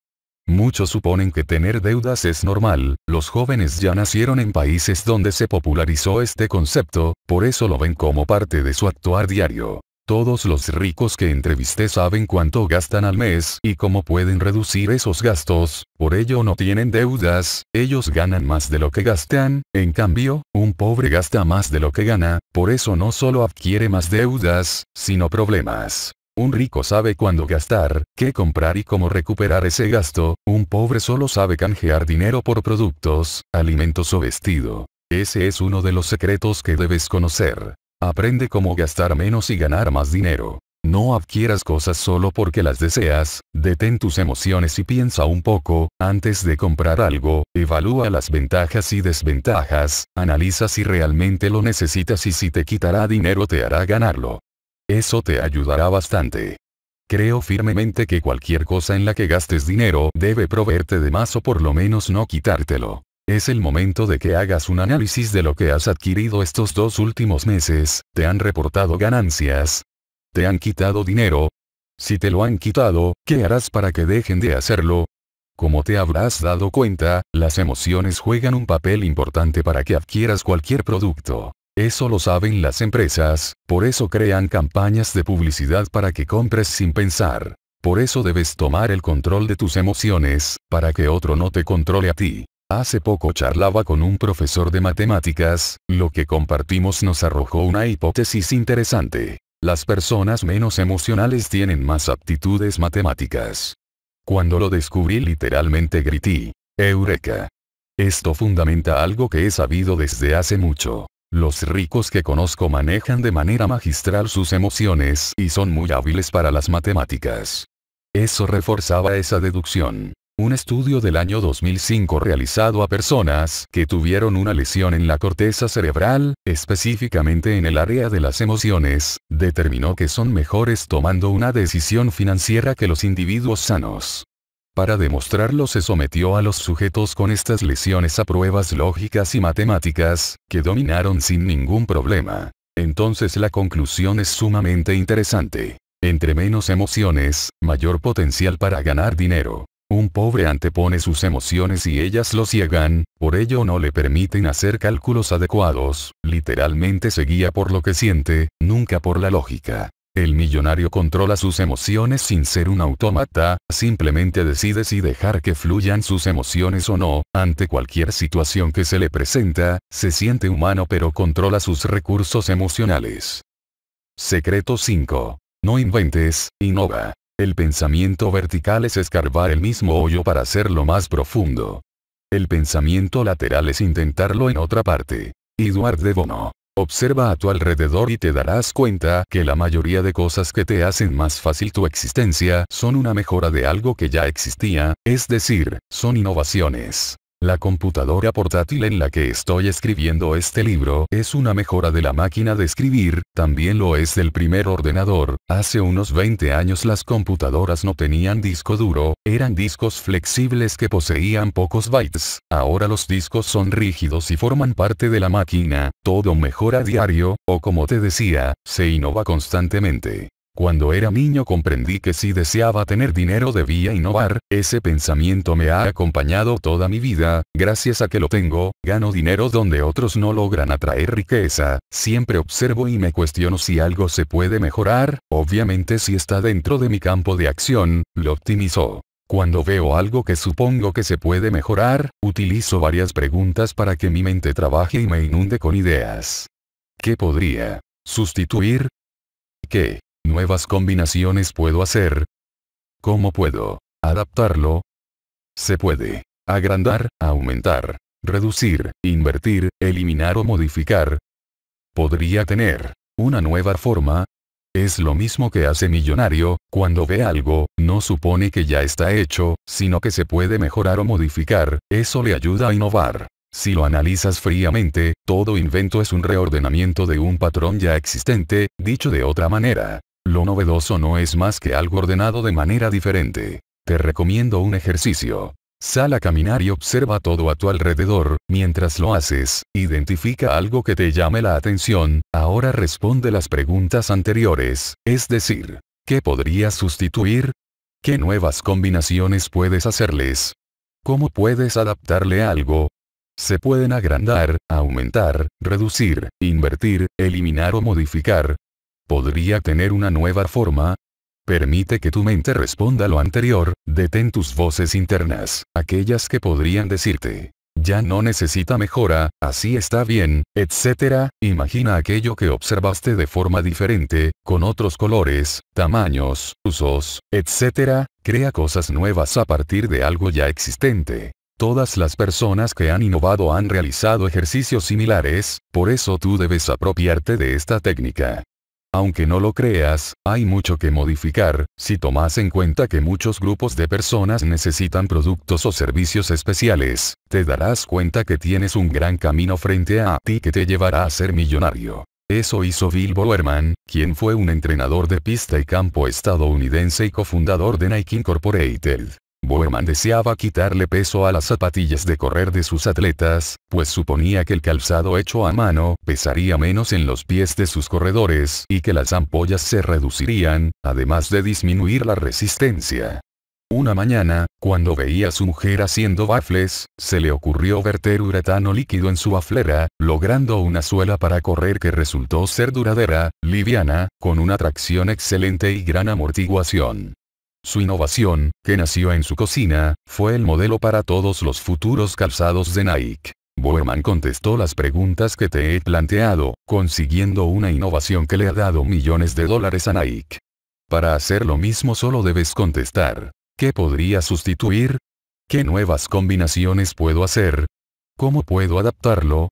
Muchos suponen que tener deudas es normal, los jóvenes ya nacieron en países donde se popularizó este concepto, por eso lo ven como parte de su actuar diario. Todos los ricos que entrevisté saben cuánto gastan al mes y cómo pueden reducir esos gastos, por ello no tienen deudas, ellos ganan más de lo que gastan, en cambio, un pobre gasta más de lo que gana, por eso no solo adquiere más deudas, sino problemas. Un rico sabe cuándo gastar, qué comprar y cómo recuperar ese gasto, un pobre solo sabe canjear dinero por productos, alimentos o vestido. Ese es uno de los secretos que debes conocer. Aprende cómo gastar menos y ganar más dinero. No adquieras cosas solo porque las deseas, detén tus emociones y piensa un poco, antes de comprar algo, evalúa las ventajas y desventajas, analiza si realmente lo necesitas y si te quitará dinero te hará ganarlo. Eso te ayudará bastante. Creo firmemente que cualquier cosa en la que gastes dinero debe proveerte de más o por lo menos no quitártelo. Es el momento de que hagas un análisis de lo que has adquirido estos dos últimos meses, ¿te han reportado ganancias? ¿Te han quitado dinero? Si te lo han quitado, ¿qué harás para que dejen de hacerlo? Como te habrás dado cuenta, las emociones juegan un papel importante para que adquieras cualquier producto. Eso lo saben las empresas, por eso crean campañas de publicidad para que compres sin pensar. Por eso debes tomar el control de tus emociones, para que otro no te controle a ti. Hace poco charlaba con un profesor de matemáticas, lo que compartimos nos arrojó una hipótesis interesante. Las personas menos emocionales tienen más aptitudes matemáticas. Cuando lo descubrí literalmente grité, ¡Eureka! Esto fundamenta algo que he sabido desde hace mucho. Los ricos que conozco manejan de manera magistral sus emociones y son muy hábiles para las matemáticas. Eso reforzaba esa deducción. Un estudio del año 2005 realizado a personas que tuvieron una lesión en la corteza cerebral, específicamente en el área de las emociones, determinó que son mejores tomando una decisión financiera que los individuos sanos. Para demostrarlo se sometió a los sujetos con estas lesiones a pruebas lógicas y matemáticas, que dominaron sin ningún problema. Entonces la conclusión es sumamente interesante. Entre menos emociones, mayor potencial para ganar dinero. Un pobre antepone sus emociones y ellas lo ciegan, por ello no le permiten hacer cálculos adecuados, literalmente seguía por lo que siente, nunca por la lógica. El millonario controla sus emociones sin ser un autómata, simplemente decide si dejar que fluyan sus emociones o no, ante cualquier situación que se le presenta, se siente humano pero controla sus recursos emocionales. Secreto 5. No inventes, innova. El pensamiento vertical es escarbar el mismo hoyo para hacerlo más profundo. El pensamiento lateral es intentarlo en otra parte. Eduard de Bono. Observa a tu alrededor y te darás cuenta que la mayoría de cosas que te hacen más fácil tu existencia son una mejora de algo que ya existía, es decir, son innovaciones. La computadora portátil en la que estoy escribiendo este libro es una mejora de la máquina de escribir, también lo es del primer ordenador. Hace unos 20 años las computadoras no tenían disco duro, eran discos flexibles que poseían pocos bytes. Ahora los discos son rígidos y forman parte de la máquina. Todo mejora diario, o como te decía, se innova constantemente. Cuando era niño comprendí que si deseaba tener dinero debía innovar, ese pensamiento me ha acompañado toda mi vida, gracias a que lo tengo, gano dinero donde otros no logran atraer riqueza, siempre observo y me cuestiono si algo se puede mejorar, obviamente si está dentro de mi campo de acción, lo optimizo. Cuando veo algo que supongo que se puede mejorar, utilizo varias preguntas para que mi mente trabaje y me inunde con ideas. ¿Qué podría sustituir? ¿Qué nuevas combinaciones puedo hacer? ¿Cómo puedo adaptarlo? Se puede agrandar, aumentar, reducir, invertir, eliminar o modificar. Podría tener una nueva forma. Es lo mismo que hace millonario, cuando ve algo, no supone que ya está hecho, sino que se puede mejorar o modificar, eso le ayuda a innovar. Si lo analizas fríamente, todo invento es un reordenamiento de un patrón ya existente, dicho de otra manera, lo novedoso no es más que algo ordenado de manera diferente. Te recomiendo un ejercicio. Sal a caminar y observa todo a tu alrededor, mientras lo haces, identifica algo que te llame la atención, ahora responde las preguntas anteriores, es decir, ¿qué podrías sustituir? ¿Qué nuevas combinaciones puedes hacerles? ¿Cómo puedes adaptarle algo? Se pueden agrandar, aumentar, reducir, invertir, eliminar o modificar, ¿Podría tener una nueva forma? Permite que tu mente responda lo anterior, detén tus voces internas, aquellas que podrían decirte. Ya no necesita mejora, así está bien, etc. Imagina aquello que observaste de forma diferente, con otros colores, tamaños, usos, etc. Crea cosas nuevas a partir de algo ya existente. Todas las personas que han innovado han realizado ejercicios similares, por eso tú debes apropiarte de esta técnica. Aunque no lo creas, hay mucho que modificar, si tomas en cuenta que muchos grupos de personas necesitan productos o servicios especiales, te darás cuenta que tienes un gran camino frente a ti que te llevará a ser millonario. Eso hizo Bill Bowerman, quien fue un entrenador de pista y campo estadounidense y cofundador de Nike Incorporated. Boerman deseaba quitarle peso a las zapatillas de correr de sus atletas, pues suponía que el calzado hecho a mano pesaría menos en los pies de sus corredores y que las ampollas se reducirían, además de disminuir la resistencia. Una mañana, cuando veía a su mujer haciendo bafles, se le ocurrió verter uretano líquido en su baflera, logrando una suela para correr que resultó ser duradera, liviana, con una tracción excelente y gran amortiguación. Su innovación, que nació en su cocina, fue el modelo para todos los futuros calzados de Nike. Boerman contestó las preguntas que te he planteado, consiguiendo una innovación que le ha dado millones de dólares a Nike. Para hacer lo mismo solo debes contestar, ¿qué podría sustituir? ¿Qué nuevas combinaciones puedo hacer? ¿Cómo puedo adaptarlo?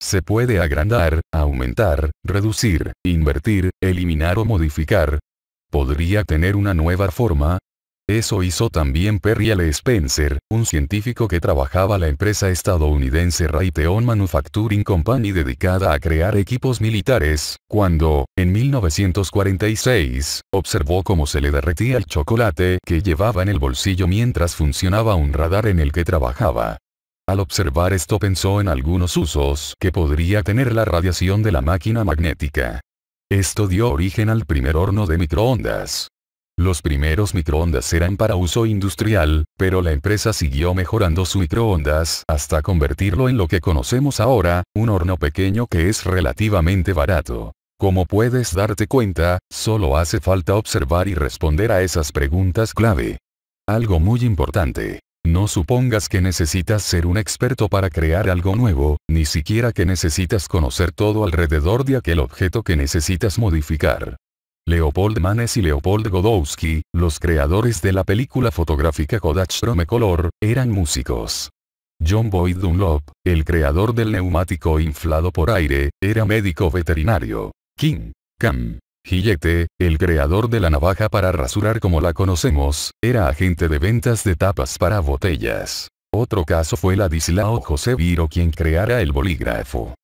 Se puede agrandar, aumentar, reducir, invertir, eliminar o modificar, ¿Podría tener una nueva forma? Eso hizo también Perry L. Spencer, un científico que trabajaba la empresa estadounidense Raytheon Manufacturing Company dedicada a crear equipos militares, cuando, en 1946, observó cómo se le derretía el chocolate que llevaba en el bolsillo mientras funcionaba un radar en el que trabajaba. Al observar esto pensó en algunos usos que podría tener la radiación de la máquina magnética. Esto dio origen al primer horno de microondas. Los primeros microondas eran para uso industrial, pero la empresa siguió mejorando su microondas hasta convertirlo en lo que conocemos ahora, un horno pequeño que es relativamente barato. Como puedes darte cuenta, solo hace falta observar y responder a esas preguntas clave. Algo muy importante. No supongas que necesitas ser un experto para crear algo nuevo, ni siquiera que necesitas conocer todo alrededor de aquel objeto que necesitas modificar. Leopold Manes y Leopold Godowski, los creadores de la película fotográfica Kodachrome Color, eran músicos. John Boyd Dunlop, el creador del neumático inflado por aire, era médico veterinario. King, Cam, Gillette, el creador de la navaja para rasurar como la conocemos, era agente de ventas de tapas para botellas. Otro caso fue Ladislao José Viro quien creara el bolígrafo.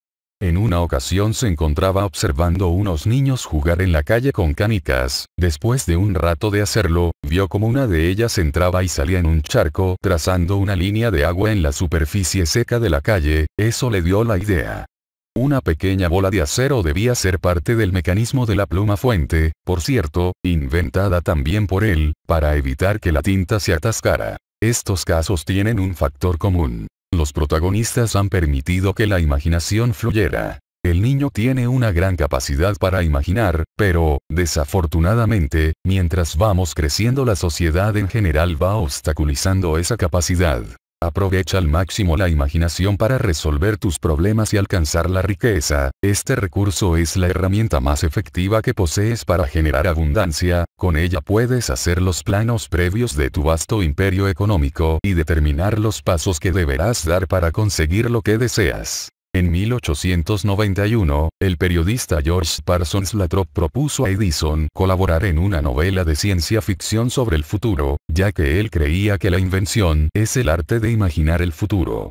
En una ocasión se encontraba observando unos niños jugar en la calle con canicas, después de un rato de hacerlo, vio como una de ellas entraba y salía en un charco, trazando una línea de agua en la superficie seca de la calle, eso le dio la idea. Una pequeña bola de acero debía ser parte del mecanismo de la pluma fuente, por cierto, inventada también por él, para evitar que la tinta se atascara. Estos casos tienen un factor común. Los protagonistas han permitido que la imaginación fluyera. El niño tiene una gran capacidad para imaginar, pero, desafortunadamente, mientras vamos creciendo la sociedad en general va obstaculizando esa capacidad. Aprovecha al máximo la imaginación para resolver tus problemas y alcanzar la riqueza. Este recurso es la herramienta más efectiva que posees para generar abundancia, con ella puedes hacer los planos previos de tu vasto imperio económico y determinar los pasos que deberás dar para conseguir lo que deseas. En 1891, el periodista George Parsons Latrobe propuso a Edison colaborar en una novela de ciencia ficción sobre el futuro, ya que él creía que la invención es el arte de imaginar el futuro.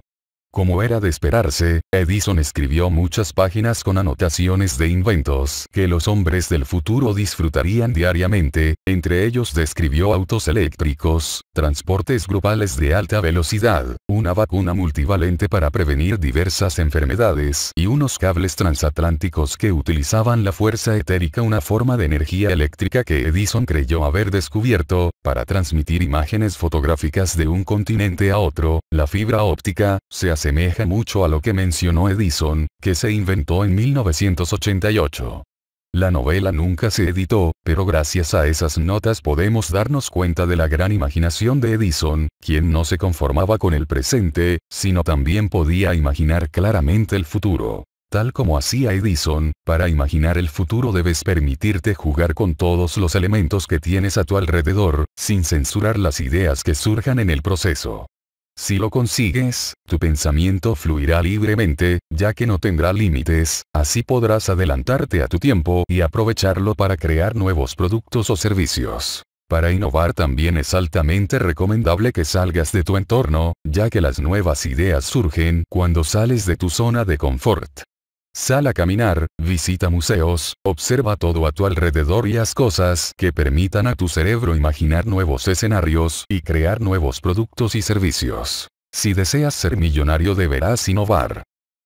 Como era de esperarse, Edison escribió muchas páginas con anotaciones de inventos que los hombres del futuro disfrutarían diariamente, entre ellos describió autos eléctricos, transportes grupales de alta velocidad, una vacuna multivalente para prevenir diversas enfermedades y unos cables transatlánticos que utilizaban la fuerza etérica, una forma de energía eléctrica que Edison creyó haber descubierto, para transmitir imágenes fotográficas de un continente a otro, la fibra óptica, se semeja mucho a lo que mencionó Edison, que se inventó en 1988. La novela nunca se editó, pero gracias a esas notas podemos darnos cuenta de la gran imaginación de Edison, quien no se conformaba con el presente, sino también podía imaginar claramente el futuro. Tal como hacía Edison, para imaginar el futuro debes permitirte jugar con todos los elementos que tienes a tu alrededor, sin censurar las ideas que surjan en el proceso. Si lo consigues, tu pensamiento fluirá libremente, ya que no tendrá límites, así podrás adelantarte a tu tiempo y aprovecharlo para crear nuevos productos o servicios. Para innovar también es altamente recomendable que salgas de tu entorno, ya que las nuevas ideas surgen cuando sales de tu zona de confort. Sal a caminar, visita museos, observa todo a tu alrededor y haz cosas que permitan a tu cerebro imaginar nuevos escenarios y crear nuevos productos y servicios. Si deseas ser millonario deberás innovar.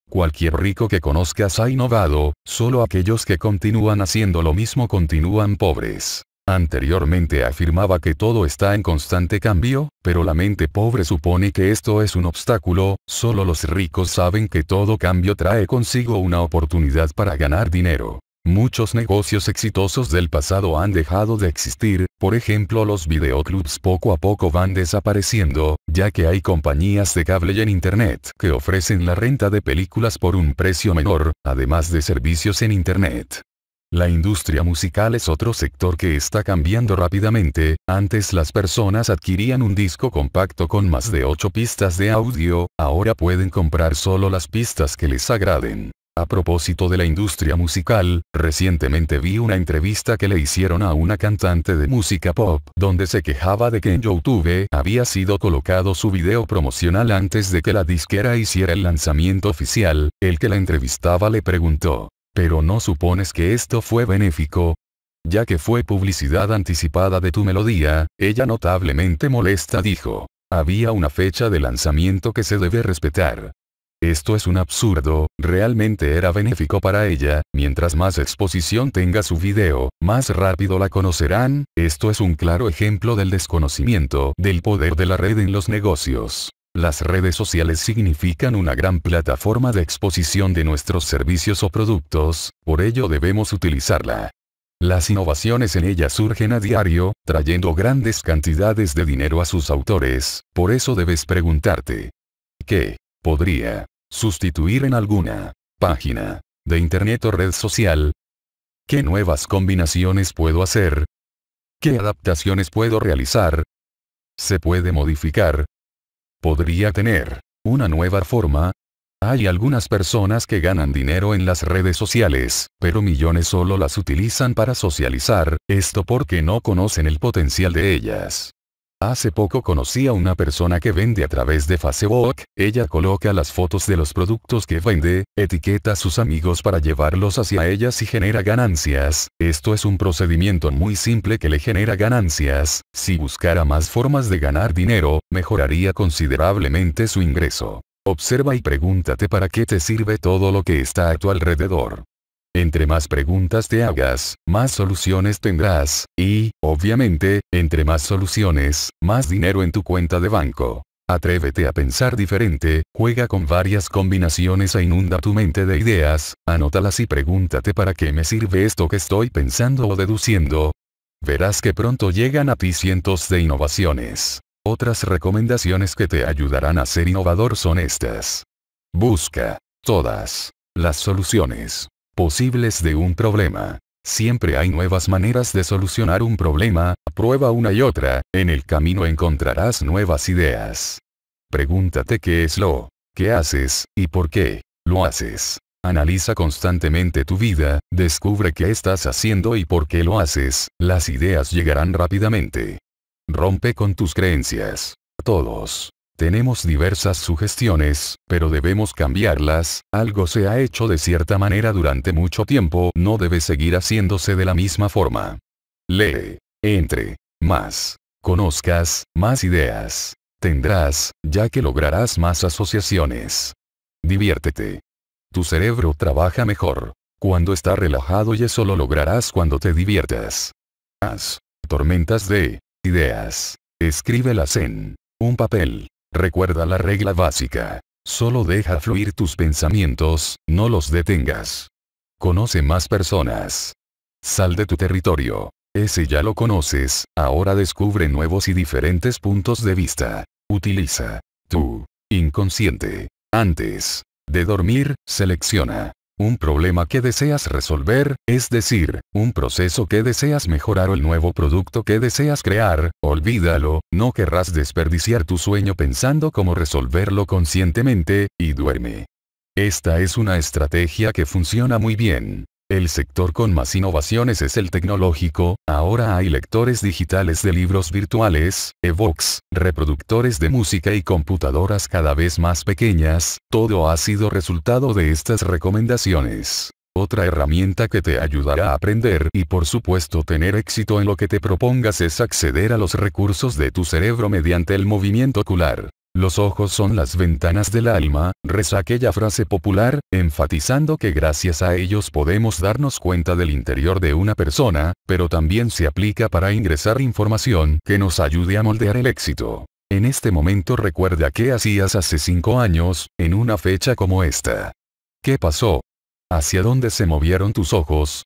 Cualquier rico que conozcas ha innovado, solo aquellos que continúan haciendo lo mismo continúan pobres. Anteriormente afirmaba que todo está en constante cambio, pero la mente pobre supone que esto es un obstáculo, solo los ricos saben que todo cambio trae consigo una oportunidad para ganar dinero. Muchos negocios exitosos del pasado han dejado de existir, por ejemplo los videoclubs poco a poco van desapareciendo, ya que hay compañías de cable y en Internet que ofrecen la renta de películas por un precio menor, además de servicios en Internet. La industria musical es otro sector que está cambiando rápidamente, antes las personas adquirían un disco compacto con más de 8 pistas de audio, ahora pueden comprar solo las pistas que les agraden. A propósito de la industria musical, recientemente vi una entrevista que le hicieron a una cantante de música pop, donde se quejaba de que en YouTube había sido colocado su video promocional antes de que la disquera hiciera el lanzamiento oficial, el que la entrevistaba le preguntó, pero no supones que esto fue benéfico. Ya que fue publicidad anticipada de tu melodía, ella notablemente molesta dijo. Había una fecha de lanzamiento que se debe respetar. Esto es un absurdo, realmente era benéfico para ella, mientras más exposición tenga su video, más rápido la conocerán, esto es un claro ejemplo del desconocimiento del poder de la red en los negocios. Las redes sociales significan una gran plataforma de exposición de nuestros servicios o productos, por ello debemos utilizarla. Las innovaciones en ellas surgen a diario, trayendo grandes cantidades de dinero a sus autores, por eso debes preguntarte, ¿qué podría sustituir en alguna página de Internet o red social? ¿Qué nuevas combinaciones puedo hacer? ¿Qué adaptaciones puedo realizar? ¿Se puede modificar podría tener una nueva forma. Hay algunas personas que ganan dinero en las redes sociales, pero millones solo las utilizan para socializar, esto porque no conocen el potencial de ellas. Hace poco conocí a una persona que vende a través de Facebook, ella coloca las fotos de los productos que vende, etiqueta a sus amigos para llevarlos hacia ellas y genera ganancias. Esto es un procedimiento muy simple que le genera ganancias. Si buscara más formas de ganar dinero, mejoraría considerablemente su ingreso. Observa y pregúntate para qué te sirve todo lo que está a tu alrededor. Entre más preguntas te hagas, más soluciones tendrás, y, obviamente, entre más soluciones, más dinero en tu cuenta de banco. Atrévete a pensar diferente, juega con varias combinaciones e inunda tu mente de ideas, anótalas y pregúntate para qué me sirve esto que estoy pensando o deduciendo. Verás que pronto llegan a ti cientos de innovaciones. Otras recomendaciones que te ayudarán a ser innovador son estas. Busca todas las soluciones posibles de un problema. Siempre hay nuevas maneras de solucionar un problema, prueba una y otra, en el camino encontrarás nuevas ideas. Pregúntate qué es lo que haces, y por qué lo haces. Analiza constantemente tu vida, descubre qué estás haciendo y por qué lo haces, las ideas llegarán rápidamente. Rompe con tus creencias. Todos tenemos diversas sugestiones, pero debemos cambiarlas, algo se ha hecho de cierta manera durante mucho tiempo, no debe seguir haciéndose de la misma forma. Lee. Entre. Más. Conozcas, más ideas. Tendrás, ya que lograrás más asociaciones. Diviértete. Tu cerebro trabaja mejor. Cuando está relajado y eso lo lograrás cuando te diviertas. Haz. Tormentas de. Ideas. Escríbelas en. Un papel. Recuerda la regla básica. Solo deja fluir tus pensamientos, no los detengas. Conoce más personas. Sal de tu territorio. Ese ya lo conoces, ahora descubre nuevos y diferentes puntos de vista. Utiliza tu inconsciente. Antes de dormir, selecciona un problema que deseas resolver, es decir, un proceso que deseas mejorar o el nuevo producto que deseas crear, olvídalo, no querrás desperdiciar tu sueño pensando cómo resolverlo conscientemente, y duerme. Esta es una estrategia que funciona muy bien. El sector con más innovaciones es el tecnológico, ahora hay lectores digitales de libros virtuales, e-books, reproductores de música y computadoras cada vez más pequeñas, todo ha sido resultado de estas recomendaciones. Otra herramienta que te ayudará a aprender y por supuesto tener éxito en lo que te propongas es acceder a los recursos de tu cerebro mediante el movimiento ocular. Los ojos son las ventanas del alma, reza aquella frase popular, enfatizando que gracias a ellos podemos darnos cuenta del interior de una persona, pero también se aplica para ingresar información que nos ayude a moldear el éxito. En este momento recuerda qué hacías hace cinco años, en una fecha como esta. ¿Qué pasó? ¿Hacia dónde se movieron tus ojos?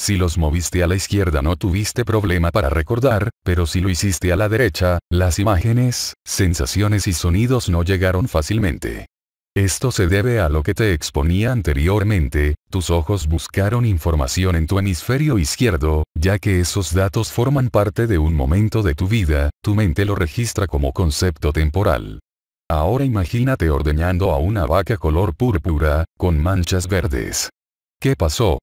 Si los moviste a la izquierda no tuviste problema para recordar, pero si lo hiciste a la derecha, las imágenes, sensaciones y sonidos no llegaron fácilmente. Esto se debe a lo que te exponía anteriormente, tus ojos buscaron información en tu hemisferio izquierdo, ya que esos datos forman parte de un momento de tu vida, tu mente lo registra como concepto temporal. Ahora imagínate ordeñando a una vaca color púrpura, con manchas verdes. ¿Qué pasó?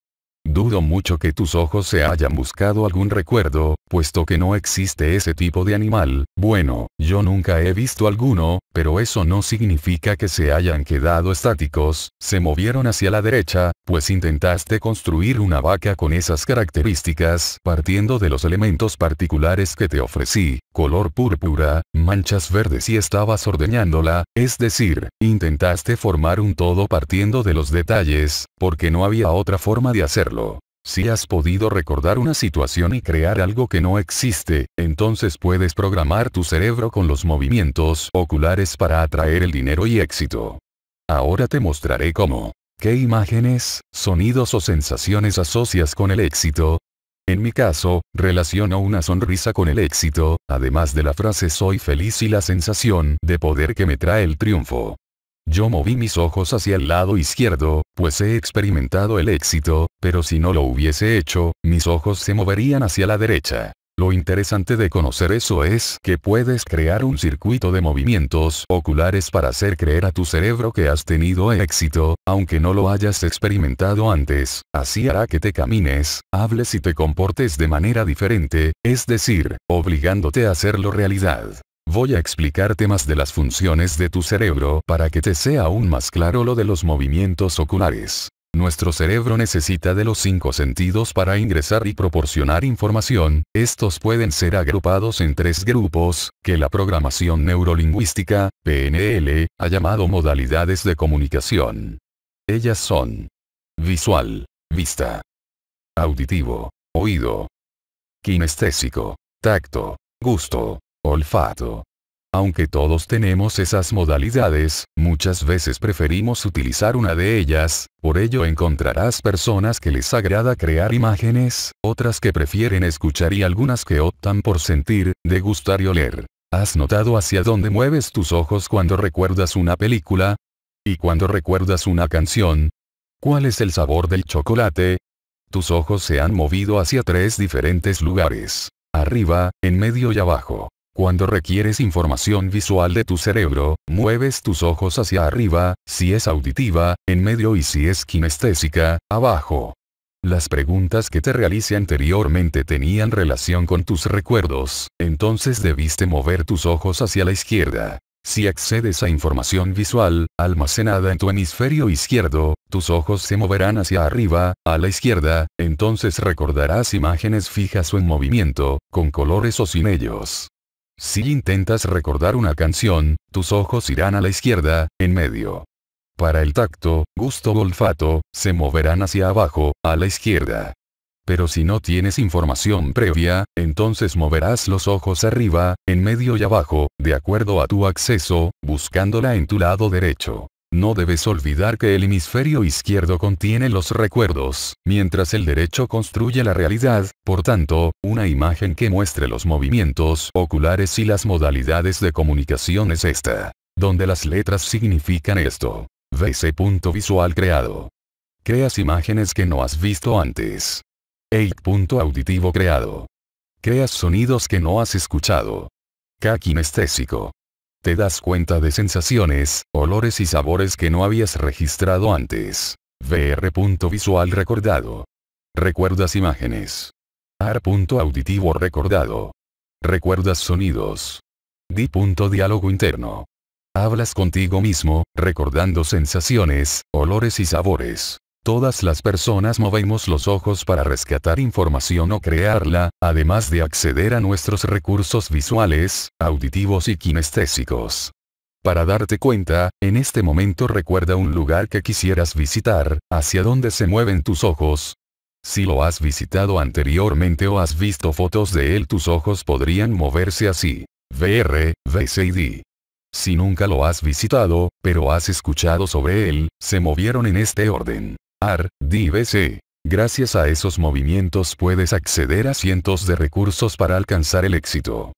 Dudo mucho que tus ojos se hayan buscado algún recuerdo, puesto que no existe ese tipo de animal, bueno, yo nunca he visto alguno, pero eso no significa que se hayan quedado estáticos, se movieron hacia la derecha, pues intentaste construir una vaca con esas características partiendo de los elementos particulares que te ofrecí, color púrpura, manchas verdes y estabas ordeñándola, es decir, intentaste formar un todo partiendo de los detalles, porque no había otra forma de hacerlo. Si has podido recordar una situación y crear algo que no existe, entonces puedes programar tu cerebro con los movimientos oculares para atraer el dinero y éxito. Ahora te mostraré cómo. ¿Qué imágenes, sonidos o sensaciones asocias con el éxito? En mi caso, relaciono una sonrisa con el éxito, además de la frase soy feliz y la sensación de poder que me trae el triunfo. Yo moví mis ojos hacia el lado izquierdo, pues he experimentado el éxito, pero si no lo hubiese hecho, mis ojos se moverían hacia la derecha. Lo interesante de conocer eso es que puedes crear un circuito de movimientos oculares para hacer creer a tu cerebro que has tenido éxito, aunque no lo hayas experimentado antes, así hará que te camines, hables y te comportes de manera diferente, es decir, obligándote a hacerlo realidad. Voy a explicarte más de las funciones de tu cerebro para que te sea aún más claro lo de los movimientos oculares. Nuestro cerebro necesita de los cinco sentidos para ingresar y proporcionar información, estos pueden ser agrupados en tres grupos, que la programación neurolingüística, PNL, ha llamado modalidades de comunicación. Ellas son visual, vista, auditivo, oído, kinestésico, tacto, gusto olfato. Aunque todos tenemos esas modalidades, muchas veces preferimos utilizar una de ellas, por ello encontrarás personas que les agrada crear imágenes, otras que prefieren escuchar y algunas que optan por sentir, degustar y oler. ¿Has notado hacia dónde mueves tus ojos cuando recuerdas una película? ¿Y cuando recuerdas una canción? ¿Cuál es el sabor del chocolate? Tus ojos se han movido hacia tres diferentes lugares. Arriba, en medio y abajo. Cuando requieres información visual de tu cerebro, mueves tus ojos hacia arriba, si es auditiva, en medio y si es kinestésica, abajo. Las preguntas que te realicé anteriormente tenían relación con tus recuerdos, entonces debiste mover tus ojos hacia la izquierda. Si accedes a información visual, almacenada en tu hemisferio izquierdo, tus ojos se moverán hacia arriba, a la izquierda, entonces recordarás imágenes fijas o en movimiento, con colores o sin ellos. Si intentas recordar una canción, tus ojos irán a la izquierda, en medio. Para el tacto, gusto olfato, se moverán hacia abajo, a la izquierda. Pero si no tienes información previa, entonces moverás los ojos arriba, en medio y abajo, de acuerdo a tu acceso, buscándola en tu lado derecho. No debes olvidar que el hemisferio izquierdo contiene los recuerdos, mientras el derecho construye la realidad, por tanto, una imagen que muestre los movimientos oculares y las modalidades de comunicación es esta. Donde las letras significan esto. Ve ese punto visual creado. Creas imágenes que no has visto antes. Eight punto auditivo creado. Creas sonidos que no has escuchado. K te das cuenta de sensaciones, olores y sabores que no habías registrado antes. VR. Visual recordado. Recuerdas imágenes. AR. Auditivo recordado. Recuerdas sonidos. Di. Diálogo interno. Hablas contigo mismo, recordando sensaciones, olores y sabores. Todas las personas movemos los ojos para rescatar información o crearla, además de acceder a nuestros recursos visuales, auditivos y kinestésicos. Para darte cuenta, en este momento recuerda un lugar que quisieras visitar, hacia dónde se mueven tus ojos. Si lo has visitado anteriormente o has visto fotos de él, tus ojos podrían moverse así. VR, VCD. Si nunca lo has visitado, pero has escuchado sobre él, se movieron en este orden. AR, DBC. Gracias a esos movimientos puedes acceder a cientos de recursos para alcanzar el éxito.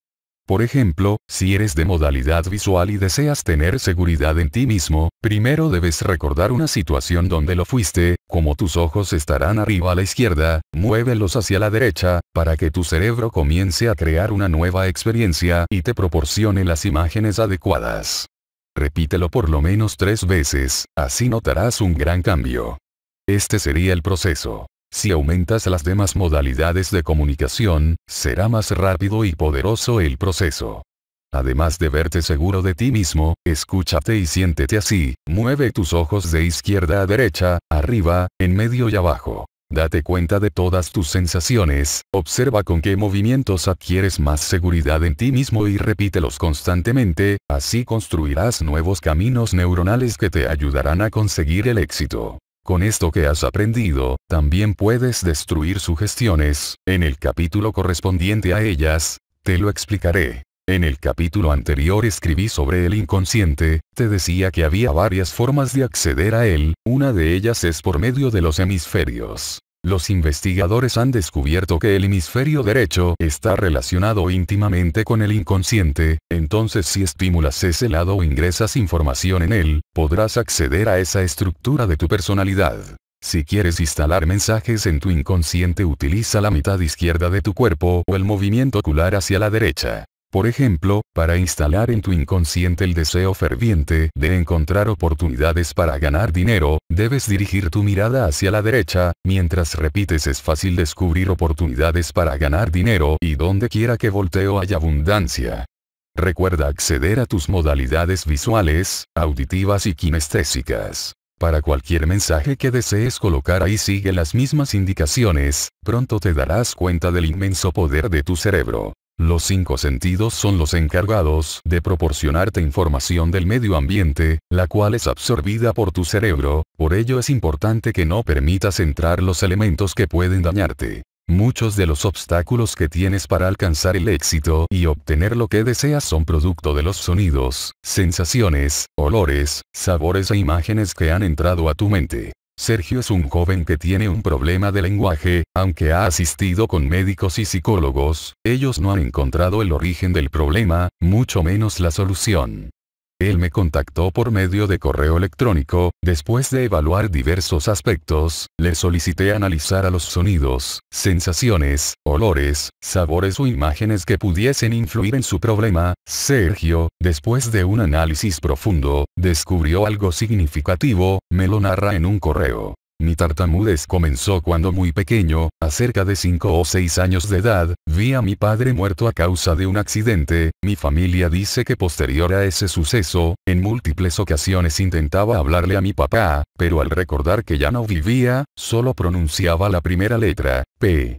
Por ejemplo, si eres de modalidad visual y deseas tener seguridad en ti mismo, primero debes recordar una situación donde lo fuiste, como tus ojos estarán arriba a la izquierda, muévelos hacia la derecha, para que tu cerebro comience a crear una nueva experiencia y te proporcione las imágenes adecuadas. Repítelo por lo menos tres veces, así notarás un gran cambio. Este sería el proceso. Si aumentas las demás modalidades de comunicación, será más rápido y poderoso el proceso. Además de verte seguro de ti mismo, escúchate y siéntete así, mueve tus ojos de izquierda a derecha, arriba, en medio y abajo. Date cuenta de todas tus sensaciones, observa con qué movimientos adquieres más seguridad en ti mismo y repítelos constantemente, así construirás nuevos caminos neuronales que te ayudarán a conseguir el éxito. Con esto que has aprendido, también puedes destruir sugestiones, en el capítulo correspondiente a ellas, te lo explicaré. En el capítulo anterior escribí sobre el inconsciente, te decía que había varias formas de acceder a él, una de ellas es por medio de los hemisferios. Los investigadores han descubierto que el hemisferio derecho está relacionado íntimamente con el inconsciente, entonces si estimulas ese lado o ingresas información en él, podrás acceder a esa estructura de tu personalidad. Si quieres instalar mensajes en tu inconsciente utiliza la mitad izquierda de tu cuerpo o el movimiento ocular hacia la derecha. Por ejemplo, para instalar en tu inconsciente el deseo ferviente de encontrar oportunidades para ganar dinero, debes dirigir tu mirada hacia la derecha, mientras repites es fácil descubrir oportunidades para ganar dinero y donde quiera que volteo hay abundancia. Recuerda acceder a tus modalidades visuales, auditivas y kinestésicas. Para cualquier mensaje que desees colocar ahí sigue las mismas indicaciones, pronto te darás cuenta del inmenso poder de tu cerebro. Los cinco sentidos son los encargados de proporcionarte información del medio ambiente, la cual es absorbida por tu cerebro, por ello es importante que no permitas entrar los elementos que pueden dañarte. Muchos de los obstáculos que tienes para alcanzar el éxito y obtener lo que deseas son producto de los sonidos, sensaciones, olores, sabores e imágenes que han entrado a tu mente. Sergio es un joven que tiene un problema de lenguaje, aunque ha asistido con médicos y psicólogos, ellos no han encontrado el origen del problema, mucho menos la solución. Él me contactó por medio de correo electrónico, después de evaluar diversos aspectos, le solicité analizar a los sonidos, sensaciones, olores, sabores o imágenes que pudiesen influir en su problema. Sergio, después de un análisis profundo, descubrió algo significativo, me lo narra en un correo. Mi tartamudez comenzó cuando muy pequeño, a cerca de 5 o 6 años de edad, vi a mi padre muerto a causa de un accidente, mi familia dice que posterior a ese suceso, en múltiples ocasiones intentaba hablarle a mi papá, pero al recordar que ya no vivía, solo pronunciaba la primera letra, P.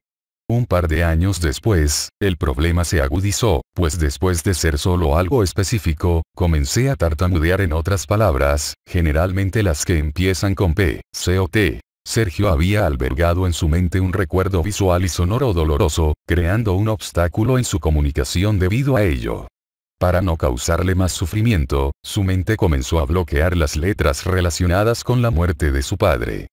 Un par de años después, el problema se agudizó, pues después de ser solo algo específico, comencé a tartamudear en otras palabras, generalmente las que empiezan con P, C o T. Sergio había albergado en su mente un recuerdo visual y sonoro doloroso, creando un obstáculo en su comunicación debido a ello. Para no causarle más sufrimiento, su mente comenzó a bloquear las letras relacionadas con la muerte de su padre.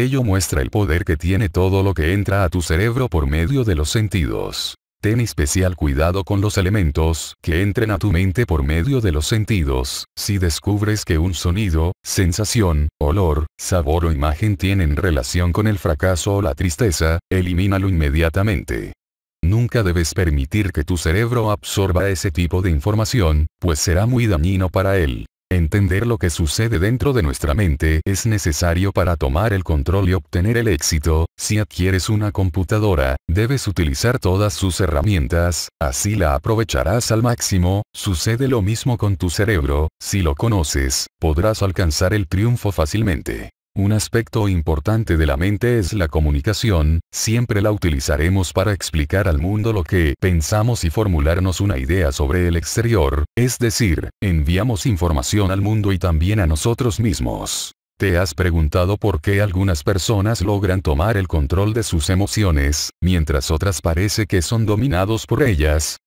Ello muestra el poder que tiene todo lo que entra a tu cerebro por medio de los sentidos. Ten especial cuidado con los elementos que entren a tu mente por medio de los sentidos. Si descubres que un sonido, sensación, olor, sabor o imagen tienen relación con el fracaso o la tristeza, elimínalo inmediatamente. Nunca debes permitir que tu cerebro absorba ese tipo de información, pues será muy dañino para él. Entender lo que sucede dentro de nuestra mente es necesario para tomar el control y obtener el éxito, si adquieres una computadora, debes utilizar todas sus herramientas, así la aprovecharás al máximo, sucede lo mismo con tu cerebro, si lo conoces, podrás alcanzar el triunfo fácilmente. Un aspecto importante de la mente es la comunicación, siempre la utilizaremos para explicar al mundo lo que pensamos y formularnos una idea sobre el exterior, es decir, enviamos información al mundo y también a nosotros mismos. ¿Te has preguntado por qué algunas personas logran tomar el control de sus emociones, mientras otras parece que son dominados por ellas?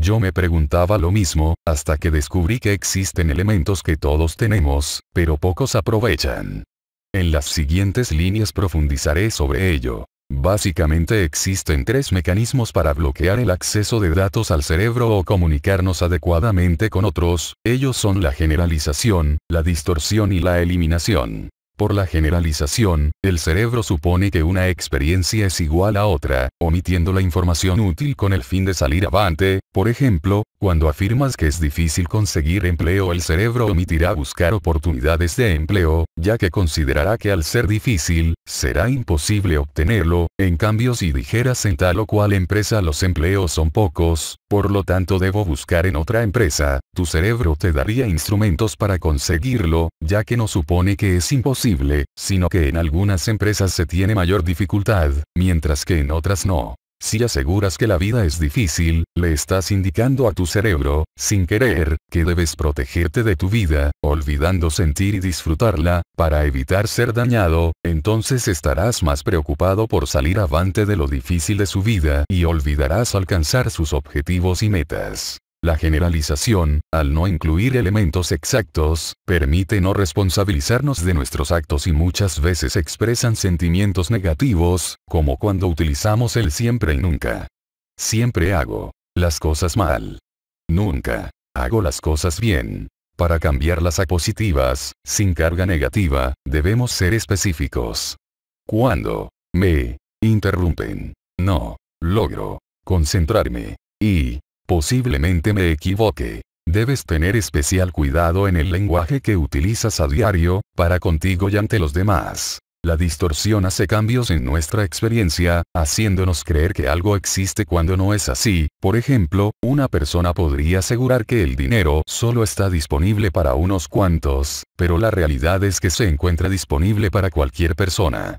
Yo me preguntaba lo mismo, hasta que descubrí que existen elementos que todos tenemos, pero pocos aprovechan. En las siguientes líneas profundizaré sobre ello. Básicamente existen tres mecanismos para bloquear el acceso de datos al cerebro o comunicarnos adecuadamente con otros, ellos son la generalización, la distorsión y la eliminación. Por la generalización, el cerebro supone que una experiencia es igual a otra, omitiendo la información útil con el fin de salir avante, por ejemplo, cuando afirmas que es difícil conseguir empleo el cerebro omitirá buscar oportunidades de empleo, ya que considerará que al ser difícil, será imposible obtenerlo, en cambio si dijeras en tal o cual empresa los empleos son pocos, por lo tanto debo buscar en otra empresa, tu cerebro te daría instrumentos para conseguirlo, ya que no supone que es imposible sino que en algunas empresas se tiene mayor dificultad, mientras que en otras no. Si aseguras que la vida es difícil, le estás indicando a tu cerebro, sin querer, que debes protegerte de tu vida, olvidando sentir y disfrutarla, para evitar ser dañado, entonces estarás más preocupado por salir avante de lo difícil de su vida y olvidarás alcanzar sus objetivos y metas. La generalización, al no incluir elementos exactos, permite no responsabilizarnos de nuestros actos y muchas veces expresan sentimientos negativos, como cuando utilizamos el siempre y nunca. Siempre hago las cosas mal. Nunca hago las cosas bien. Para cambiarlas a positivas, sin carga negativa, debemos ser específicos. Cuando me interrumpen, no logro concentrarme y Posiblemente me equivoque. Debes tener especial cuidado en el lenguaje que utilizas a diario, para contigo y ante los demás. La distorsión hace cambios en nuestra experiencia, haciéndonos creer que algo existe cuando no es así. Por ejemplo, una persona podría asegurar que el dinero solo está disponible para unos cuantos, pero la realidad es que se encuentra disponible para cualquier persona.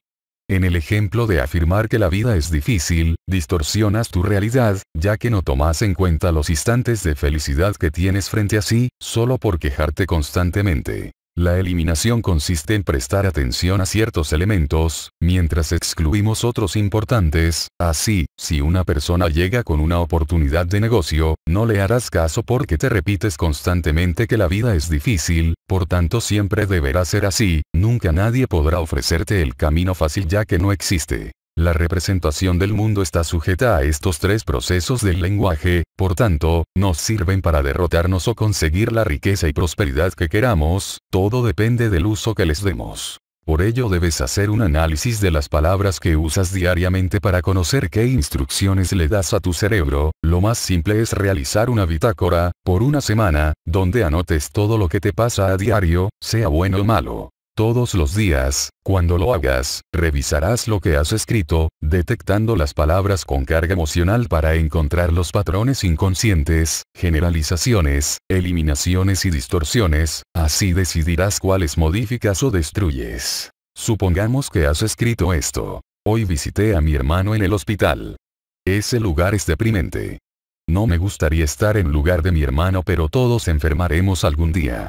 En el ejemplo de afirmar que la vida es difícil, distorsionas tu realidad, ya que no tomas en cuenta los instantes de felicidad que tienes frente a sí, solo por quejarte constantemente. La eliminación consiste en prestar atención a ciertos elementos, mientras excluimos otros importantes, así, si una persona llega con una oportunidad de negocio, no le harás caso porque te repites constantemente que la vida es difícil, por tanto siempre deberá ser así, nunca nadie podrá ofrecerte el camino fácil ya que no existe. La representación del mundo está sujeta a estos tres procesos del lenguaje, por tanto, nos sirven para derrotarnos o conseguir la riqueza y prosperidad que queramos, todo depende del uso que les demos. Por ello debes hacer un análisis de las palabras que usas diariamente para conocer qué instrucciones le das a tu cerebro. Lo más simple es realizar una bitácora, por una semana, donde anotes todo lo que te pasa a diario, sea bueno o malo. Todos los días, cuando lo hagas, revisarás lo que has escrito, detectando las palabras con carga emocional para encontrar los patrones inconscientes, generalizaciones, eliminaciones y distorsiones, así decidirás cuáles modificas o destruyes. Supongamos que has escrito esto. Hoy visité a mi hermano en el hospital. Ese lugar es deprimente. No me gustaría estar en lugar de mi hermano pero todos enfermaremos algún día.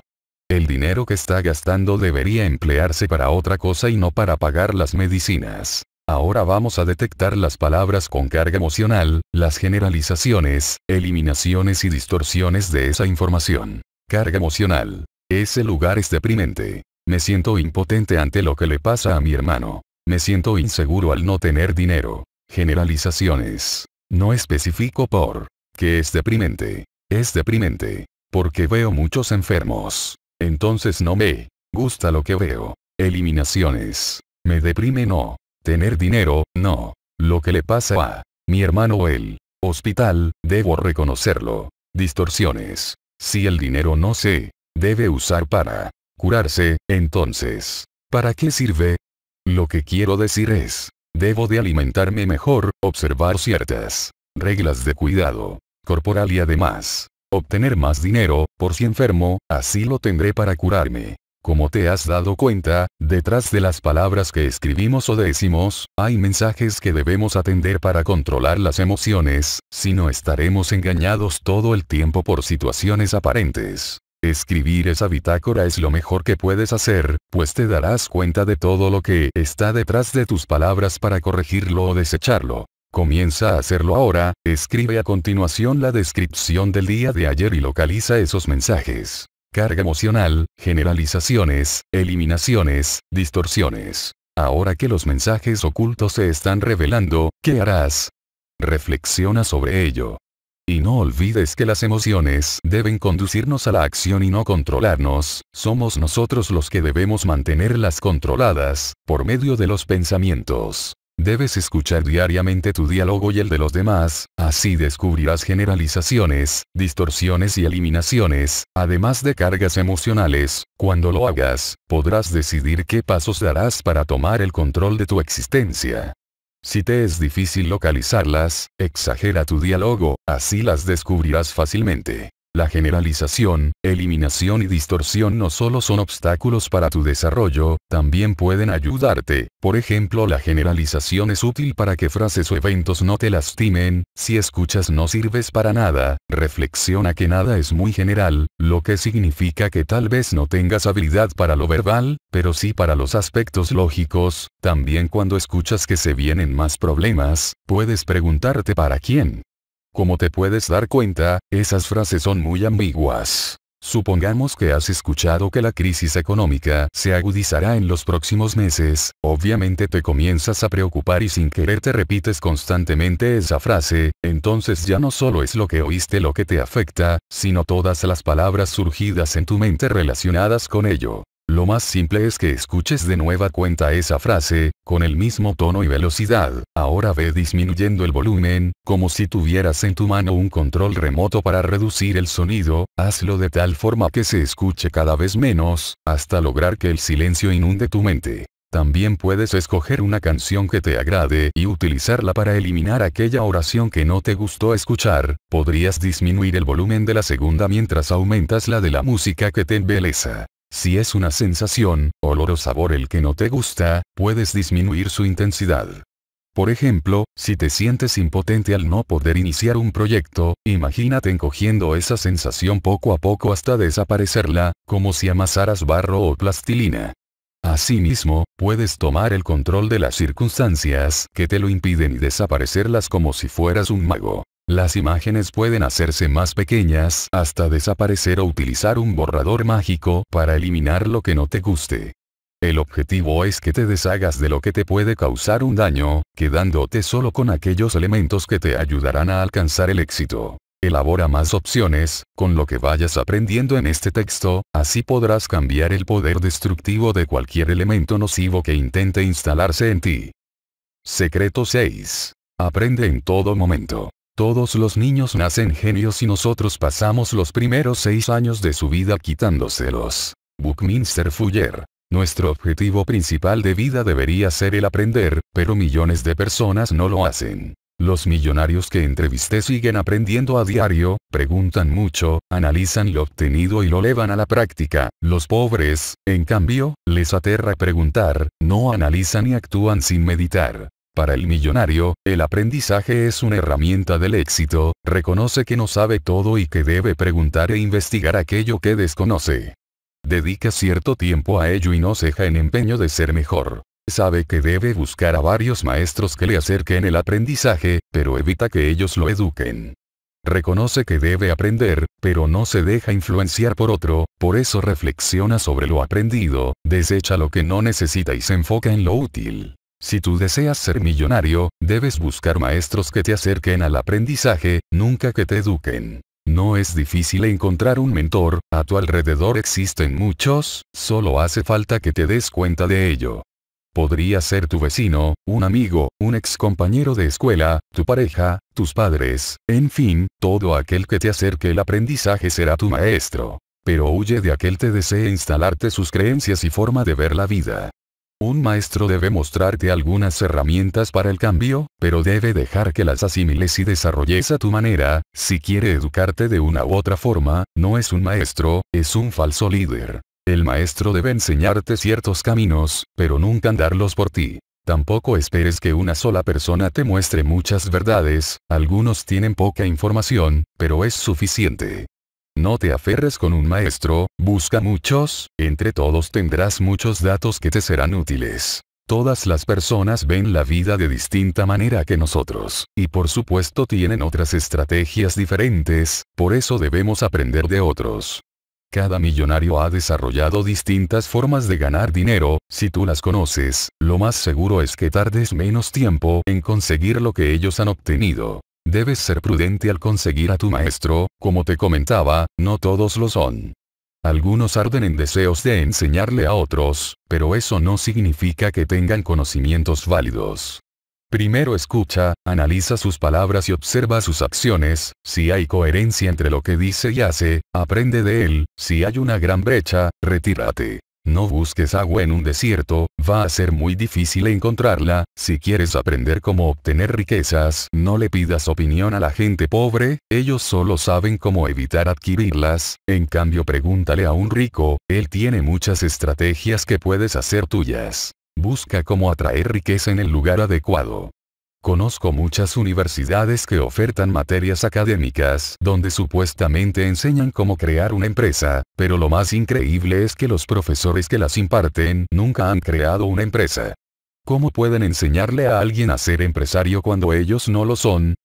El dinero que está gastando debería emplearse para otra cosa y no para pagar las medicinas. Ahora vamos a detectar las palabras con carga emocional, las generalizaciones, eliminaciones y distorsiones de esa información. Carga emocional. Ese lugar es deprimente. Me siento impotente ante lo que le pasa a mi hermano. Me siento inseguro al no tener dinero. Generalizaciones. No especifico por Que es deprimente. Es deprimente. Porque veo muchos enfermos. Entonces no me gusta lo que veo. Eliminaciones. Me deprime no. Tener dinero, no. Lo que le pasa a mi hermano o el hospital, debo reconocerlo. Distorsiones. Si el dinero no se debe usar para curarse, entonces, ¿para qué sirve? Lo que quiero decir es, debo de alimentarme mejor, observar ciertas reglas de cuidado corporal y además, obtener más dinero, por si enfermo, así lo tendré para curarme. Como te has dado cuenta, detrás de las palabras que escribimos o decimos, hay mensajes que debemos atender para controlar las emociones, si no estaremos engañados todo el tiempo por situaciones aparentes. Escribir esa bitácora es lo mejor que puedes hacer, pues te darás cuenta de todo lo que está detrás de tus palabras para corregirlo o desecharlo. Comienza a hacerlo ahora, escribe a continuación la descripción del día de ayer y localiza esos mensajes. Carga emocional, generalizaciones, eliminaciones, distorsiones. Ahora que los mensajes ocultos se están revelando, ¿qué harás? Reflexiona sobre ello. Y no olvides que las emociones deben conducirnos a la acción y no controlarnos, somos nosotros los que debemos mantenerlas controladas, por medio de los pensamientos. Debes escuchar diariamente tu diálogo y el de los demás, así descubrirás generalizaciones, distorsiones y eliminaciones, además de cargas emocionales. Cuando lo hagas, podrás decidir qué pasos darás para tomar el control de tu existencia. Si te es difícil localizarlas, exagera tu diálogo, así las descubrirás fácilmente. La generalización, eliminación y distorsión no solo son obstáculos para tu desarrollo, también pueden ayudarte. Por ejemplo, la generalización es útil para que frases o eventos no te lastimen, si escuchas no sirves para nada, reflexiona que nada es muy general, lo que significa que tal vez no tengas habilidad para lo verbal, pero sí para los aspectos lógicos, también cuando escuchas que se vienen más problemas, puedes preguntarte para quién. Como te puedes dar cuenta, esas frases son muy ambiguas. Supongamos que has escuchado que la crisis económica se agudizará en los próximos meses, obviamente te comienzas a preocupar y sin querer te repites constantemente esa frase, entonces ya no solo es lo que oíste lo que te afecta, sino todas las palabras surgidas en tu mente relacionadas con ello. Lo más simple es que escuches de nueva cuenta esa frase, con el mismo tono y velocidad, ahora ve disminuyendo el volumen, como si tuvieras en tu mano un control remoto para reducir el sonido, hazlo de tal forma que se escuche cada vez menos, hasta lograr que el silencio inunde tu mente. También puedes escoger una canción que te agrade y utilizarla para eliminar aquella oración que no te gustó escuchar, podrías disminuir el volumen de la segunda mientras aumentas la de la música que te embeleza. Si es una sensación, olor o sabor el que no te gusta, puedes disminuir su intensidad. Por ejemplo, si te sientes impotente al no poder iniciar un proyecto, imagínate encogiendo esa sensación poco a poco hasta desaparecerla, como si amasaras barro o plastilina. Asimismo, puedes tomar el control de las circunstancias que te lo impiden y desaparecerlas como si fueras un mago. Las imágenes pueden hacerse más pequeñas hasta desaparecer o utilizar un borrador mágico para eliminar lo que no te guste. El objetivo es que te deshagas de lo que te puede causar un daño, quedándote solo con aquellos elementos que te ayudarán a alcanzar el éxito. Elabora más opciones, con lo que vayas aprendiendo en este texto, así podrás cambiar el poder destructivo de cualquier elemento nocivo que intente instalarse en ti. Secreto 6. Aprende en todo momento. Todos los niños nacen genios y nosotros pasamos los primeros seis años de su vida quitándoselos. Buckminster Fuller. Nuestro objetivo principal de vida debería ser el aprender, pero millones de personas no lo hacen. Los millonarios que entrevisté siguen aprendiendo a diario, preguntan mucho, analizan lo obtenido y lo llevan a la práctica. Los pobres, en cambio, les aterra preguntar, no analizan y actúan sin meditar. Para el millonario, el aprendizaje es una herramienta del éxito, reconoce que no sabe todo y que debe preguntar e investigar aquello que desconoce. Dedica cierto tiempo a ello y no ceja en empeño de ser mejor. Sabe que debe buscar a varios maestros que le acerquen el aprendizaje, pero evita que ellos lo eduquen. Reconoce que debe aprender, pero no se deja influenciar por otro, por eso reflexiona sobre lo aprendido, desecha lo que no necesita y se enfoca en lo útil. Si tú deseas ser millonario, debes buscar maestros que te acerquen al aprendizaje, nunca que te eduquen. No es difícil encontrar un mentor, a tu alrededor existen muchos, solo hace falta que te des cuenta de ello. Podría ser tu vecino, un amigo, un ex compañero de escuela, tu pareja, tus padres, en fin, todo aquel que te acerque el aprendizaje será tu maestro. Pero huye de aquel que desee instalarte sus creencias y forma de ver la vida. Un maestro debe mostrarte algunas herramientas para el cambio, pero debe dejar que las asimiles y desarrolles a tu manera, si quiere educarte de una u otra forma, no es un maestro, es un falso líder. El maestro debe enseñarte ciertos caminos, pero nunca andarlos por ti. Tampoco esperes que una sola persona te muestre muchas verdades, algunos tienen poca información, pero es suficiente. No te aferres con un maestro, busca muchos, entre todos tendrás muchos datos que te serán útiles. Todas las personas ven la vida de distinta manera que nosotros, y por supuesto tienen otras estrategias diferentes, por eso debemos aprender de otros. Cada millonario ha desarrollado distintas formas de ganar dinero, si tú las conoces, lo más seguro es que tardes menos tiempo en conseguir lo que ellos han obtenido. Debes ser prudente al conseguir a tu maestro, como te comentaba, no todos lo son. Algunos arden en deseos de enseñarle a otros, pero eso no significa que tengan conocimientos válidos. Primero escucha, analiza sus palabras y observa sus acciones, si hay coherencia entre lo que dice y hace, aprende de él, si hay una gran brecha, retírate. No busques agua en un desierto, va a ser muy difícil encontrarla, si quieres aprender cómo obtener riquezas, no le pidas opinión a la gente pobre, ellos solo saben cómo evitar adquirirlas, en cambio pregúntale a un rico, él tiene muchas estrategias que puedes hacer tuyas. Busca cómo atraer riqueza en el lugar adecuado. Conozco muchas universidades que ofertan materias académicas donde supuestamente enseñan cómo crear una empresa, pero lo más increíble es que los profesores que las imparten nunca han creado una empresa. ¿Cómo pueden enseñarle a alguien a ser empresario cuando ellos no lo son?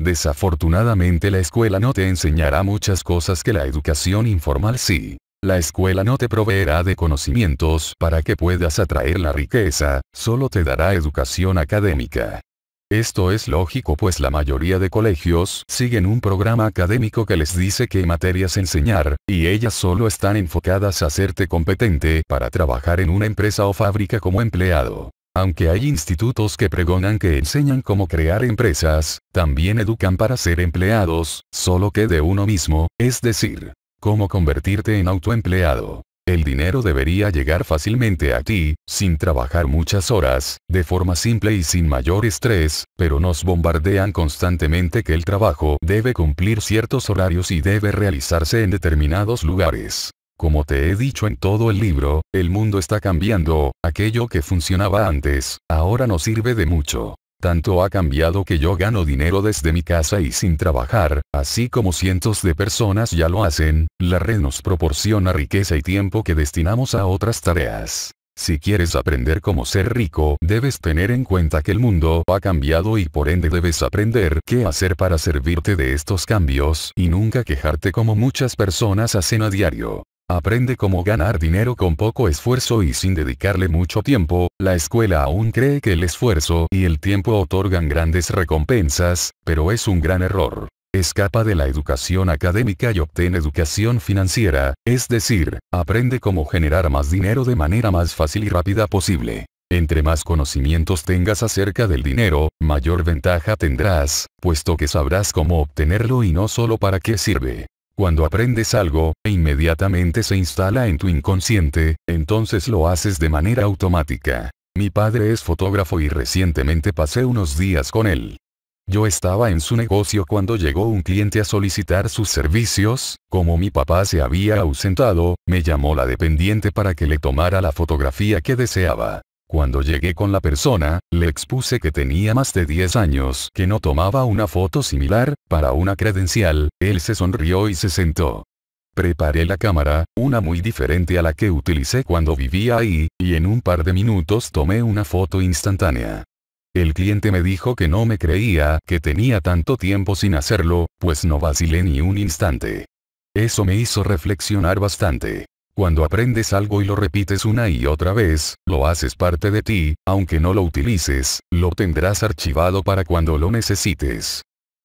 Desafortunadamente la escuela no te enseñará muchas cosas que la educación informal sí. La escuela no te proveerá de conocimientos para que puedas atraer la riqueza, solo te dará educación académica. Esto es lógico pues la mayoría de colegios siguen un programa académico que les dice qué materias enseñar, y ellas solo están enfocadas a hacerte competente para trabajar en una empresa o fábrica como empleado. Aunque hay institutos que pregonan que enseñan cómo crear empresas, también educan para ser empleados, solo que de uno mismo, es decir, cómo convertirte en autoempleado. El dinero debería llegar fácilmente a ti, sin trabajar muchas horas, de forma simple y sin mayor estrés, pero nos bombardean constantemente que el trabajo debe cumplir ciertos horarios y debe realizarse en determinados lugares. Como te he dicho en todo el libro, el mundo está cambiando, aquello que funcionaba antes, ahora no sirve de mucho. Tanto ha cambiado que yo gano dinero desde mi casa y sin trabajar, así como cientos de personas ya lo hacen, la red nos proporciona riqueza y tiempo que destinamos a otras tareas. Si quieres aprender cómo ser rico, debes tener en cuenta que el mundo ha cambiado y por ende debes aprender qué hacer para servirte de estos cambios y nunca quejarte como muchas personas hacen a diario. Aprende cómo ganar dinero con poco esfuerzo y sin dedicarle mucho tiempo, la escuela aún cree que el esfuerzo y el tiempo otorgan grandes recompensas, pero es un gran error. Escapa de la educación académica y obtén educación financiera, es decir, aprende cómo generar más dinero de manera más fácil y rápida posible. Entre más conocimientos tengas acerca del dinero, mayor ventaja tendrás, puesto que sabrás cómo obtenerlo y no solo para qué sirve. Cuando aprendes algo, e inmediatamente se instala en tu inconsciente, entonces lo haces de manera automática. Mi padre es fotógrafo y recientemente pasé unos días con él. Yo estaba en su negocio cuando llegó un cliente a solicitar sus servicios, como mi papá se había ausentado, me llamó la dependiente para que le tomara la fotografía que deseaba. Cuando llegué con la persona, le expuse que tenía más de 10 años que no tomaba una foto similar, para una credencial, él se sonrió y se sentó. Preparé la cámara, una muy diferente a la que utilicé cuando vivía ahí, y en un par de minutos tomé una foto instantánea. El cliente me dijo que no me creía que tenía tanto tiempo sin hacerlo, pues no vacilé ni un instante. Eso me hizo reflexionar bastante. Cuando aprendes algo y lo repites una y otra vez, lo haces parte de ti, aunque no lo utilices, lo tendrás archivado para cuando lo necesites.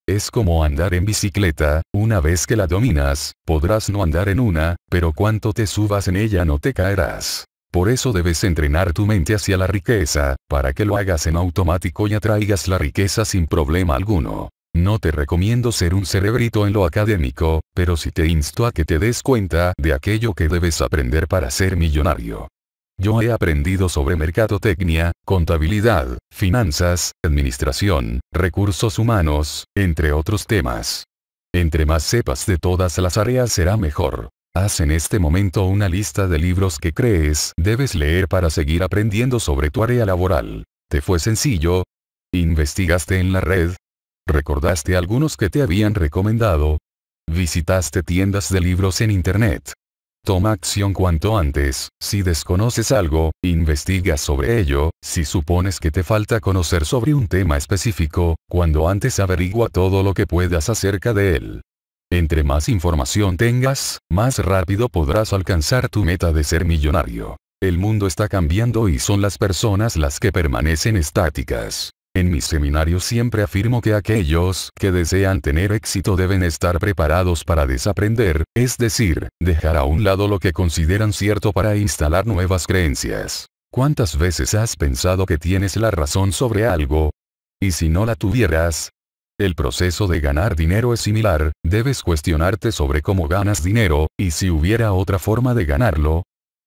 Es como andar en bicicleta, una vez que la dominas, podrás no andar en una, pero cuanto te subas en ella no te caerás. Por eso debes entrenar tu mente hacia la riqueza, para que lo hagas en automático y atraigas la riqueza sin problema alguno. No te recomiendo ser un cerebrito en lo académico, pero sí te insto a que te des cuenta de aquello que debes aprender para ser millonario. Yo he aprendido sobre mercadotecnia, contabilidad, finanzas, administración, recursos humanos, entre otros temas. Entre más sepas de todas las áreas será mejor. Haz en este momento una lista de libros que crees debes leer para seguir aprendiendo sobre tu área laboral. ¿Te fue sencillo? ¿Investigaste en la red? recordaste algunos que te habían recomendado, visitaste tiendas de libros en Internet. Toma acción cuanto antes, si desconoces algo, investiga sobre ello, si supones que te falta conocer sobre un tema específico, cuando antes averigua todo lo que puedas acerca de él. Entre más información tengas, más rápido podrás alcanzar tu meta de ser millonario. El mundo está cambiando y son las personas las que permanecen estáticas. En mi seminario siempre afirmo que aquellos que desean tener éxito deben estar preparados para desaprender, es decir, dejar a un lado lo que consideran cierto para instalar nuevas creencias. ¿Cuántas veces has pensado que tienes la razón sobre algo? ¿Y si no la tuvieras? El proceso de ganar dinero es similar, debes cuestionarte sobre cómo ganas dinero, y si hubiera otra forma de ganarlo.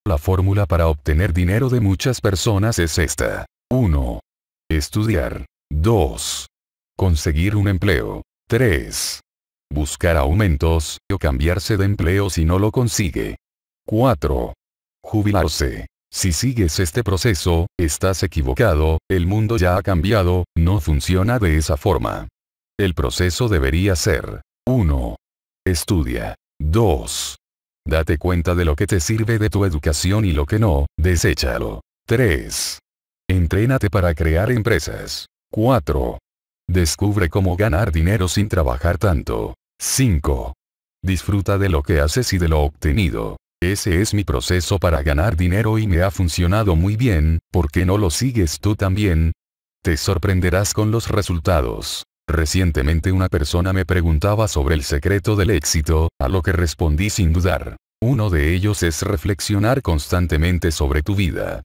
La fórmula para obtener dinero de muchas personas es esta. 1. Estudiar. 2. Conseguir un empleo. 3. Buscar aumentos o cambiarse de empleo si no lo consigue. 4. Jubilarse. Si sigues este proceso, estás equivocado, el mundo ya ha cambiado, no funciona de esa forma. El proceso debería ser 1. Estudia. 2. Date cuenta de lo que te sirve de tu educación y lo que no, deséchalo. 3. Entrénate para crear empresas. 4. Descubre cómo ganar dinero sin trabajar tanto. 5. Disfruta de lo que haces y de lo obtenido. Ese es mi proceso para ganar dinero y me ha funcionado muy bien, ¿por qué no lo sigues tú también? Te sorprenderás con los resultados. Recientemente una persona me preguntaba sobre el secreto del éxito, a lo que respondí sin dudar. Uno de ellos es reflexionar constantemente sobre tu vida.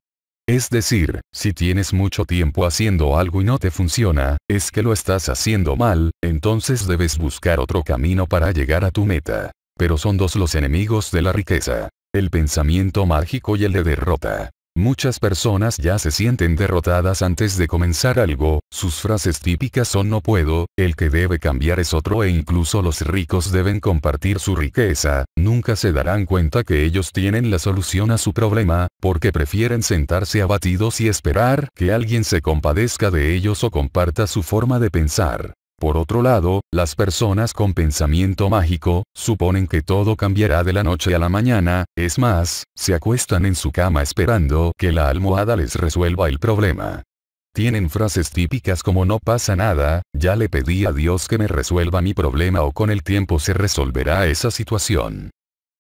Es decir, si tienes mucho tiempo haciendo algo y no te funciona, es que lo estás haciendo mal, entonces debes buscar otro camino para llegar a tu meta. Pero son dos los enemigos de la riqueza. El pensamiento mágico y el de derrota. Muchas personas ya se sienten derrotadas antes de comenzar algo, sus frases típicas son no puedo, el que debe cambiar es otro e incluso los ricos deben compartir su riqueza, nunca se darán cuenta que ellos tienen la solución a su problema, porque prefieren sentarse abatidos y esperar que alguien se compadezca de ellos o comparta su forma de pensar. Por otro lado, las personas con pensamiento mágico, suponen que todo cambiará de la noche a la mañana, es más, se acuestan en su cama esperando que la almohada les resuelva el problema. Tienen frases típicas como no pasa nada, ya le pedí a Dios que me resuelva mi problema o con el tiempo se resolverá esa situación.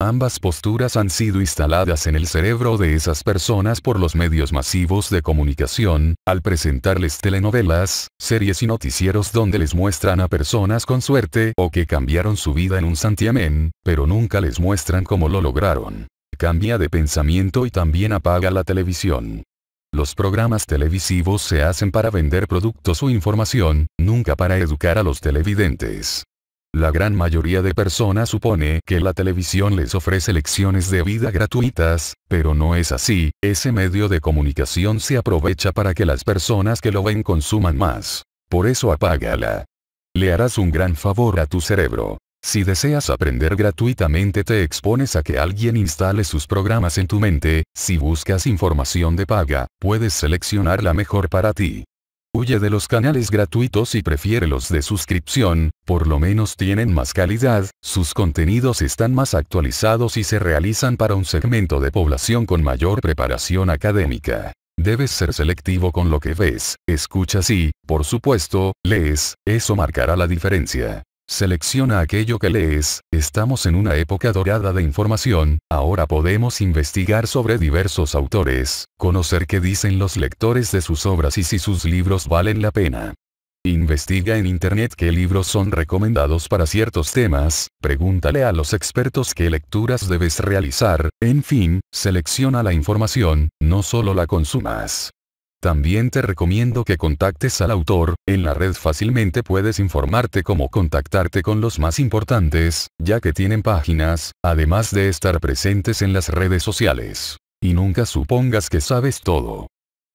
Ambas posturas han sido instaladas en el cerebro de esas personas por los medios masivos de comunicación, al presentarles telenovelas, series y noticieros donde les muestran a personas con suerte o que cambiaron su vida en un santiamén, pero nunca les muestran cómo lo lograron. Cambia de pensamiento y también apaga la televisión. Los programas televisivos se hacen para vender productos o información, nunca para educar a los televidentes. La gran mayoría de personas supone que la televisión les ofrece lecciones de vida gratuitas, pero no es así, ese medio de comunicación se aprovecha para que las personas que lo ven consuman más. Por eso apágala. Le harás un gran favor a tu cerebro. Si deseas aprender gratuitamente te expones a que alguien instale sus programas en tu mente, si buscas información de paga, puedes seleccionar la mejor para ti. Huye de los canales gratuitos y prefiere los de suscripción, por lo menos tienen más calidad, sus contenidos están más actualizados y se realizan para un segmento de población con mayor preparación académica. Debes ser selectivo con lo que ves, escuchas y, por supuesto, lees, eso marcará la diferencia. Selecciona aquello que lees, estamos en una época dorada de información, ahora podemos investigar sobre diversos autores, conocer qué dicen los lectores de sus obras y si sus libros valen la pena. Investiga en Internet qué libros son recomendados para ciertos temas, pregúntale a los expertos qué lecturas debes realizar, en fin, selecciona la información, no solo la consumas. También te recomiendo que contactes al autor, en la red fácilmente puedes informarte cómo contactarte con los más importantes, ya que tienen páginas, además de estar presentes en las redes sociales. Y nunca supongas que sabes todo.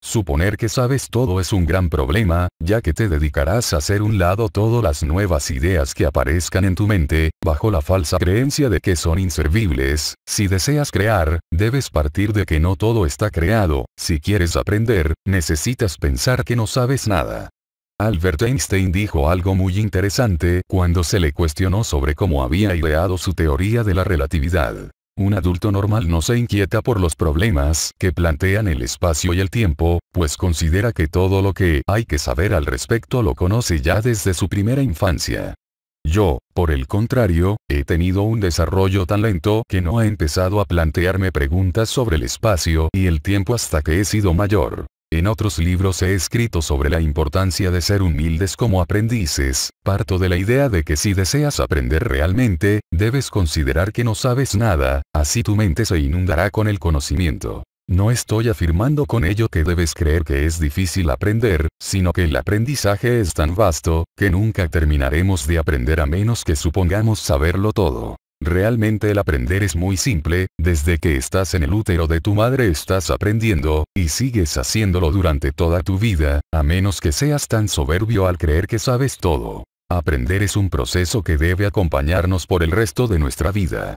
Suponer que sabes todo es un gran problema, ya que te dedicarás a hacer un lado todas las nuevas ideas que aparezcan en tu mente, bajo la falsa creencia de que son inservibles. Si deseas crear, debes partir de que no todo está creado. Si quieres aprender, necesitas pensar que no sabes nada. Albert Einstein dijo algo muy interesante cuando se le cuestionó sobre cómo había ideado su teoría de la relatividad. Un adulto normal no se inquieta por los problemas que plantean el espacio y el tiempo, pues considera que todo lo que hay que saber al respecto lo conoce ya desde su primera infancia. Yo, por el contrario, he tenido un desarrollo tan lento que no he empezado a plantearme preguntas sobre el espacio y el tiempo hasta que he sido mayor. En otros libros he escrito sobre la importancia de ser humildes como aprendices, parto de la idea de que si deseas aprender realmente, debes considerar que no sabes nada, así tu mente se inundará con el conocimiento. No estoy afirmando con ello que debes creer que es difícil aprender, sino que el aprendizaje es tan vasto, que nunca terminaremos de aprender a menos que supongamos saberlo todo. Realmente el aprender es muy simple, desde que estás en el útero de tu madre estás aprendiendo, y sigues haciéndolo durante toda tu vida, a menos que seas tan soberbio al creer que sabes todo. Aprender es un proceso que debe acompañarnos por el resto de nuestra vida.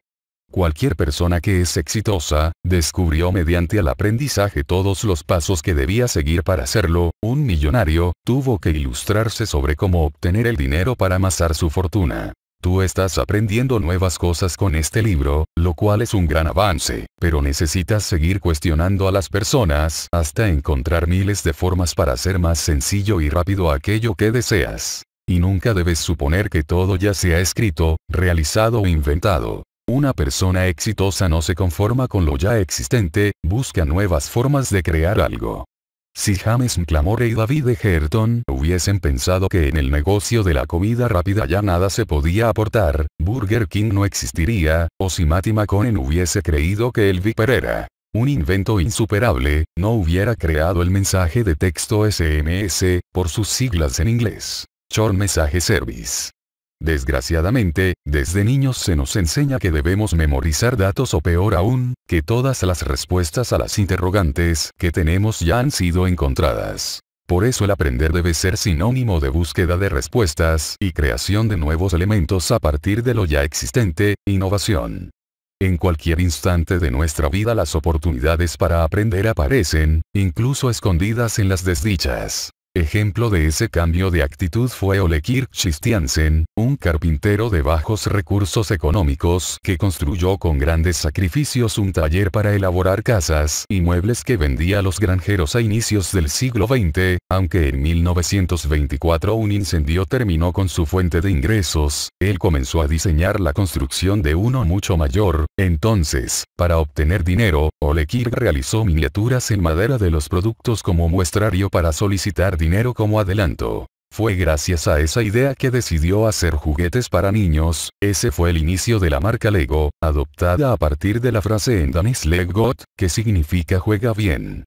Cualquier persona que es exitosa, descubrió mediante el aprendizaje todos los pasos que debía seguir para hacerlo, un millonario, tuvo que ilustrarse sobre cómo obtener el dinero para amasar su fortuna. Tú estás aprendiendo nuevas cosas con este libro, lo cual es un gran avance, pero necesitas seguir cuestionando a las personas hasta encontrar miles de formas para hacer más sencillo y rápido aquello que deseas. Y nunca debes suponer que todo ya sea escrito, realizado o inventado. Una persona exitosa no se conforma con lo ya existente, busca nuevas formas de crear algo. Si James Clamore y David Egerton hubiesen pensado que en el negocio de la comida rápida ya nada se podía aportar, Burger King no existiría, o si Matty McConen hubiese creído que el Viper era un invento insuperable, no hubiera creado el mensaje de texto SMS, por sus siglas en inglés. Short Message Service. Desgraciadamente, desde niños se nos enseña que debemos memorizar datos o peor aún, que todas las respuestas a las interrogantes que tenemos ya han sido encontradas. Por eso el aprender debe ser sinónimo de búsqueda de respuestas y creación de nuevos elementos a partir de lo ya existente, innovación. En cualquier instante de nuestra vida las oportunidades para aprender aparecen, incluso escondidas en las desdichas. Ejemplo de ese cambio de actitud fue Ole Christiansen, un carpintero de bajos recursos económicos que construyó con grandes sacrificios un taller para elaborar casas y muebles que vendía a los granjeros a inicios del siglo XX, aunque en 1924 un incendio terminó con su fuente de ingresos, él comenzó a diseñar la construcción de uno mucho mayor, entonces, para obtener dinero, Ole realizó miniaturas en madera de los productos como muestrario para solicitar dinero dinero como adelanto. Fue gracias a esa idea que decidió hacer juguetes para niños, ese fue el inicio de la marca Lego, adoptada a partir de la frase en danés Lego, que significa juega bien.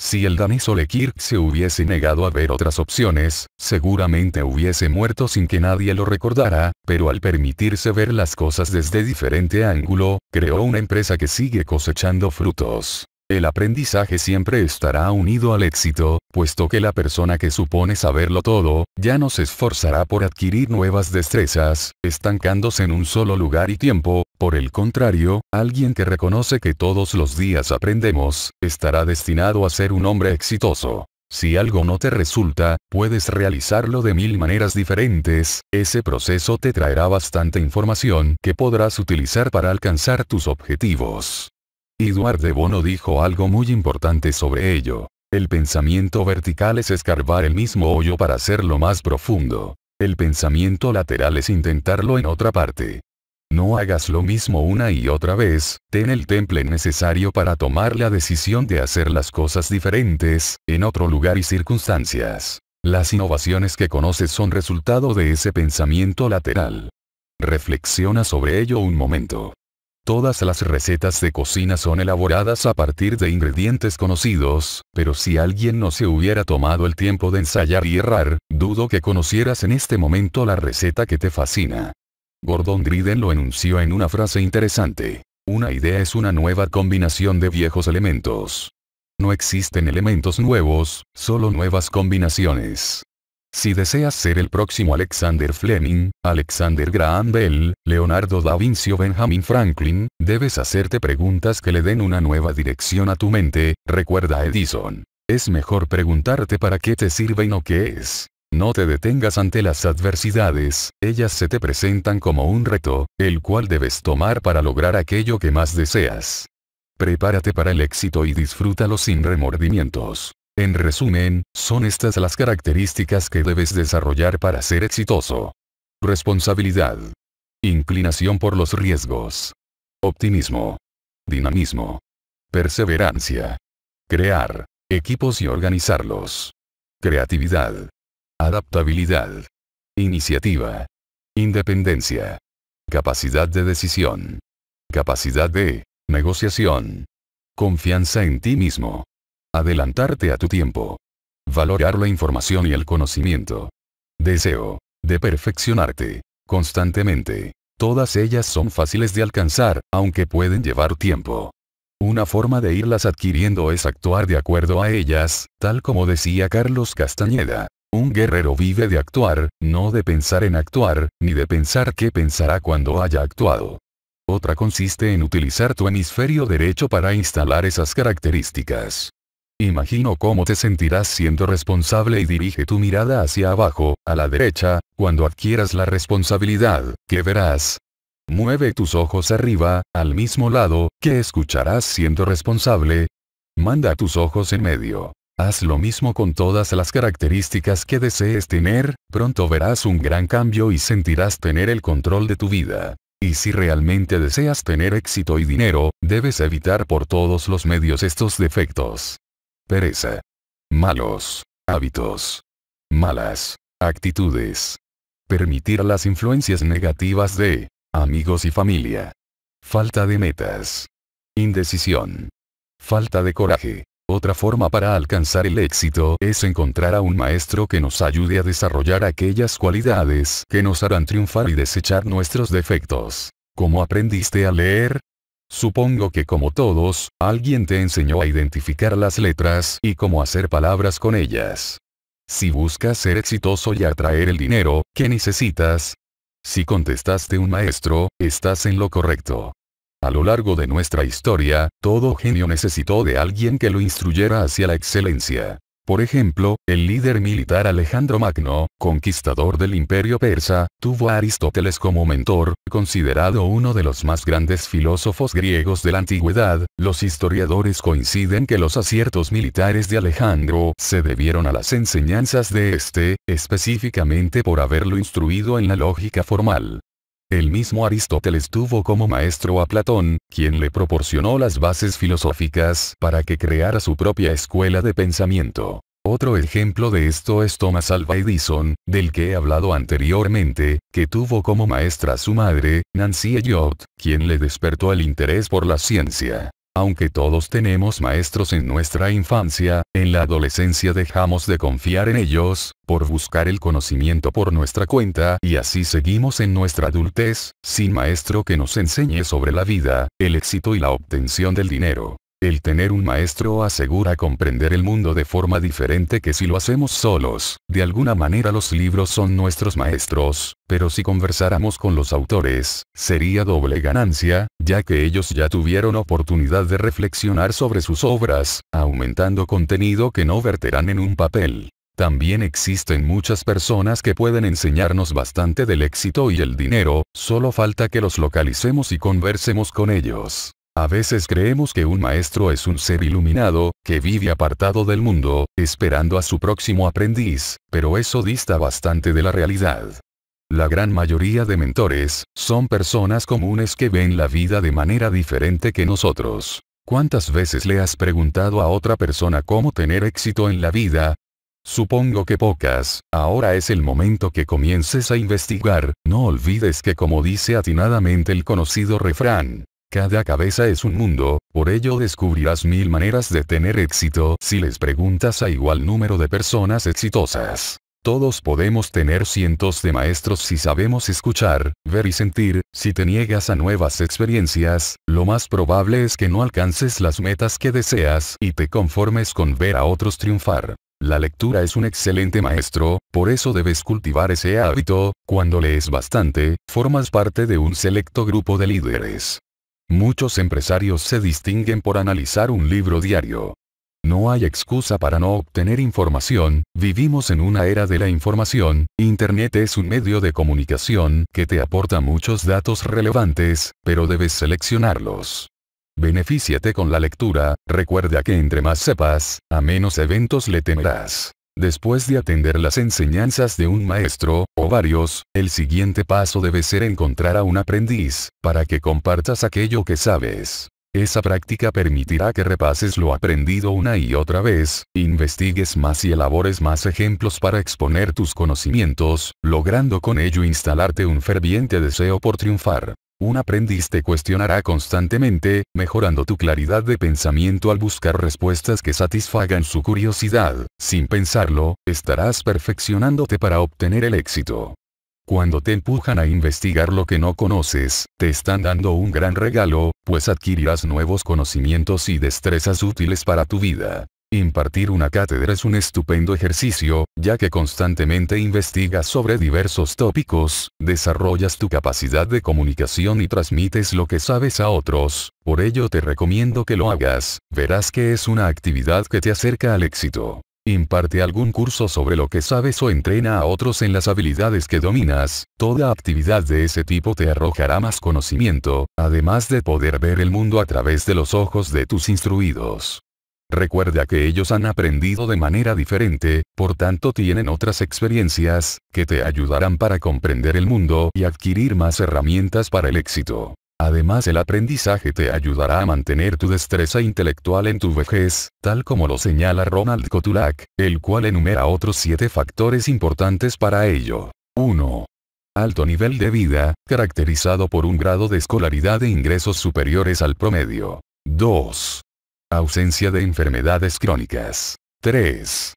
Si el danés Ole Kirk se hubiese negado a ver otras opciones, seguramente hubiese muerto sin que nadie lo recordara, pero al permitirse ver las cosas desde diferente ángulo, creó una empresa que sigue cosechando frutos. El aprendizaje siempre estará unido al éxito, puesto que la persona que supone saberlo todo, ya no se esforzará por adquirir nuevas destrezas, estancándose en un solo lugar y tiempo, por el contrario, alguien que reconoce que todos los días aprendemos, estará destinado a ser un hombre exitoso. Si algo no te resulta, puedes realizarlo de mil maneras diferentes, ese proceso te traerá bastante información que podrás utilizar para alcanzar tus objetivos. Eduard de Bono dijo algo muy importante sobre ello. El pensamiento vertical es escarbar el mismo hoyo para hacerlo más profundo. El pensamiento lateral es intentarlo en otra parte. No hagas lo mismo una y otra vez, ten el temple necesario para tomar la decisión de hacer las cosas diferentes, en otro lugar y circunstancias. Las innovaciones que conoces son resultado de ese pensamiento lateral. Reflexiona sobre ello un momento. Todas las recetas de cocina son elaboradas a partir de ingredientes conocidos, pero si alguien no se hubiera tomado el tiempo de ensayar y errar, dudo que conocieras en este momento la receta que te fascina. Gordon Griden lo enunció en una frase interesante. Una idea es una nueva combinación de viejos elementos. No existen elementos nuevos, solo nuevas combinaciones. Si deseas ser el próximo Alexander Fleming, Alexander Graham Bell, Leonardo da Vinci o Benjamin Franklin, debes hacerte preguntas que le den una nueva dirección a tu mente, recuerda Edison. Es mejor preguntarte para qué te sirve y no qué es. No te detengas ante las adversidades, ellas se te presentan como un reto, el cual debes tomar para lograr aquello que más deseas. Prepárate para el éxito y disfrútalo sin remordimientos. En resumen, son estas las características que debes desarrollar para ser exitoso. Responsabilidad. Inclinación por los riesgos. Optimismo. Dinamismo. Perseverancia. Crear. Equipos y organizarlos. Creatividad. Adaptabilidad. Iniciativa. Independencia. Capacidad de decisión. Capacidad de negociación. Confianza en ti mismo. Adelantarte a tu tiempo. Valorar la información y el conocimiento. Deseo. De perfeccionarte. Constantemente. Todas ellas son fáciles de alcanzar, aunque pueden llevar tiempo. Una forma de irlas adquiriendo es actuar de acuerdo a ellas, tal como decía Carlos Castañeda. Un guerrero vive de actuar, no de pensar en actuar, ni de pensar qué pensará cuando haya actuado. Otra consiste en utilizar tu hemisferio derecho para instalar esas características. Imagino cómo te sentirás siendo responsable y dirige tu mirada hacia abajo, a la derecha, cuando adquieras la responsabilidad, que verás. Mueve tus ojos arriba, al mismo lado, que escucharás siendo responsable. Manda tus ojos en medio. Haz lo mismo con todas las características que desees tener, pronto verás un gran cambio y sentirás tener el control de tu vida. Y si realmente deseas tener éxito y dinero, debes evitar por todos los medios estos defectos pereza, malos hábitos, malas actitudes, permitir las influencias negativas de amigos y familia, falta de metas, indecisión, falta de coraje. Otra forma para alcanzar el éxito es encontrar a un maestro que nos ayude a desarrollar aquellas cualidades que nos harán triunfar y desechar nuestros defectos. ¿Cómo aprendiste a leer? Supongo que como todos, alguien te enseñó a identificar las letras y cómo hacer palabras con ellas. Si buscas ser exitoso y atraer el dinero ¿qué necesitas, si contestaste un maestro, estás en lo correcto. A lo largo de nuestra historia, todo genio necesitó de alguien que lo instruyera hacia la excelencia. Por ejemplo, el líder militar Alejandro Magno, conquistador del imperio persa, tuvo a Aristóteles como mentor, considerado uno de los más grandes filósofos griegos de la antigüedad, los historiadores coinciden que los aciertos militares de Alejandro se debieron a las enseñanzas de este, específicamente por haberlo instruido en la lógica formal. El mismo Aristóteles tuvo como maestro a Platón, quien le proporcionó las bases filosóficas para que creara su propia escuela de pensamiento. Otro ejemplo de esto es Thomas Alva Edison, del que he hablado anteriormente, que tuvo como maestra a su madre, Nancy Elliott, quien le despertó el interés por la ciencia. Aunque todos tenemos maestros en nuestra infancia, en la adolescencia dejamos de confiar en ellos, por buscar el conocimiento por nuestra cuenta y así seguimos en nuestra adultez, sin maestro que nos enseñe sobre la vida, el éxito y la obtención del dinero. El tener un maestro asegura comprender el mundo de forma diferente que si lo hacemos solos. De alguna manera los libros son nuestros maestros, pero si conversáramos con los autores, sería doble ganancia, ya que ellos ya tuvieron oportunidad de reflexionar sobre sus obras, aumentando contenido que no verterán en un papel. También existen muchas personas que pueden enseñarnos bastante del éxito y el dinero, solo falta que los localicemos y conversemos con ellos. A veces creemos que un maestro es un ser iluminado, que vive apartado del mundo, esperando a su próximo aprendiz, pero eso dista bastante de la realidad. La gran mayoría de mentores, son personas comunes que ven la vida de manera diferente que nosotros. ¿Cuántas veces le has preguntado a otra persona cómo tener éxito en la vida? Supongo que pocas, ahora es el momento que comiences a investigar, no olvides que como dice atinadamente el conocido refrán, cada cabeza es un mundo, por ello descubrirás mil maneras de tener éxito si les preguntas a igual número de personas exitosas. Todos podemos tener cientos de maestros si sabemos escuchar, ver y sentir, si te niegas a nuevas experiencias, lo más probable es que no alcances las metas que deseas y te conformes con ver a otros triunfar. La lectura es un excelente maestro, por eso debes cultivar ese hábito, cuando lees bastante, formas parte de un selecto grupo de líderes. Muchos empresarios se distinguen por analizar un libro diario. No hay excusa para no obtener información, vivimos en una era de la información, Internet es un medio de comunicación que te aporta muchos datos relevantes, pero debes seleccionarlos. Benefíciate con la lectura, recuerda que entre más sepas, a menos eventos le temerás. Después de atender las enseñanzas de un maestro, o varios, el siguiente paso debe ser encontrar a un aprendiz, para que compartas aquello que sabes. Esa práctica permitirá que repases lo aprendido una y otra vez, investigues más y elabores más ejemplos para exponer tus conocimientos, logrando con ello instalarte un ferviente deseo por triunfar. Un aprendiz te cuestionará constantemente, mejorando tu claridad de pensamiento al buscar respuestas que satisfagan su curiosidad. Sin pensarlo, estarás perfeccionándote para obtener el éxito. Cuando te empujan a investigar lo que no conoces, te están dando un gran regalo, pues adquirirás nuevos conocimientos y destrezas útiles para tu vida. Impartir una cátedra es un estupendo ejercicio, ya que constantemente investigas sobre diversos tópicos, desarrollas tu capacidad de comunicación y transmites lo que sabes a otros, por ello te recomiendo que lo hagas, verás que es una actividad que te acerca al éxito. Imparte algún curso sobre lo que sabes o entrena a otros en las habilidades que dominas, toda actividad de ese tipo te arrojará más conocimiento, además de poder ver el mundo a través de los ojos de tus instruidos. Recuerda que ellos han aprendido de manera diferente, por tanto tienen otras experiencias, que te ayudarán para comprender el mundo y adquirir más herramientas para el éxito. Además el aprendizaje te ayudará a mantener tu destreza intelectual en tu vejez, tal como lo señala Ronald Kotulak, el cual enumera otros siete factores importantes para ello. 1. Alto nivel de vida, caracterizado por un grado de escolaridad e ingresos superiores al promedio. 2. Ausencia de enfermedades crónicas. 3.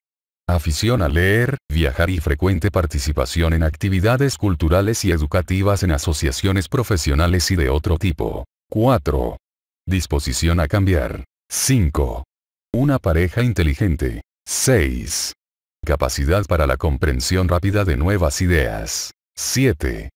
Afición a leer, viajar y frecuente participación en actividades culturales y educativas en asociaciones profesionales y de otro tipo. 4. Disposición a cambiar. 5. Una pareja inteligente. 6. Capacidad para la comprensión rápida de nuevas ideas. 7.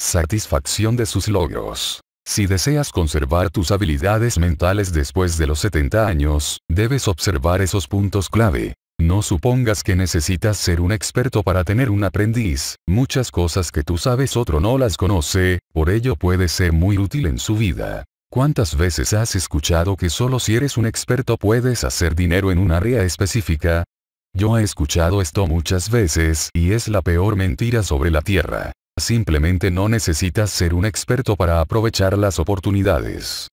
Satisfacción de sus logros. Si deseas conservar tus habilidades mentales después de los 70 años, debes observar esos puntos clave. No supongas que necesitas ser un experto para tener un aprendiz, muchas cosas que tú sabes otro no las conoce, por ello puede ser muy útil en su vida. ¿Cuántas veces has escuchado que solo si eres un experto puedes hacer dinero en un área específica? Yo he escuchado esto muchas veces y es la peor mentira sobre la Tierra. Simplemente no necesitas ser un experto para aprovechar las oportunidades.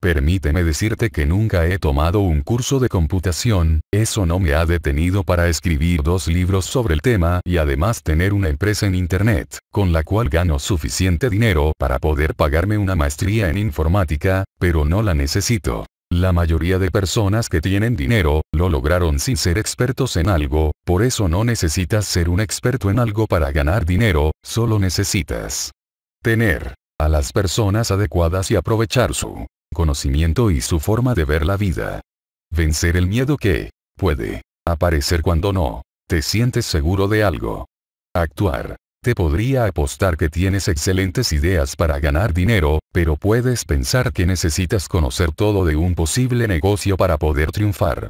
Permíteme decirte que nunca he tomado un curso de computación, eso no me ha detenido para escribir dos libros sobre el tema y además tener una empresa en Internet, con la cual gano suficiente dinero para poder pagarme una maestría en informática, pero no la necesito. La mayoría de personas que tienen dinero, lo lograron sin ser expertos en algo, por eso no necesitas ser un experto en algo para ganar dinero, solo necesitas tener a las personas adecuadas y aprovechar su conocimiento y su forma de ver la vida. Vencer el miedo que puede aparecer cuando no te sientes seguro de algo. Actuar podría apostar que tienes excelentes ideas para ganar dinero, pero puedes pensar que necesitas conocer todo de un posible negocio para poder triunfar.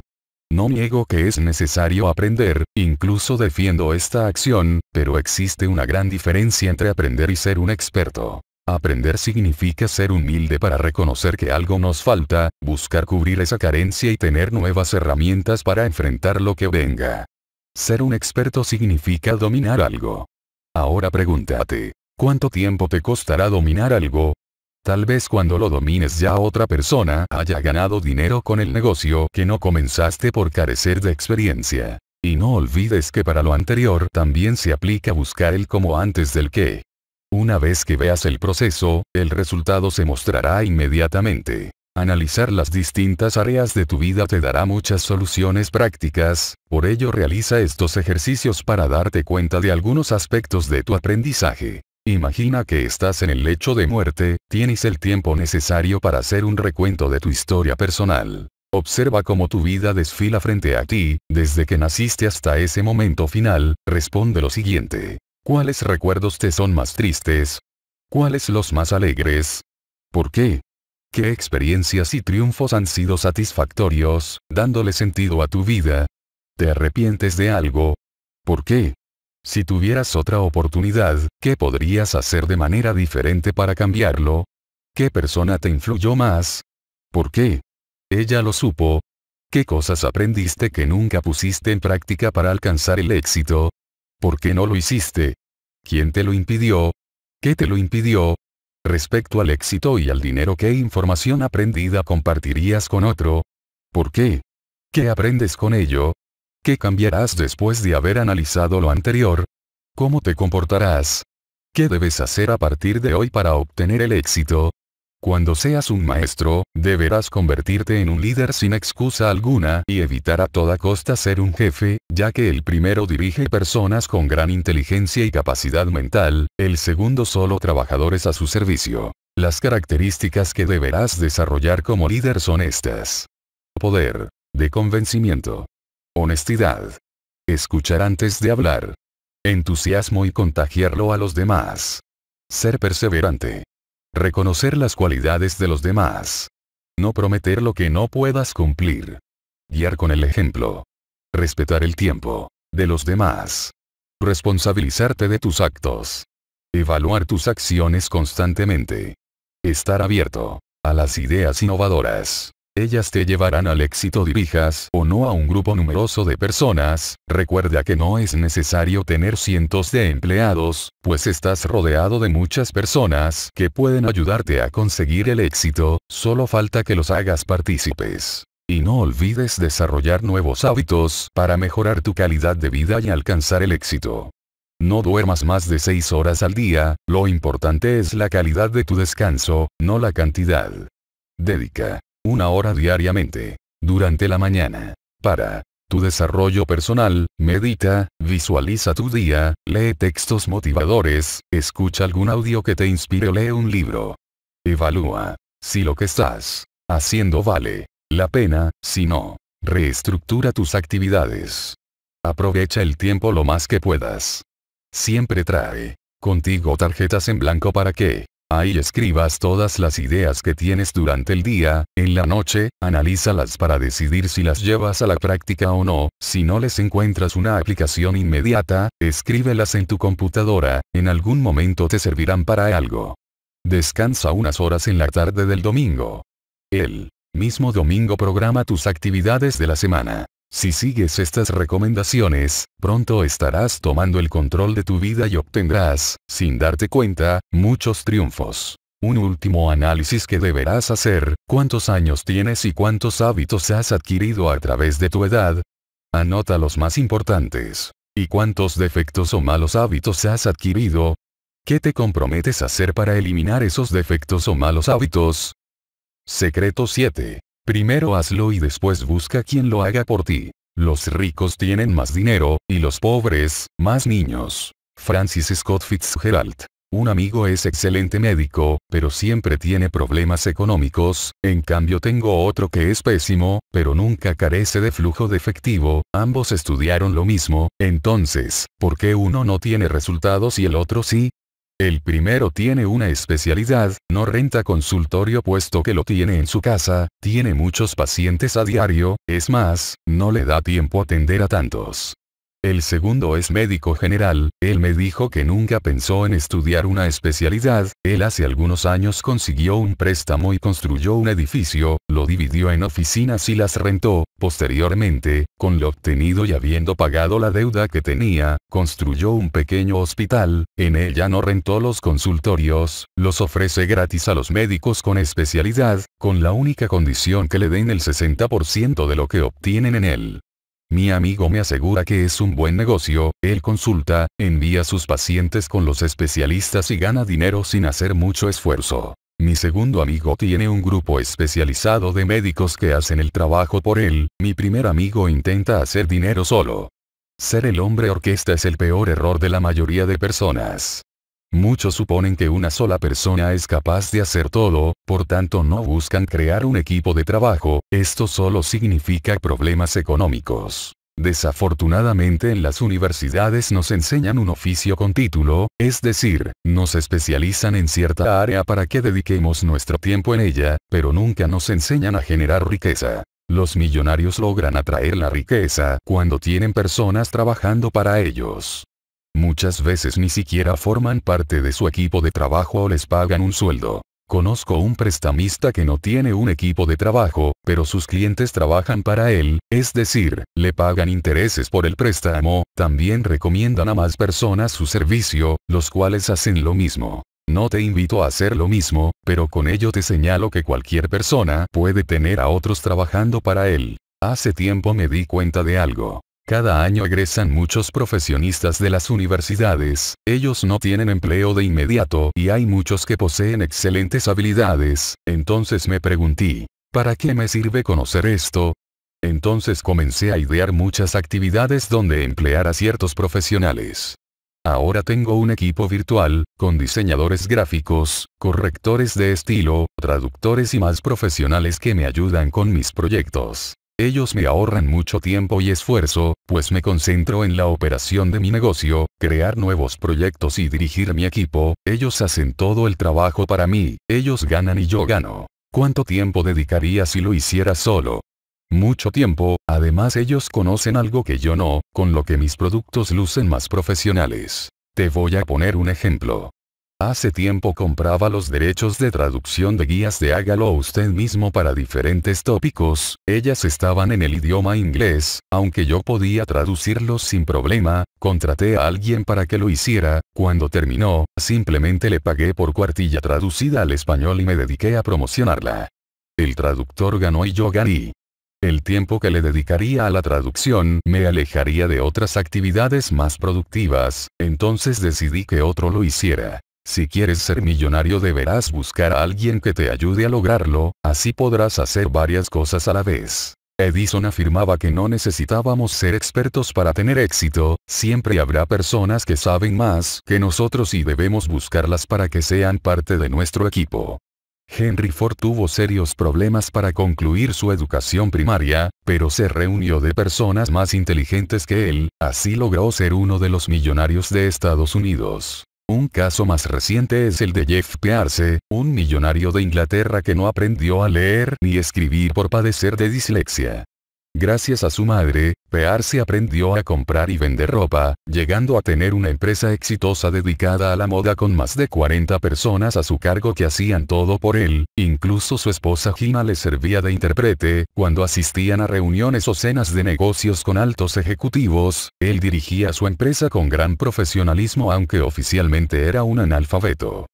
No niego que es necesario aprender, incluso defiendo esta acción, pero existe una gran diferencia entre aprender y ser un experto. Aprender significa ser humilde para reconocer que algo nos falta, buscar cubrir esa carencia y tener nuevas herramientas para enfrentar lo que venga. Ser un experto significa dominar algo. Ahora pregúntate, ¿cuánto tiempo te costará dominar algo? Tal vez cuando lo domines ya otra persona haya ganado dinero con el negocio que no comenzaste por carecer de experiencia. Y no olvides que para lo anterior también se aplica buscar el como antes del qué. Una vez que veas el proceso, el resultado se mostrará inmediatamente. Analizar las distintas áreas de tu vida te dará muchas soluciones prácticas, por ello realiza estos ejercicios para darte cuenta de algunos aspectos de tu aprendizaje. Imagina que estás en el lecho de muerte, tienes el tiempo necesario para hacer un recuento de tu historia personal. Observa cómo tu vida desfila frente a ti, desde que naciste hasta ese momento final, responde lo siguiente. ¿Cuáles recuerdos te son más tristes? ¿Cuáles los más alegres? ¿Por qué? qué experiencias y triunfos han sido satisfactorios, dándole sentido a tu vida. ¿Te arrepientes de algo? ¿Por qué? Si tuvieras otra oportunidad, ¿qué podrías hacer de manera diferente para cambiarlo? ¿Qué persona te influyó más? ¿Por qué? Ella lo supo. ¿Qué cosas aprendiste que nunca pusiste en práctica para alcanzar el éxito? ¿Por qué no lo hiciste? ¿Quién te lo impidió? ¿Qué te lo impidió? Respecto al éxito y al dinero, ¿qué información aprendida compartirías con otro? ¿Por qué? ¿Qué aprendes con ello? ¿Qué cambiarás después de haber analizado lo anterior? ¿Cómo te comportarás? ¿Qué debes hacer a partir de hoy para obtener el éxito? Cuando seas un maestro, deberás convertirte en un líder sin excusa alguna y evitar a toda costa ser un jefe, ya que el primero dirige personas con gran inteligencia y capacidad mental, el segundo solo trabajadores a su servicio. Las características que deberás desarrollar como líder son estas. Poder. De convencimiento. Honestidad. Escuchar antes de hablar. Entusiasmo y contagiarlo a los demás. Ser perseverante. Reconocer las cualidades de los demás. No prometer lo que no puedas cumplir. Guiar con el ejemplo. Respetar el tiempo. De los demás. Responsabilizarte de tus actos. Evaluar tus acciones constantemente. Estar abierto. A las ideas innovadoras. Ellas te llevarán al éxito dirijas o no a un grupo numeroso de personas, recuerda que no es necesario tener cientos de empleados, pues estás rodeado de muchas personas que pueden ayudarte a conseguir el éxito, solo falta que los hagas partícipes. Y no olvides desarrollar nuevos hábitos para mejorar tu calidad de vida y alcanzar el éxito. No duermas más de 6 horas al día, lo importante es la calidad de tu descanso, no la cantidad. Dedica una hora diariamente. Durante la mañana. Para tu desarrollo personal, medita, visualiza tu día, lee textos motivadores, escucha algún audio que te inspire o lee un libro. Evalúa. Si lo que estás haciendo vale la pena, si no, reestructura tus actividades. Aprovecha el tiempo lo más que puedas. Siempre trae contigo tarjetas en blanco para que Ahí escribas todas las ideas que tienes durante el día, en la noche, analízalas para decidir si las llevas a la práctica o no, si no les encuentras una aplicación inmediata, escríbelas en tu computadora, en algún momento te servirán para algo. Descansa unas horas en la tarde del domingo. El mismo domingo programa tus actividades de la semana. Si sigues estas recomendaciones, pronto estarás tomando el control de tu vida y obtendrás, sin darte cuenta, muchos triunfos. Un último análisis que deberás hacer, cuántos años tienes y cuántos hábitos has adquirido a través de tu edad. Anota los más importantes. ¿Y cuántos defectos o malos hábitos has adquirido? ¿Qué te comprometes a hacer para eliminar esos defectos o malos hábitos? Secreto 7. Primero hazlo y después busca quien lo haga por ti. Los ricos tienen más dinero, y los pobres, más niños. Francis Scott Fitzgerald. Un amigo es excelente médico, pero siempre tiene problemas económicos, en cambio tengo otro que es pésimo, pero nunca carece de flujo de efectivo, ambos estudiaron lo mismo, entonces, ¿por qué uno no tiene resultados y el otro sí? El primero tiene una especialidad, no renta consultorio puesto que lo tiene en su casa, tiene muchos pacientes a diario, es más, no le da tiempo atender a tantos. El segundo es médico general, él me dijo que nunca pensó en estudiar una especialidad, él hace algunos años consiguió un préstamo y construyó un edificio, lo dividió en oficinas y las rentó, posteriormente, con lo obtenido y habiendo pagado la deuda que tenía, construyó un pequeño hospital, en ella no rentó los consultorios, los ofrece gratis a los médicos con especialidad, con la única condición que le den el 60% de lo que obtienen en él. Mi amigo me asegura que es un buen negocio, él consulta, envía sus pacientes con los especialistas y gana dinero sin hacer mucho esfuerzo. Mi segundo amigo tiene un grupo especializado de médicos que hacen el trabajo por él, mi primer amigo intenta hacer dinero solo. Ser el hombre orquesta es el peor error de la mayoría de personas. Muchos suponen que una sola persona es capaz de hacer todo, por tanto no buscan crear un equipo de trabajo, esto solo significa problemas económicos. Desafortunadamente en las universidades nos enseñan un oficio con título, es decir, nos especializan en cierta área para que dediquemos nuestro tiempo en ella, pero nunca nos enseñan a generar riqueza. Los millonarios logran atraer la riqueza cuando tienen personas trabajando para ellos. Muchas veces ni siquiera forman parte de su equipo de trabajo o les pagan un sueldo. Conozco un prestamista que no tiene un equipo de trabajo, pero sus clientes trabajan para él, es decir, le pagan intereses por el préstamo, también recomiendan a más personas su servicio, los cuales hacen lo mismo. No te invito a hacer lo mismo, pero con ello te señalo que cualquier persona puede tener a otros trabajando para él. Hace tiempo me di cuenta de algo. Cada año egresan muchos profesionistas de las universidades, ellos no tienen empleo de inmediato y hay muchos que poseen excelentes habilidades, entonces me pregunté, ¿para qué me sirve conocer esto? Entonces comencé a idear muchas actividades donde emplear a ciertos profesionales. Ahora tengo un equipo virtual, con diseñadores gráficos, correctores de estilo, traductores y más profesionales que me ayudan con mis proyectos. Ellos me ahorran mucho tiempo y esfuerzo, pues me concentro en la operación de mi negocio, crear nuevos proyectos y dirigir mi equipo, ellos hacen todo el trabajo para mí, ellos ganan y yo gano. ¿Cuánto tiempo dedicaría si lo hiciera solo? Mucho tiempo, además ellos conocen algo que yo no, con lo que mis productos lucen más profesionales. Te voy a poner un ejemplo. Hace tiempo compraba los derechos de traducción de guías de hágalo usted mismo para diferentes tópicos, ellas estaban en el idioma inglés, aunque yo podía traducirlos sin problema, contraté a alguien para que lo hiciera, cuando terminó, simplemente le pagué por cuartilla traducida al español y me dediqué a promocionarla. El traductor ganó y yo gané. El tiempo que le dedicaría a la traducción me alejaría de otras actividades más productivas, entonces decidí que otro lo hiciera. Si quieres ser millonario deberás buscar a alguien que te ayude a lograrlo, así podrás hacer varias cosas a la vez. Edison afirmaba que no necesitábamos ser expertos para tener éxito, siempre habrá personas que saben más que nosotros y debemos buscarlas para que sean parte de nuestro equipo. Henry Ford tuvo serios problemas para concluir su educación primaria, pero se reunió de personas más inteligentes que él, así logró ser uno de los millonarios de Estados Unidos. Un caso más reciente es el de Jeff Pearce, un millonario de Inglaterra que no aprendió a leer ni escribir por padecer de dislexia. Gracias a su madre, se aprendió a comprar y vender ropa, llegando a tener una empresa exitosa dedicada a la moda con más de 40 personas a su cargo que hacían todo por él, incluso su esposa Gina le servía de intérprete, cuando asistían a reuniones o cenas de negocios con altos ejecutivos, él dirigía su empresa con gran profesionalismo aunque oficialmente era un analfabeto.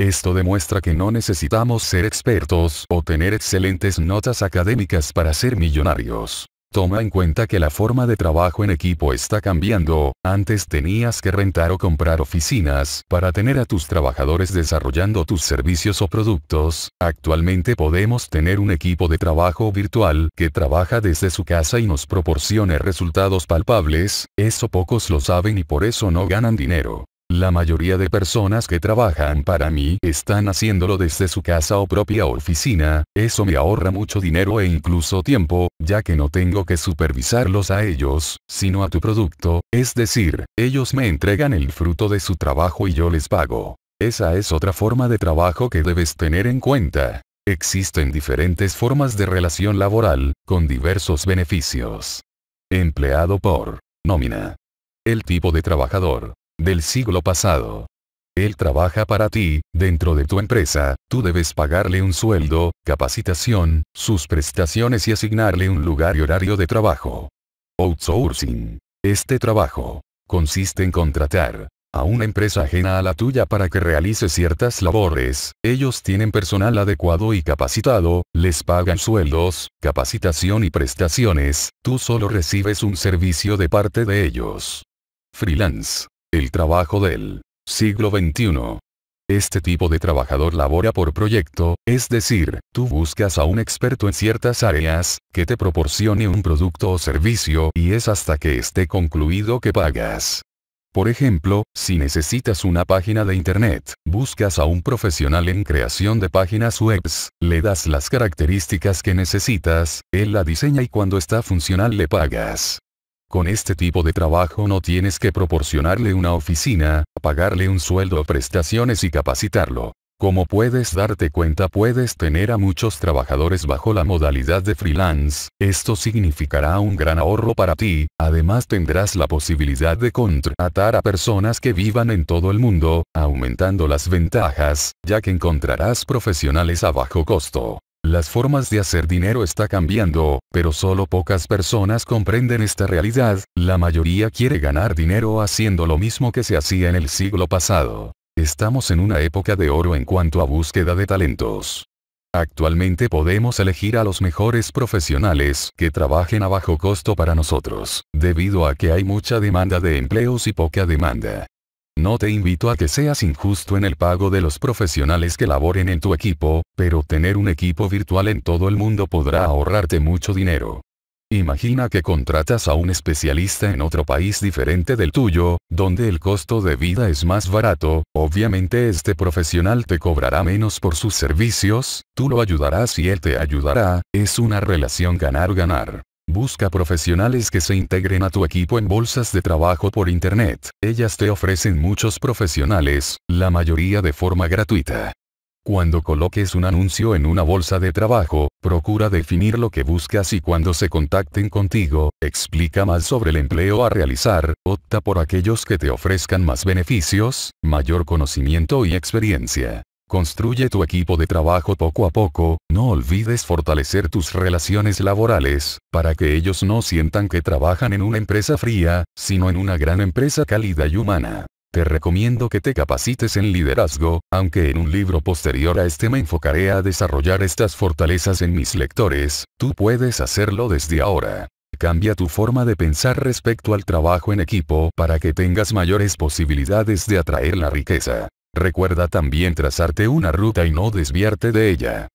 Esto demuestra que no necesitamos ser expertos o tener excelentes notas académicas para ser millonarios. Toma en cuenta que la forma de trabajo en equipo está cambiando, antes tenías que rentar o comprar oficinas para tener a tus trabajadores desarrollando tus servicios o productos, actualmente podemos tener un equipo de trabajo virtual que trabaja desde su casa y nos proporcione resultados palpables, eso pocos lo saben y por eso no ganan dinero. La mayoría de personas que trabajan para mí están haciéndolo desde su casa o propia oficina, eso me ahorra mucho dinero e incluso tiempo, ya que no tengo que supervisarlos a ellos, sino a tu producto, es decir, ellos me entregan el fruto de su trabajo y yo les pago. Esa es otra forma de trabajo que debes tener en cuenta. Existen diferentes formas de relación laboral, con diversos beneficios. Empleado por nómina. El tipo de trabajador del siglo pasado. Él trabaja para ti, dentro de tu empresa, tú debes pagarle un sueldo, capacitación, sus prestaciones y asignarle un lugar y horario de trabajo. Outsourcing. Este trabajo consiste en contratar a una empresa ajena a la tuya para que realice ciertas labores, ellos tienen personal adecuado y capacitado, les pagan sueldos, capacitación y prestaciones, tú solo recibes un servicio de parte de ellos. Freelance. El trabajo del siglo XXI. Este tipo de trabajador labora por proyecto, es decir, tú buscas a un experto en ciertas áreas, que te proporcione un producto o servicio y es hasta que esté concluido que pagas. Por ejemplo, si necesitas una página de Internet, buscas a un profesional en creación de páginas webs, le das las características que necesitas, él la diseña y cuando está funcional le pagas. Con este tipo de trabajo no tienes que proporcionarle una oficina, pagarle un sueldo o prestaciones y capacitarlo. Como puedes darte cuenta puedes tener a muchos trabajadores bajo la modalidad de freelance, esto significará un gran ahorro para ti, además tendrás la posibilidad de contratar a personas que vivan en todo el mundo, aumentando las ventajas, ya que encontrarás profesionales a bajo costo. Las formas de hacer dinero está cambiando, pero solo pocas personas comprenden esta realidad, la mayoría quiere ganar dinero haciendo lo mismo que se hacía en el siglo pasado. Estamos en una época de oro en cuanto a búsqueda de talentos. Actualmente podemos elegir a los mejores profesionales que trabajen a bajo costo para nosotros, debido a que hay mucha demanda de empleos y poca demanda. No te invito a que seas injusto en el pago de los profesionales que laboren en tu equipo, pero tener un equipo virtual en todo el mundo podrá ahorrarte mucho dinero. Imagina que contratas a un especialista en otro país diferente del tuyo, donde el costo de vida es más barato, obviamente este profesional te cobrará menos por sus servicios, tú lo ayudarás y él te ayudará, es una relación ganar-ganar. Busca profesionales que se integren a tu equipo en bolsas de trabajo por Internet. Ellas te ofrecen muchos profesionales, la mayoría de forma gratuita. Cuando coloques un anuncio en una bolsa de trabajo, procura definir lo que buscas y cuando se contacten contigo, explica más sobre el empleo a realizar, opta por aquellos que te ofrezcan más beneficios, mayor conocimiento y experiencia. Construye tu equipo de trabajo poco a poco, no olvides fortalecer tus relaciones laborales, para que ellos no sientan que trabajan en una empresa fría, sino en una gran empresa cálida y humana. Te recomiendo que te capacites en liderazgo, aunque en un libro posterior a este me enfocaré a desarrollar estas fortalezas en mis lectores, tú puedes hacerlo desde ahora. Cambia tu forma de pensar respecto al trabajo en equipo para que tengas mayores posibilidades de atraer la riqueza. Recuerda también trazarte una ruta y no desviarte de ella.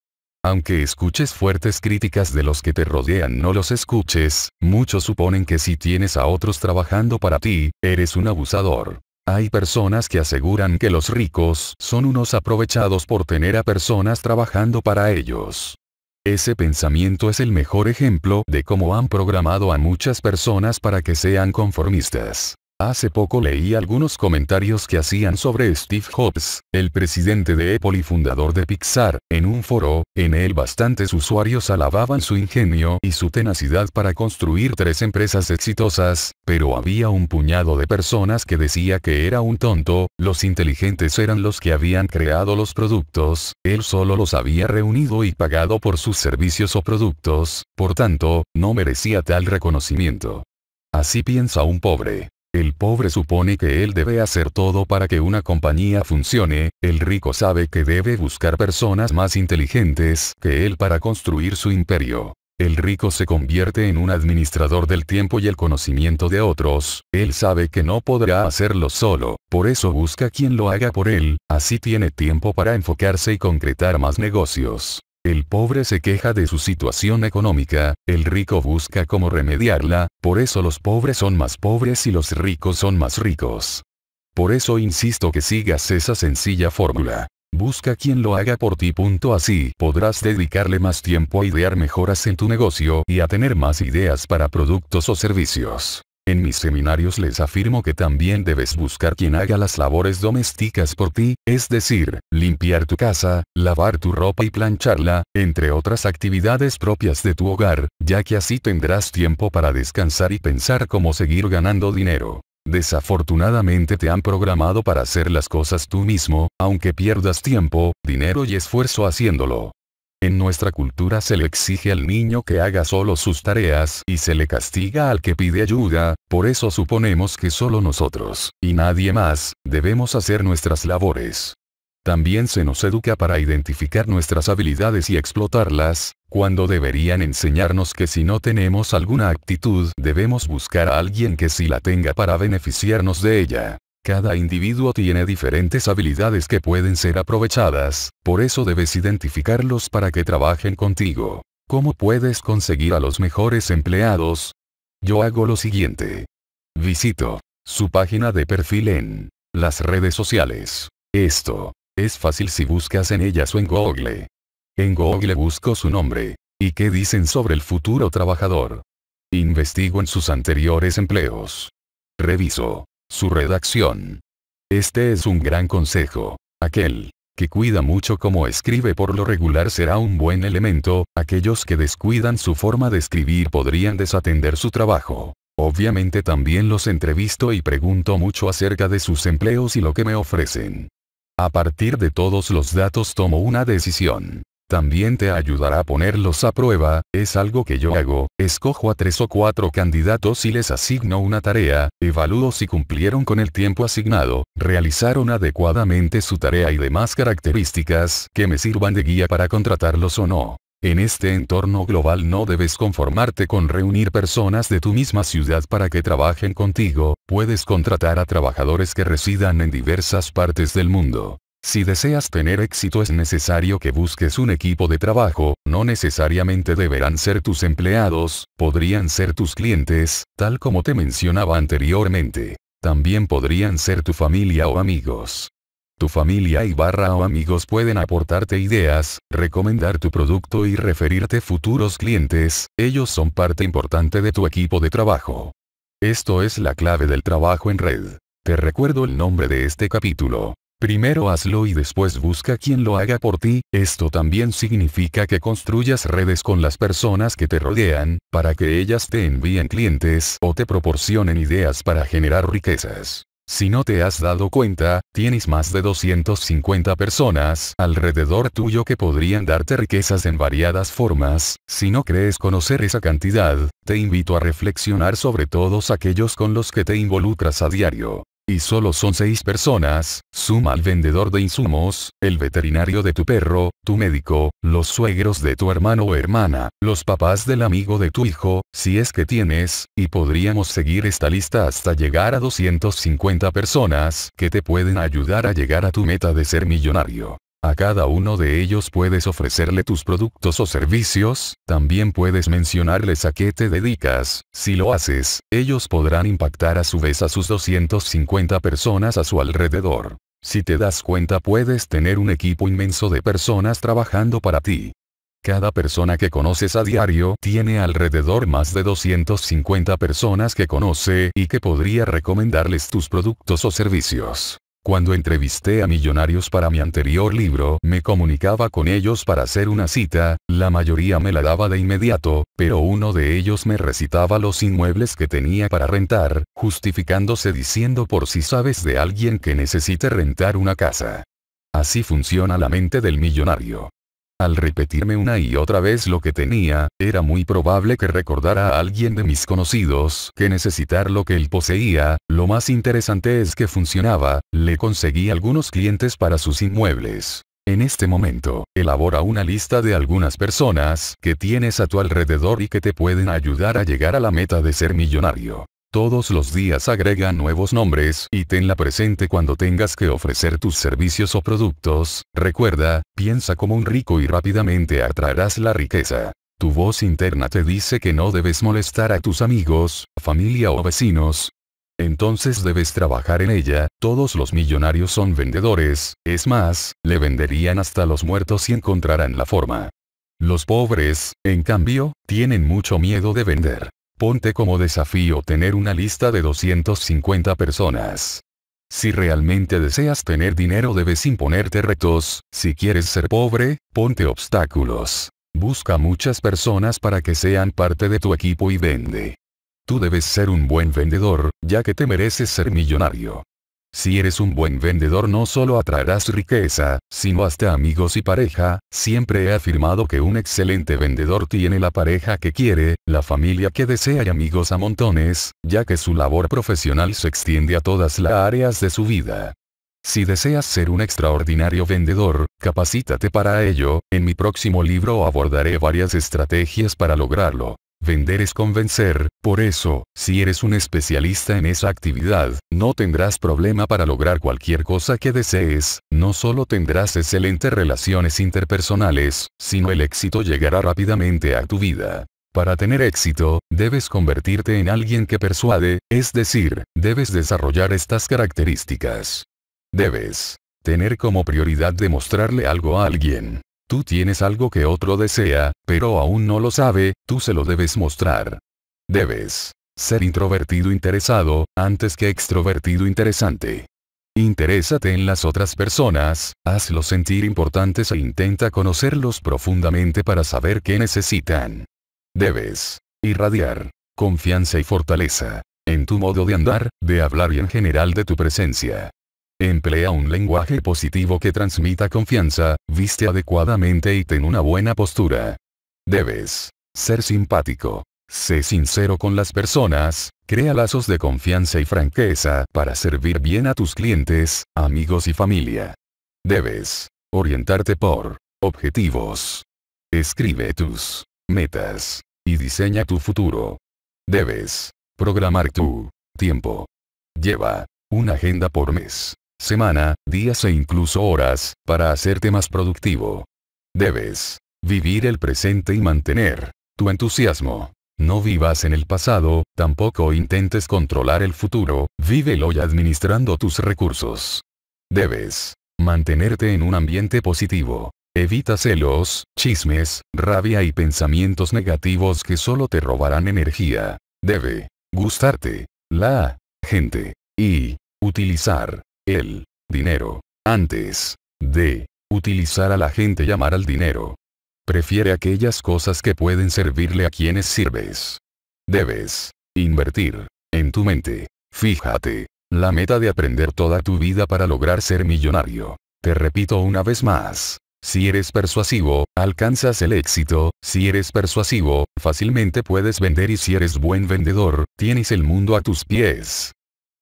Aunque escuches fuertes críticas de los que te rodean, no los escuches, muchos suponen que si tienes a otros trabajando para ti, eres un abusador. Hay personas que aseguran que los ricos son unos aprovechados por tener a personas trabajando para ellos. Ese pensamiento es el mejor ejemplo de cómo han programado a muchas personas para que sean conformistas. Hace poco leí algunos comentarios que hacían sobre Steve Jobs, el presidente de Apple y fundador de Pixar, en un foro, en el bastantes usuarios alababan su ingenio y su tenacidad para construir tres empresas exitosas, pero había un puñado de personas que decía que era un tonto, los inteligentes eran los que habían creado los productos, él solo los había reunido y pagado por sus servicios o productos, por tanto, no merecía tal reconocimiento. Así piensa un pobre. El pobre supone que él debe hacer todo para que una compañía funcione, el rico sabe que debe buscar personas más inteligentes que él para construir su imperio. El rico se convierte en un administrador del tiempo y el conocimiento de otros, él sabe que no podrá hacerlo solo, por eso busca quien lo haga por él, así tiene tiempo para enfocarse y concretar más negocios. El pobre se queja de su situación económica, el rico busca cómo remediarla, por eso los pobres son más pobres y los ricos son más ricos. Por eso insisto que sigas esa sencilla fórmula. Busca quien lo haga por ti. Punto así podrás dedicarle más tiempo a idear mejoras en tu negocio y a tener más ideas para productos o servicios. En mis seminarios les afirmo que también debes buscar quien haga las labores domésticas por ti, es decir, limpiar tu casa, lavar tu ropa y plancharla, entre otras actividades propias de tu hogar, ya que así tendrás tiempo para descansar y pensar cómo seguir ganando dinero. Desafortunadamente te han programado para hacer las cosas tú mismo, aunque pierdas tiempo, dinero y esfuerzo haciéndolo. En nuestra cultura se le exige al niño que haga solo sus tareas y se le castiga al que pide ayuda, por eso suponemos que solo nosotros, y nadie más, debemos hacer nuestras labores. También se nos educa para identificar nuestras habilidades y explotarlas, cuando deberían enseñarnos que si no tenemos alguna actitud debemos buscar a alguien que sí la tenga para beneficiarnos de ella. Cada individuo tiene diferentes habilidades que pueden ser aprovechadas, por eso debes identificarlos para que trabajen contigo. ¿Cómo puedes conseguir a los mejores empleados? Yo hago lo siguiente. Visito su página de perfil en las redes sociales. Esto es fácil si buscas en ellas o en Google. En Google busco su nombre. ¿Y qué dicen sobre el futuro trabajador? Investigo en sus anteriores empleos. Reviso su redacción. Este es un gran consejo. Aquel que cuida mucho cómo escribe por lo regular será un buen elemento, aquellos que descuidan su forma de escribir podrían desatender su trabajo. Obviamente también los entrevisto y pregunto mucho acerca de sus empleos y lo que me ofrecen. A partir de todos los datos tomo una decisión. También te ayudará a ponerlos a prueba, es algo que yo hago, escojo a tres o cuatro candidatos y les asigno una tarea, evalúo si cumplieron con el tiempo asignado, realizaron adecuadamente su tarea y demás características que me sirvan de guía para contratarlos o no. En este entorno global no debes conformarte con reunir personas de tu misma ciudad para que trabajen contigo, puedes contratar a trabajadores que residan en diversas partes del mundo. Si deseas tener éxito es necesario que busques un equipo de trabajo, no necesariamente deberán ser tus empleados, podrían ser tus clientes, tal como te mencionaba anteriormente. También podrían ser tu familia o amigos. Tu familia y barra o amigos pueden aportarte ideas, recomendar tu producto y referirte futuros clientes, ellos son parte importante de tu equipo de trabajo. Esto es la clave del trabajo en red. Te recuerdo el nombre de este capítulo. Primero hazlo y después busca quien lo haga por ti, esto también significa que construyas redes con las personas que te rodean, para que ellas te envíen clientes o te proporcionen ideas para generar riquezas. Si no te has dado cuenta, tienes más de 250 personas alrededor tuyo que podrían darte riquezas en variadas formas, si no crees conocer esa cantidad, te invito a reflexionar sobre todos aquellos con los que te involucras a diario y solo son seis personas, suma al vendedor de insumos, el veterinario de tu perro, tu médico, los suegros de tu hermano o hermana, los papás del amigo de tu hijo, si es que tienes, y podríamos seguir esta lista hasta llegar a 250 personas que te pueden ayudar a llegar a tu meta de ser millonario. A cada uno de ellos puedes ofrecerle tus productos o servicios, también puedes mencionarles a qué te dedicas. Si lo haces, ellos podrán impactar a su vez a sus 250 personas a su alrededor. Si te das cuenta puedes tener un equipo inmenso de personas trabajando para ti. Cada persona que conoces a diario tiene alrededor más de 250 personas que conoce y que podría recomendarles tus productos o servicios. Cuando entrevisté a millonarios para mi anterior libro, me comunicaba con ellos para hacer una cita, la mayoría me la daba de inmediato, pero uno de ellos me recitaba los inmuebles que tenía para rentar, justificándose diciendo por si sabes de alguien que necesite rentar una casa. Así funciona la mente del millonario. Al repetirme una y otra vez lo que tenía, era muy probable que recordara a alguien de mis conocidos que necesitar lo que él poseía, lo más interesante es que funcionaba, le conseguí algunos clientes para sus inmuebles. En este momento, elabora una lista de algunas personas que tienes a tu alrededor y que te pueden ayudar a llegar a la meta de ser millonario. Todos los días agrega nuevos nombres y tenla presente cuando tengas que ofrecer tus servicios o productos. Recuerda, piensa como un rico y rápidamente atraerás la riqueza. Tu voz interna te dice que no debes molestar a tus amigos, familia o vecinos. Entonces debes trabajar en ella, todos los millonarios son vendedores, es más, le venderían hasta los muertos y encontrarán la forma. Los pobres, en cambio, tienen mucho miedo de vender. Ponte como desafío tener una lista de 250 personas. Si realmente deseas tener dinero debes imponerte retos, si quieres ser pobre, ponte obstáculos. Busca muchas personas para que sean parte de tu equipo y vende. Tú debes ser un buen vendedor, ya que te mereces ser millonario. Si eres un buen vendedor no solo atraerás riqueza, sino hasta amigos y pareja, siempre he afirmado que un excelente vendedor tiene la pareja que quiere, la familia que desea y amigos a montones, ya que su labor profesional se extiende a todas las áreas de su vida. Si deseas ser un extraordinario vendedor, capacítate para ello, en mi próximo libro abordaré varias estrategias para lograrlo. Vender es convencer, por eso, si eres un especialista en esa actividad, no tendrás problema para lograr cualquier cosa que desees, no solo tendrás excelentes relaciones interpersonales, sino el éxito llegará rápidamente a tu vida. Para tener éxito, debes convertirte en alguien que persuade, es decir, debes desarrollar estas características. Debes tener como prioridad demostrarle algo a alguien. Tú tienes algo que otro desea, pero aún no lo sabe, tú se lo debes mostrar. Debes ser introvertido interesado, antes que extrovertido interesante. Interésate en las otras personas, hazlos sentir importantes e intenta conocerlos profundamente para saber qué necesitan. Debes irradiar confianza y fortaleza en tu modo de andar, de hablar y en general de tu presencia. Emplea un lenguaje positivo que transmita confianza, viste adecuadamente y ten una buena postura. Debes ser simpático. Sé sincero con las personas, crea lazos de confianza y franqueza para servir bien a tus clientes, amigos y familia. Debes orientarte por objetivos. Escribe tus metas y diseña tu futuro. Debes programar tu tiempo. Lleva una agenda por mes semana, días e incluso horas, para hacerte más productivo. Debes vivir el presente y mantener tu entusiasmo. No vivas en el pasado, tampoco intentes controlar el futuro, vívelo y administrando tus recursos. Debes mantenerte en un ambiente positivo. Evita celos, chismes, rabia y pensamientos negativos que solo te robarán energía. Debe gustarte la gente y utilizar el dinero. Antes de utilizar a la gente llamar al dinero. Prefiere aquellas cosas que pueden servirle a quienes sirves. Debes invertir en tu mente. Fíjate, la meta de aprender toda tu vida para lograr ser millonario. Te repito una vez más. Si eres persuasivo, alcanzas el éxito, si eres persuasivo, fácilmente puedes vender y si eres buen vendedor, tienes el mundo a tus pies.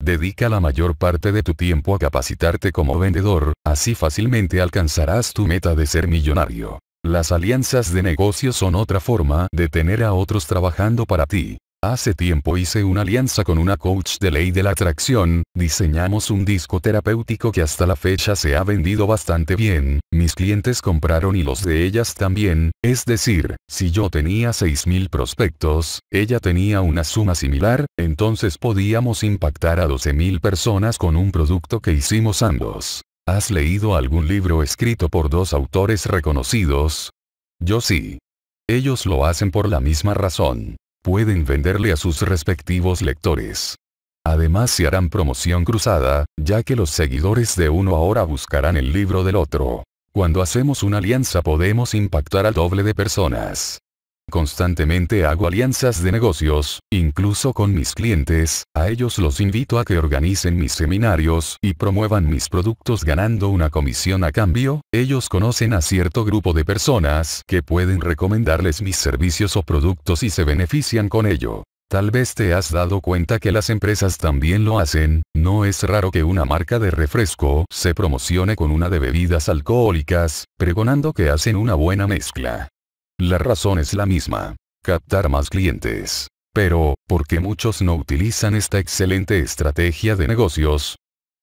Dedica la mayor parte de tu tiempo a capacitarte como vendedor, así fácilmente alcanzarás tu meta de ser millonario. Las alianzas de negocio son otra forma de tener a otros trabajando para ti. Hace tiempo hice una alianza con una coach de ley de la atracción, diseñamos un disco terapéutico que hasta la fecha se ha vendido bastante bien, mis clientes compraron y los de ellas también, es decir, si yo tenía 6.000 prospectos, ella tenía una suma similar, entonces podíamos impactar a 12.000 personas con un producto que hicimos ambos. ¿Has leído algún libro escrito por dos autores reconocidos? Yo sí. Ellos lo hacen por la misma razón pueden venderle a sus respectivos lectores. Además se harán promoción cruzada, ya que los seguidores de uno ahora buscarán el libro del otro. Cuando hacemos una alianza podemos impactar al doble de personas. Constantemente hago alianzas de negocios, incluso con mis clientes, a ellos los invito a que organicen mis seminarios y promuevan mis productos ganando una comisión a cambio, ellos conocen a cierto grupo de personas que pueden recomendarles mis servicios o productos y se benefician con ello. Tal vez te has dado cuenta que las empresas también lo hacen, no es raro que una marca de refresco se promocione con una de bebidas alcohólicas, pregonando que hacen una buena mezcla. La razón es la misma. Captar más clientes. Pero, ¿por qué muchos no utilizan esta excelente estrategia de negocios?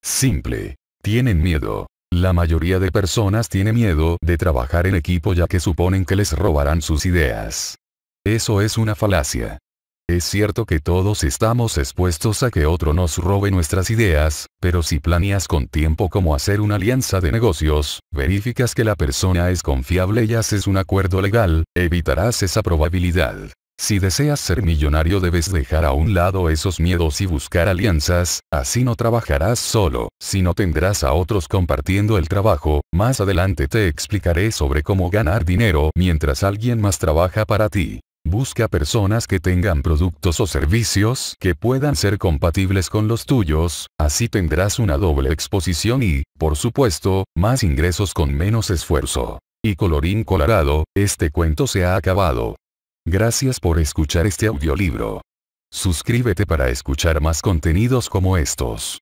Simple. Tienen miedo. La mayoría de personas tiene miedo de trabajar en equipo ya que suponen que les robarán sus ideas. Eso es una falacia. Es cierto que todos estamos expuestos a que otro nos robe nuestras ideas, pero si planeas con tiempo cómo hacer una alianza de negocios, verificas que la persona es confiable y haces un acuerdo legal, evitarás esa probabilidad. Si deseas ser millonario debes dejar a un lado esos miedos y buscar alianzas, así no trabajarás solo, sino tendrás a otros compartiendo el trabajo, más adelante te explicaré sobre cómo ganar dinero mientras alguien más trabaja para ti. Busca personas que tengan productos o servicios que puedan ser compatibles con los tuyos, así tendrás una doble exposición y, por supuesto, más ingresos con menos esfuerzo. Y colorín colorado, este cuento se ha acabado. Gracias por escuchar este audiolibro. Suscríbete para escuchar más contenidos como estos.